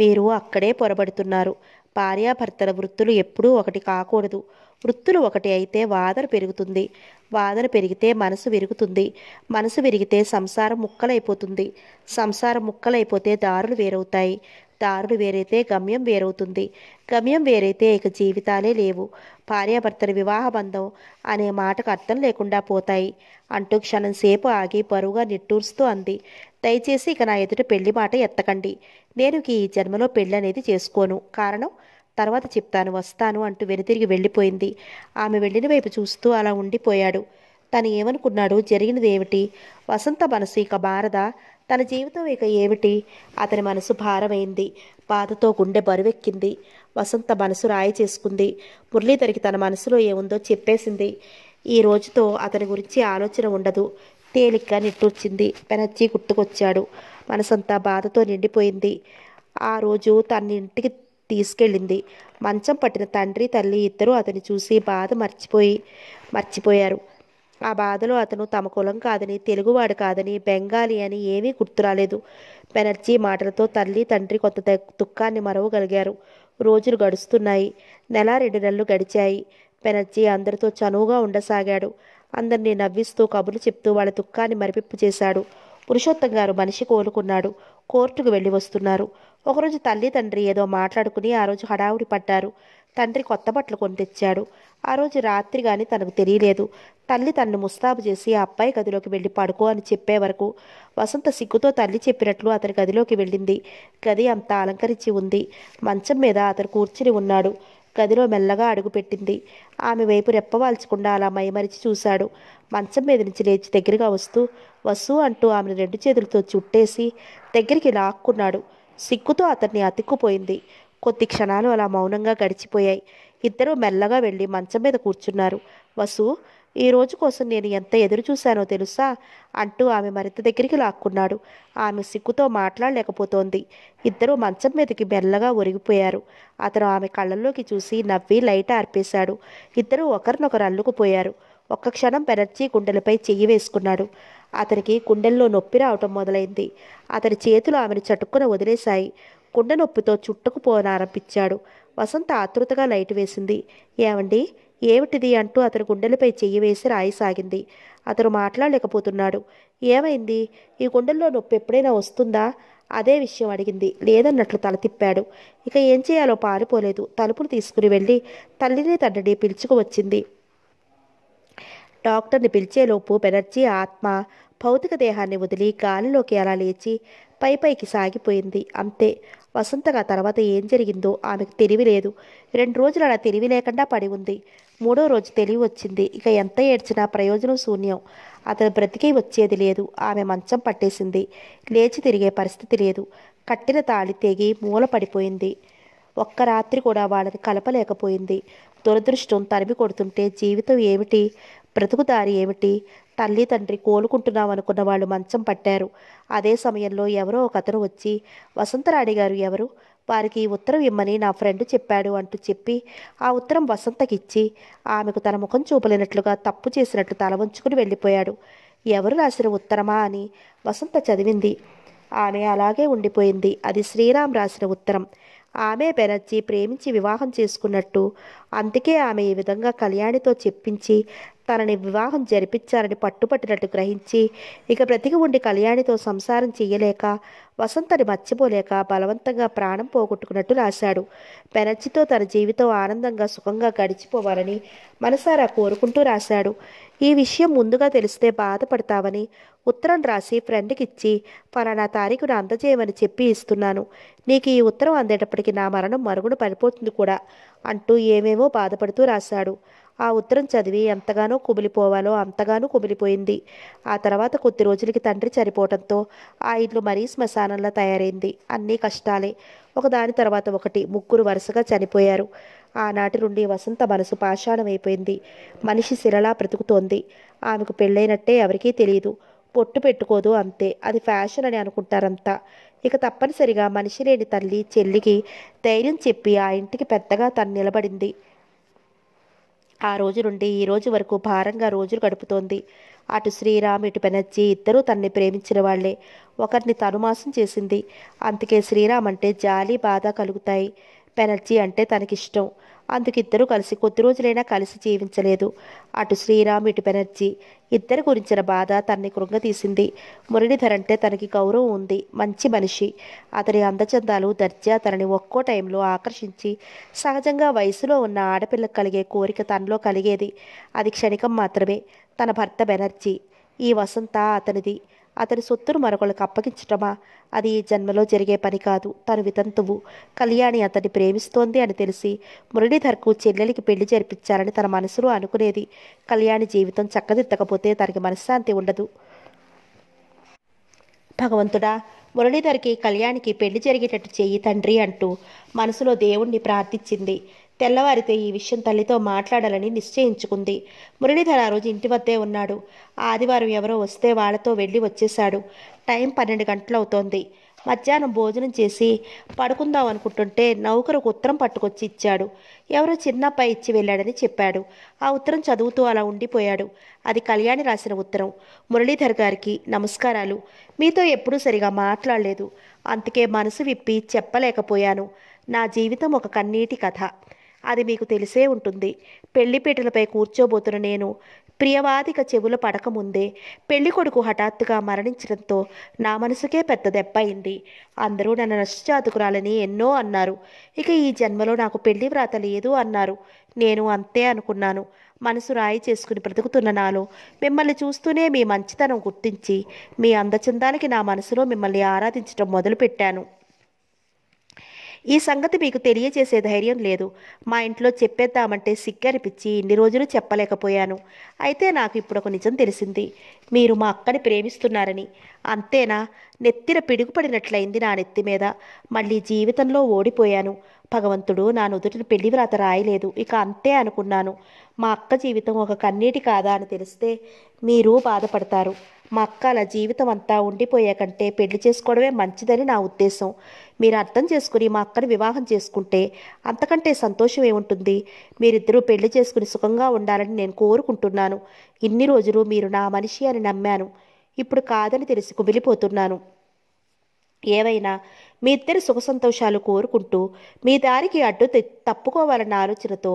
మీరు అక్కడే పొరబడుతున్నారు భార్యాభర్తల వృత్తులు ఎప్పుడూ ఒకటి కాకూడదు వృత్తులు ఒకటి అయితే వాదన పెరుగుతుంది వాదన పెరిగితే మనసు విరుగుతుంది మనసు విరిగితే సంసారం ముక్కలైపోతుంది సంసారం ముక్కలైపోతే దారులు వేరవుతాయి దారులు వేరైతే గమ్యం వేరవుతుంది గమ్యం వేరైతే ఇక జీవితాలే లేవు భార్యాభర్తల వివాహ బంధం అనే మాటకు అర్థం లేకుండా పోతాయి అంటూ క్షణం సేపు ఆగి పరువుగా నిట్టూరుస్తూ అంది దయచేసి ఇక నా ఎదుట పెళ్లి మాట ఎత్తకండి నేను ఈ జన్మలో పెళ్ళి అనేది చేసుకోను కారణం తర్వాత చెప్తాను వస్తాను అంటూ వెనుతిరిగి వెళ్ళిపోయింది ఆమె వెళ్ళిన వైపు చూస్తూ అలా ఉండిపోయాడు తను ఏమనుకున్నాడు జరిగినది ఏమిటి వసంత మనసు ఇక బారద తన జీవితం ఇక ఏమిటి అతని మనసు భారమైంది బాధతో గుండె బరువెక్కింది వసంత మనసు రాయి చేసుకుంది మురళీధరికి తన మనసులో ఏముందో చెప్పేసింది ఈ రోజుతో అతని గురించి ఆలోచన ఉండదు తేలిగ్గా నిట్టూర్చింది బెనర్జీ గుర్తుకొచ్చాడు మనసంతా బాధతో నిండిపోయింది ఆ రోజు తన ఇంటికి తీసుకెళ్ళింది మంచం పట్టిన తండ్రి తల్లి ఇద్దరూ అతని చూసి బాధ మర్చిపోయి మర్చిపోయారు ఆ బాధలో అతను తమ కులం కాదని తెలుగువాడు కాదని బెంగాలీ అని ఏమీ గుర్తురాలేదు బెనర్జీ మాటలతో తల్లి తండ్రి కొత్త దుఃఖాన్ని మరవగలిగారు రోజులు గడుస్తున్నాయి నెల రెండు నెలలు గడిచాయి బెనర్జీ అందరితో చనువుగా ఉండసాగాడు అందరినీ నవ్విస్తూ కబుర్లు చెప్తూ వాళ్ళ దుఃఖాన్ని మరిపిప్పు చేశాడు పురుషోత్తం గారు మనిషి కోలుకున్నాడు కోర్టుకు వెళ్ళి వస్తున్నారు ఒకరోజు తల్లి తండ్రి ఏదో మాట్లాడుకుని ఆ రోజు హడావుడి పడ్డారు తండ్రి కొత్త బట్టలు కొని తెచ్చాడు ఆ రోజు రాత్రి కానీ తనకు తెలియలేదు తల్లి తనను ముస్తాబు చేసి ఆ అబ్బాయి గదిలోకి వెళ్ళి పడుకో అని చెప్పే వరకు వసంత సిగ్గుతో తల్లి చెప్పినట్లు అతని గదిలోకి వెళ్ళింది గది అంతా అలంకరించి ఉంది మంచం మీద అతను కూర్చుని ఉన్నాడు గదిలో మెల్లగా అడుగుపెట్టింది ఆమె వైపు రెప్పవాల్చకుండా అలా మైమరిచి చూశాడు మంచం మీద నుంచి లేచి దగ్గరగా వస్తూ వస్తూ అంటూ ఆమెను రెండు చేతులతో చుట్టేసి దగ్గరికి లాక్కున్నాడు సిగ్గుతో అతన్ని అతిక్కుపోయింది కొద్ది క్షణాలు అలా మౌనంగా గడిచిపోయాయి ఇద్దరూ మెల్లగా వెళ్ళి మంచం మీద కూర్చున్నారు వసు ఈ రోజు కోసం నేను ఎంత ఎదురు చూశానో తెలుసా అంటూ ఆమె మరింత దగ్గరికి లాక్కున్నాడు ఆమె సిగ్గుతో మాట్లాడలేకపోతోంది ఇద్దరు మంచం మీదకి మెల్లగా ఒరిగిపోయారు అతను ఆమె కళ్ళల్లోకి చూసి నవ్వి లైట్ ఆర్పేశాడు ఇద్దరు ఒకరినొకరు అల్లుకుపోయారు ఒక్క క్షణం బెనర్జీ గుండెలపై చెయ్యి వేసుకున్నాడు అతనికి గుండెల్లో నొప్పి రావటం మొదలైంది అతని చేతులు ఆమెను చటుక్కున వదిలేశాయి గుండె నొప్పితో చుట్టుకుపోనారంభించాడు వసంత ఆతృతగా లైట్ వేసింది ఏమండి ఏమిటిది అంటూ అతని గుండెలపై చెయ్యి వేసి రాయిసాగింది అతను మాట్లాడలేకపోతున్నాడు ఏమైంది ఈ గుండెల్లో నొప్పి ఎప్పుడైనా వస్తుందా అదే విషయం అడిగింది లేదన్నట్లు తల తిప్పాడు ఇక ఏం చేయాలో పారిపోలేదు తలుపులు తీసుకుని వెళ్ళి తల్లిని తండ్రిని వచ్చింది డాక్టర్ని పిలిచేలోపు బెనర్జీ ఆత్మ భౌతిక దేహాన్ని వదిలి గాలిలోకి అలా లేచి పై పైకి సాగిపోయింది అంతే వసంతగా తర్వాత ఏం జరిగిందో ఆమెకు తెలివి లేదు రెండు రోజులు అలా తెలివి లేకుండా పడి ఉంది మూడో రోజు తెలివి వచ్చింది ఇక ఎంత ఏడ్చినా ప్రయోజనం శూన్యం అతను బ్రతికి వచ్చేది లేదు ఆమె మంచం పట్టేసింది లేచి తిరిగే పరిస్థితి లేదు కట్టిన తాళి తెగి మూల పడిపోయింది ఒక్క రాత్రి కూడా వాళ్ళని కలపలేకపోయింది దురదృష్టం తరిమి కొడుతుంటే జీవితం ఏమిటి బ్రతుకు దారి ఏమిటి తల్లి తండ్రి కోలుకుంటున్నామనుకున్న వాళ్ళు మంచం పట్టారు అదే సమయంలో ఎవరో ఒక అతను వచ్చి వసంతరాణి గారు ఎవరు వారికి ఉత్తరం ఇమ్మని నా ఫ్రెండ్ చెప్పాడు అంటూ చెప్పి ఆ ఉత్తరం వసంతకిచ్చి ఆమెకు తన ముఖం చూపలేనట్లుగా తప్పు చేసినట్లు తల వంచుకుని వెళ్ళిపోయాడు ఎవరు రాసిన ఉత్తరమా అని వసంత చదివింది ఆమె అలాగే ఉండిపోయింది అది శ్రీరామ్ రాసిన ఉత్తరం ఆమె బెనర్జీ ప్రేమించి వివాహం చేసుకున్నట్టు అందుకే ఆమె ఈ విధంగా కళ్యాణితో చెప్పించి తనని వివాహం జరిపించారని పట్టుపట్టినట్టు గ్రహించి ఇక బ్రతికి ఉండి కళ్యాణితో సంసారం చెయ్యలేక వసంతని మర్చిపోలేక బలవంతంగా ప్రాణం పోగొట్టుకున్నట్టు రాశాడు బెనర్జీతో తన జీవితం ఆనందంగా సుఖంగా గడిచిపోవాలని మనసారా కోరుకుంటూ రాశాడు ఈ విషయం ముందుగా తెలిస్తే బాధపడతావని ఉత్తరం రాసి ఫ్రెండ్కి ఇచ్చి ఫలానా తారీఖును అందజేయమని చెప్పి ఇస్తున్నాను నీకు ఈ ఉత్తరం అందేటప్పటికి నా మరణం మరుగున పడిపోతుంది కూడా అంటూ ఏమేమో బాధపడుతూ రాశాడు ఆ ఉత్తరం చదివి ఎంతగానో కుమిలిపోవాలో అంతగానో కుమిలిపోయింది ఆ తర్వాత కొద్ది రోజులకి తండ్రి చనిపోవడంతో ఆ ఇల్లు మరీ శ్మశానంలో తయారైంది అన్నీ కష్టాలే ఒకదాని తర్వాత ఒకటి ముగ్గురు వరుసగా చనిపోయారు ఆనాటి నుండి వసంత మనసు పాషాణమైపోయింది మనిషి శిలలా బ్రతుకుతోంది ఆమెకు పెళ్ళైనట్టే ఎవరికీ తెలియదు పొట్టు పెట్టుకోదు అంతే అది ఫ్యాషన్ అని అనుకుంటారంతా ఇక తప్పనిసరిగా మనిషి లేని తల్లి చెల్లికి ధైర్యం చెప్పి ఆ ఇంటికి పెద్దగా తను నిలబడింది ఆ రోజు నుండి ఈ రోజు వరకు భారంగా రోజులు గడుపుతోంది అటు శ్రీరామ్ ఇటు బెనర్జీ ఇద్దరూ తనని ప్రేమించిన వాళ్లే ఒకరిని తనుమాసం చేసింది అందుకే శ్రీరామ్ అంటే జాలి బాధ కలుగుతాయి బెనర్జీ అంటే తనకిష్టం అందుకు ఇద్దరు కలిసి కొద్ది రోజులైనా కలిసి జీవించలేదు అటు శ్రీరామ్ ఇటు బెనర్జీ ఇద్దరి గురించిన బాధ తన్ని కృంగతీసింది మురళీధర్ అంటే తనకి గౌరవం ఉంది మంచి మనిషి అతని అందచందాలు దర్జా తనని ఒక్కో టైంలో ఆకర్షించి సహజంగా వయసులో ఉన్న ఆడపిల్లకు కలిగే కోరిక తనలో కలిగేది అది క్షణికం మాత్రమే తన భర్త బెనర్జీ ఈ వసంత అతనిది అతని సొత్తును మరొకళ్ళకు అప్పగించటమా అది ఈ జన్మలో జరిగే పని కాదు తను వితంతువు కళ్యాణి అతన్ని ప్రేమిస్తోంది అని తెలిసి మురళీధర్కు చెల్లెలికి పెళ్లి జరిపించాలని తన మనసులో అనుకునేది కళ్యాణి జీవితం చక్కదిద్దకపోతే తనకి మనశ్శాంతి ఉండదు భగవంతుడా మురళీధర్కి కళ్యాణికి పెళ్లి జరిగేటట్టు చేయి తండ్రి అంటూ మనసులో దేవుణ్ణి ప్రార్థించింది తెల్లవారితే ఈ విషయం తల్లితో మాట్లాడాలని నిశ్చయించుకుంది మురళీధర ఆ రోజు ఇంటి వద్దే ఉన్నాడు ఆదివారం ఎవరో వస్తే వాళ్లతో వెళ్ళి వచ్చేశాడు టైం పన్నెండు గంటలవుతోంది మధ్యాహ్నం భోజనం చేసి పడుకుందాం అనుకుంటుంటే నౌకరుకు ఉత్తరం పట్టుకొచ్చి ఇచ్చాడు ఎవరో చిన్నప్పాయి ఇచ్చి వెళ్ళాడని చెప్పాడు ఆ ఉత్తరం చదువుతూ అలా ఉండిపోయాడు అది కళ్యాణి రాసిన ఉత్తరం మురళీధర్ గారికి నమస్కారాలు మీతో ఎప్పుడూ సరిగా మాట్లాడలేదు అందుకే మనసు విప్పి చెప్పలేకపోయాను నా జీవితం ఒక కన్నీటి కథ అది మీకు తెలిసే ఉంటుంది పెళ్లిపీటలపై కూర్చోబోతున్న నేను ప్రియవాదిక చెవులు పడకముందే పెళ్లి కొడుకు హఠాత్తుగా మరణించడంతో నా మనసుకే పెద్ద దెబ్బ అయింది అందరూ నన్ను నష్టజాతుకురాలని ఎన్నో అన్నారు ఇక ఈ జన్మలో నాకు పెళ్లి వ్రాత లేదు అన్నారు నేను అంతే అనుకున్నాను మనసు రాయి చేసుకుని బ్రతుకుతున్న నాలో మిమ్మల్ని చూస్తూనే మీ మంచితనం గుర్తించి మీ అందచందానికి నా మనసులో మిమ్మల్ని ఆరాధించడం మొదలుపెట్టాను ఈ సంగతి మీకు తెలియచేసే ధైర్యం లేదు మా ఇంట్లో చెప్పేద్దామంటే సిగ్గనిపించి ఇన్ని రోజులు చెప్పలేకపోయాను అయితే నాకు ఇప్పుడు ఒక నిజం తెలిసింది మీరు మా అక్కని ప్రేమిస్తున్నారని అంతేనా నెత్తిన పిడుగుపడినట్లయింది నా నెత్తి మీద మళ్ళీ జీవితంలో ఓడిపోయాను భగవంతుడు నా నుదుటిని పెళ్లి వ్రాత రాయలేదు ఇక అంతే అనుకున్నాను మా అక్క జీవితం ఒక కన్నీటి కాదా అని తెలిస్తే మీరు బాధపడతారు మా అక్క అలా జీవితం అంతా ఉండిపోయాకంటే పెళ్లి చేసుకోవడమే మంచిదని నా ఉద్దేశం మీరు అర్థం చేసుకుని మా అక్కను వివాహం చేసుకుంటే అంతకంటే సంతోషం ఏముంటుంది మీరిద్దరూ పెళ్లి చేసుకుని సుఖంగా ఉండాలని నేను కోరుకుంటున్నాను ఇన్ని రోజులు మీరు నా మనిషి అని నమ్మాను ఇప్పుడు కాదని తెలిసి కుమిలిపోతున్నాను ఏవైనా మీ ఇద్దరి సుఖ సంతోషాలు కోరుకుంటూ మీ దారికి అడ్డు తప్పుకోవాలన్న ఆలోచనతో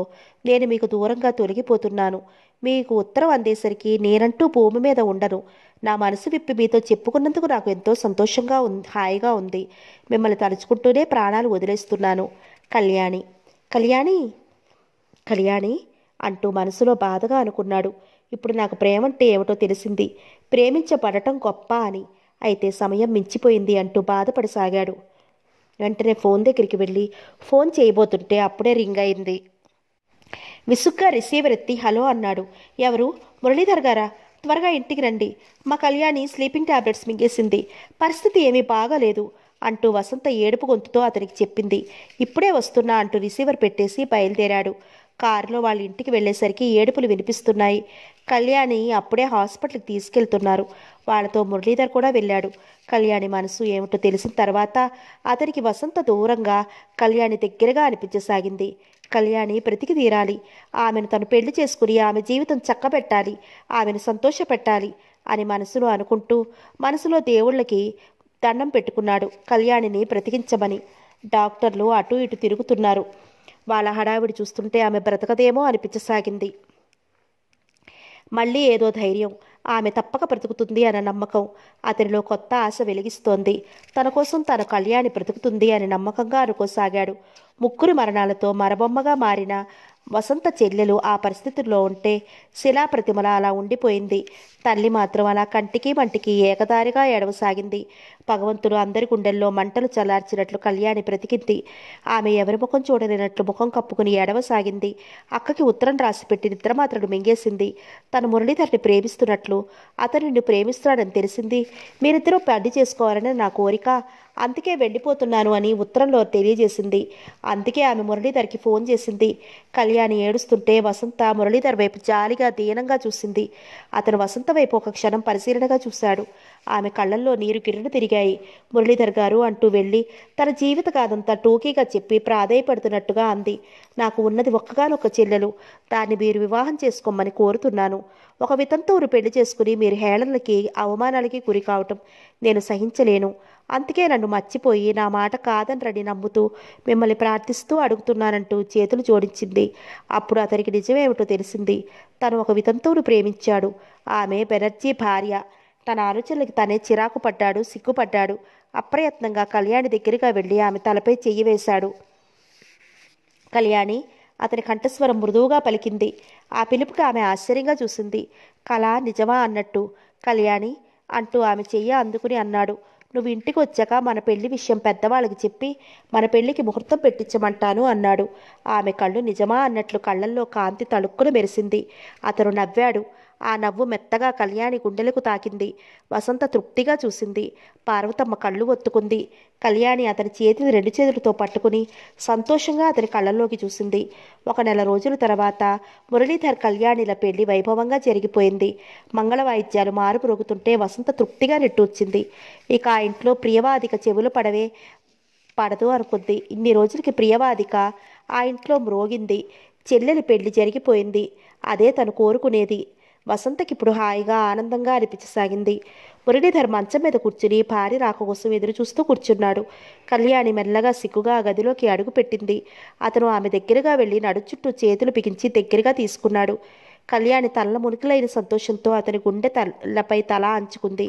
నేను మీకు దూరంగా తొలగిపోతున్నాను మీకు ఉత్తరం అందేసరికి నేనంటూ భూమి మీద ఉండను నా మనసు విప్పి మీతో చెప్పుకున్నందుకు నాకు ఎంతో సంతోషంగా ఉంది హాయిగా ఉంది మిమ్మల్ని తలుచుకుంటూనే ప్రాణాలు వదిలేస్తున్నాను కళ్యాణి కళ్యాణి కళ్యాణి అంటూ మనసులో బాధగా అనుకున్నాడు ఇప్పుడు నాకు ప్రేమంటే ఏమిటో తెలిసింది ప్రేమించబడటం గొప్ప అని అయితే సమయం మించిపోయింది అంటూ బాధపడసాగాడు వెంటనే ఫోన్ దగ్గరికి వెళ్ళి ఫోన్ చేయబోతుంటే అప్పుడే రింగ్ అయింది విసుగ్గా రిసీవర్ ఎత్తి హలో అన్నాడు ఎవరు మురళీధర్ గారా త్వరగా ఇంటికి రండి మా కళ్యాణి స్లీపింగ్ టాబ్లెట్స్ మింగేసింది పరిస్థితి ఏమీ బాగాలేదు అంటూ వసంత ఏడుపు గొంతుతో అతనికి చెప్పింది ఇప్పుడే వస్తున్నా అంటూ రిసీవర్ పెట్టేసి బయలుదేరాడు కారులో వాళ్ళ ఇంటికి వెళ్ళేసరికి ఏడుపులు వినిపిస్తున్నాయి కళ్యాణి అప్పుడే హాస్పిటల్కి తీసుకెళ్తున్నారు వాళ్ళతో మురళీధర్ కూడా వెళ్ళాడు కళ్యాణి మనసు ఏమిటో తెలిసిన తర్వాత అతనికి వసంత దూరంగా కళ్యాణి దగ్గరగా అనిపించసాగింది కళ్యాణి బ్రతికి తీరాలి ఆమెను తను పెళ్లి చేసుకుని ఆమె జీవితం చక్కబెట్టాలి ఆమెను సంతోషపెట్టాలి అని మనసులో అనుకుంటూ మనసులో దేవుళ్ళకి దండం పెట్టుకున్నాడు కళ్యాణిని బ్రతికించమని డాక్టర్లు అటు ఇటు తిరుగుతున్నారు వాళ్ళ హడావిడి చూస్తుంటే ఆమె బ్రతకదేమో అనిపించసాగింది మళ్ళీ ఏదో ధైర్యం ఆమె తప్పక బ్రతుకుతుంది అన్న నమ్మకం అతనిలో కొత్త ఆశ వెలిగిస్తోంది తన కోసం తన కళ్యాణి బ్రతుకుతుంది అని నమ్మకంగా అనుకోసాగాడు ముగ్గురు మరణాలతో మరబొమ్మగా మారిన వసంత చెల్లెలు ఆ పరిస్థితుల్లో ఉంటే శిలాప్రతిమల అలా ఉండిపోయింది తల్లి మాత్రం అలా కంటికి మంటికి ఏకదారిగా ఎడవసాగింది భగవంతుడు అందరి గుండెల్లో మంటలు చల్లార్చినట్లు కళ్యాణి బ్రతికింది ఆమె ఎవరి ముఖం చూడలేనట్లు ముఖం కప్పుకుని ఎడవసాగింది అక్కకి ఉత్తరం రాసిపెట్టి పెట్టి నిద్రమాత్రడు మింగేసింది తను మురళీధర్ని ప్రేమిస్తున్నట్లు అతను నిన్ను ప్రేమిస్తున్నాడని తెలిసింది మీరిద్దరూ పెళ్లి చేసుకోవాలని నా కోరిక అందుకే వెళ్ళిపోతున్నాను అని ఉత్తరంలో తెలియజేసింది అందుకే ఆమె మురళీధర్కి ఫోన్ చేసింది కళ్యాణి ఏడుస్తుంటే వసంత మురళీధర్ వైపు జాలిగా దీనంగా చూసింది అతను వసంత వైపు ఒక క్షణం పరిశీలనగా చూశాడు ఆమె కళ్ళల్లో నీరు కిరణ తిరిగాయి మురళీధర్ గారు అంటూ వెళ్ళి తన జీవిత కాదంతా టోకీగా చెప్పి ప్రాధాయపడుతున్నట్టుగా అంది నాకు ఉన్నది ఒక్కగానొక్క చెల్లెలు దాన్ని మీరు వివాహం చేసుకోమని కోరుతున్నాను ఒక వితంతువురు పెళ్లి చేసుకుని మీరు హేళనలకి అవమానాలకి గురి కావటం నేను సహించలేను అందుకే నన్ను మర్చిపోయి నా మాట కాదనరని నమ్ముతూ మిమ్మల్ని ప్రార్థిస్తూ అడుగుతున్నానంటూ చేతులు జోడించింది అప్పుడు అతనికి నిజమేమిటో తెలిసింది తను ఒక వితంతువును ప్రేమించాడు ఆమె బెనర్జీ భార్య తన ఆలోచనలకి తనే చిరాకు పడ్డాడు సిగ్గుపడ్డాడు అప్రయత్నంగా కళ్యాణి దగ్గరగా వెళ్ళి ఆమె తలపై చెయ్యి వేశాడు కళ్యాణి అతని కంఠస్వరం మృదువుగా పలికింది ఆ పిలుపుకి ఆమె ఆశ్చర్యంగా చూసింది కళ నిజమా అన్నట్టు కళ్యాణి అంటూ ఆమె చెయ్యి అందుకుని అన్నాడు నువ్వు ఇంటికి వచ్చాక మన పెళ్లి విషయం పెద్దవాళ్ళకి చెప్పి మన పెళ్లికి ముహూర్తం పెట్టించమంటాను అన్నాడు ఆమె కళ్ళు నిజమా అన్నట్లు కళ్ళల్లో కాంతి తళుక్కున మెరిసింది అతను నవ్వాడు ఆ నవ్వు మెత్తగా కళ్యాణి గుండెలకు తాకింది వసంత తృప్తిగా చూసింది పార్వతమ్మ కళ్ళు ఒత్తుకుంది కళ్యాణి అతని చేతిని రెండు చేతులతో పట్టుకుని సంతోషంగా అతని కళ్ళల్లోకి చూసింది ఒక నెల రోజుల తర్వాత మురళీధర్ కళ్యాణిల పెళ్లి వైభవంగా జరిగిపోయింది మంగళ వాయిద్యాలు మారుపురుగుతుంటే వసంత తృప్తిగా నెట్టూర్చింది ఇక ఆ ఇంట్లో ప్రియవాదిక చెవులు పడవే పడదు అనుకుంది ఇన్ని రోజులకి ప్రియవాదిక ఆ ఇంట్లో మ్రోగింది చెల్లెలి పెళ్లి జరిగిపోయింది అదే తను కోరుకునేది వసంతకి ఇప్పుడు హాయిగా ఆనందంగా అనిపించసాగింది మురళీధర్ మంచం మీద కూర్చుని భార్య రాక కోసం ఎదురు చూస్తూ కూర్చున్నాడు కళ్యాణి మెల్లగా సిగ్గుగా గదిలోకి అడుగుపెట్టింది అతను ఆమె దగ్గరగా వెళ్ళి నడు చుట్టూ చేతులు బిగించి దగ్గరగా తీసుకున్నాడు కళ్యాణి తల మునికిలైన సంతోషంతో అతని గుండె తలపై తల అంచుకుంది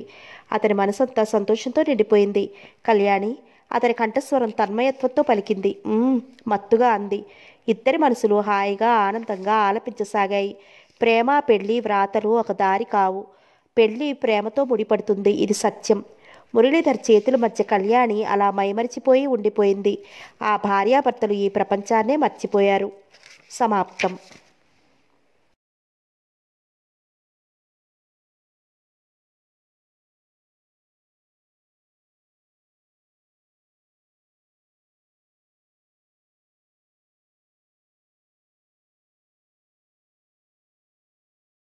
అతని మనసంతా సంతోషంతో నిండిపోయింది కళ్యాణి అతని కంఠస్వరం తన్మయత్వంతో పలికింది మత్తుగా అంది ఇద్దరి మనసులు హాయిగా ఆనందంగా ఆలపించసాగాయి ప్రేమ పెళ్లి వ్రాతలు ఒక దారి కావు పెళ్ళి ప్రేమతో ముడిపడుతుంది ఇది సత్యం మురళీధర్ చేతుల మధ్య కళ్యాణి అలా మైమరిచిపోయి ఉండిపోయింది ఆ భార్యాభర్తలు ఈ ప్రపంచాన్నే మర్చిపోయారు సమాప్తం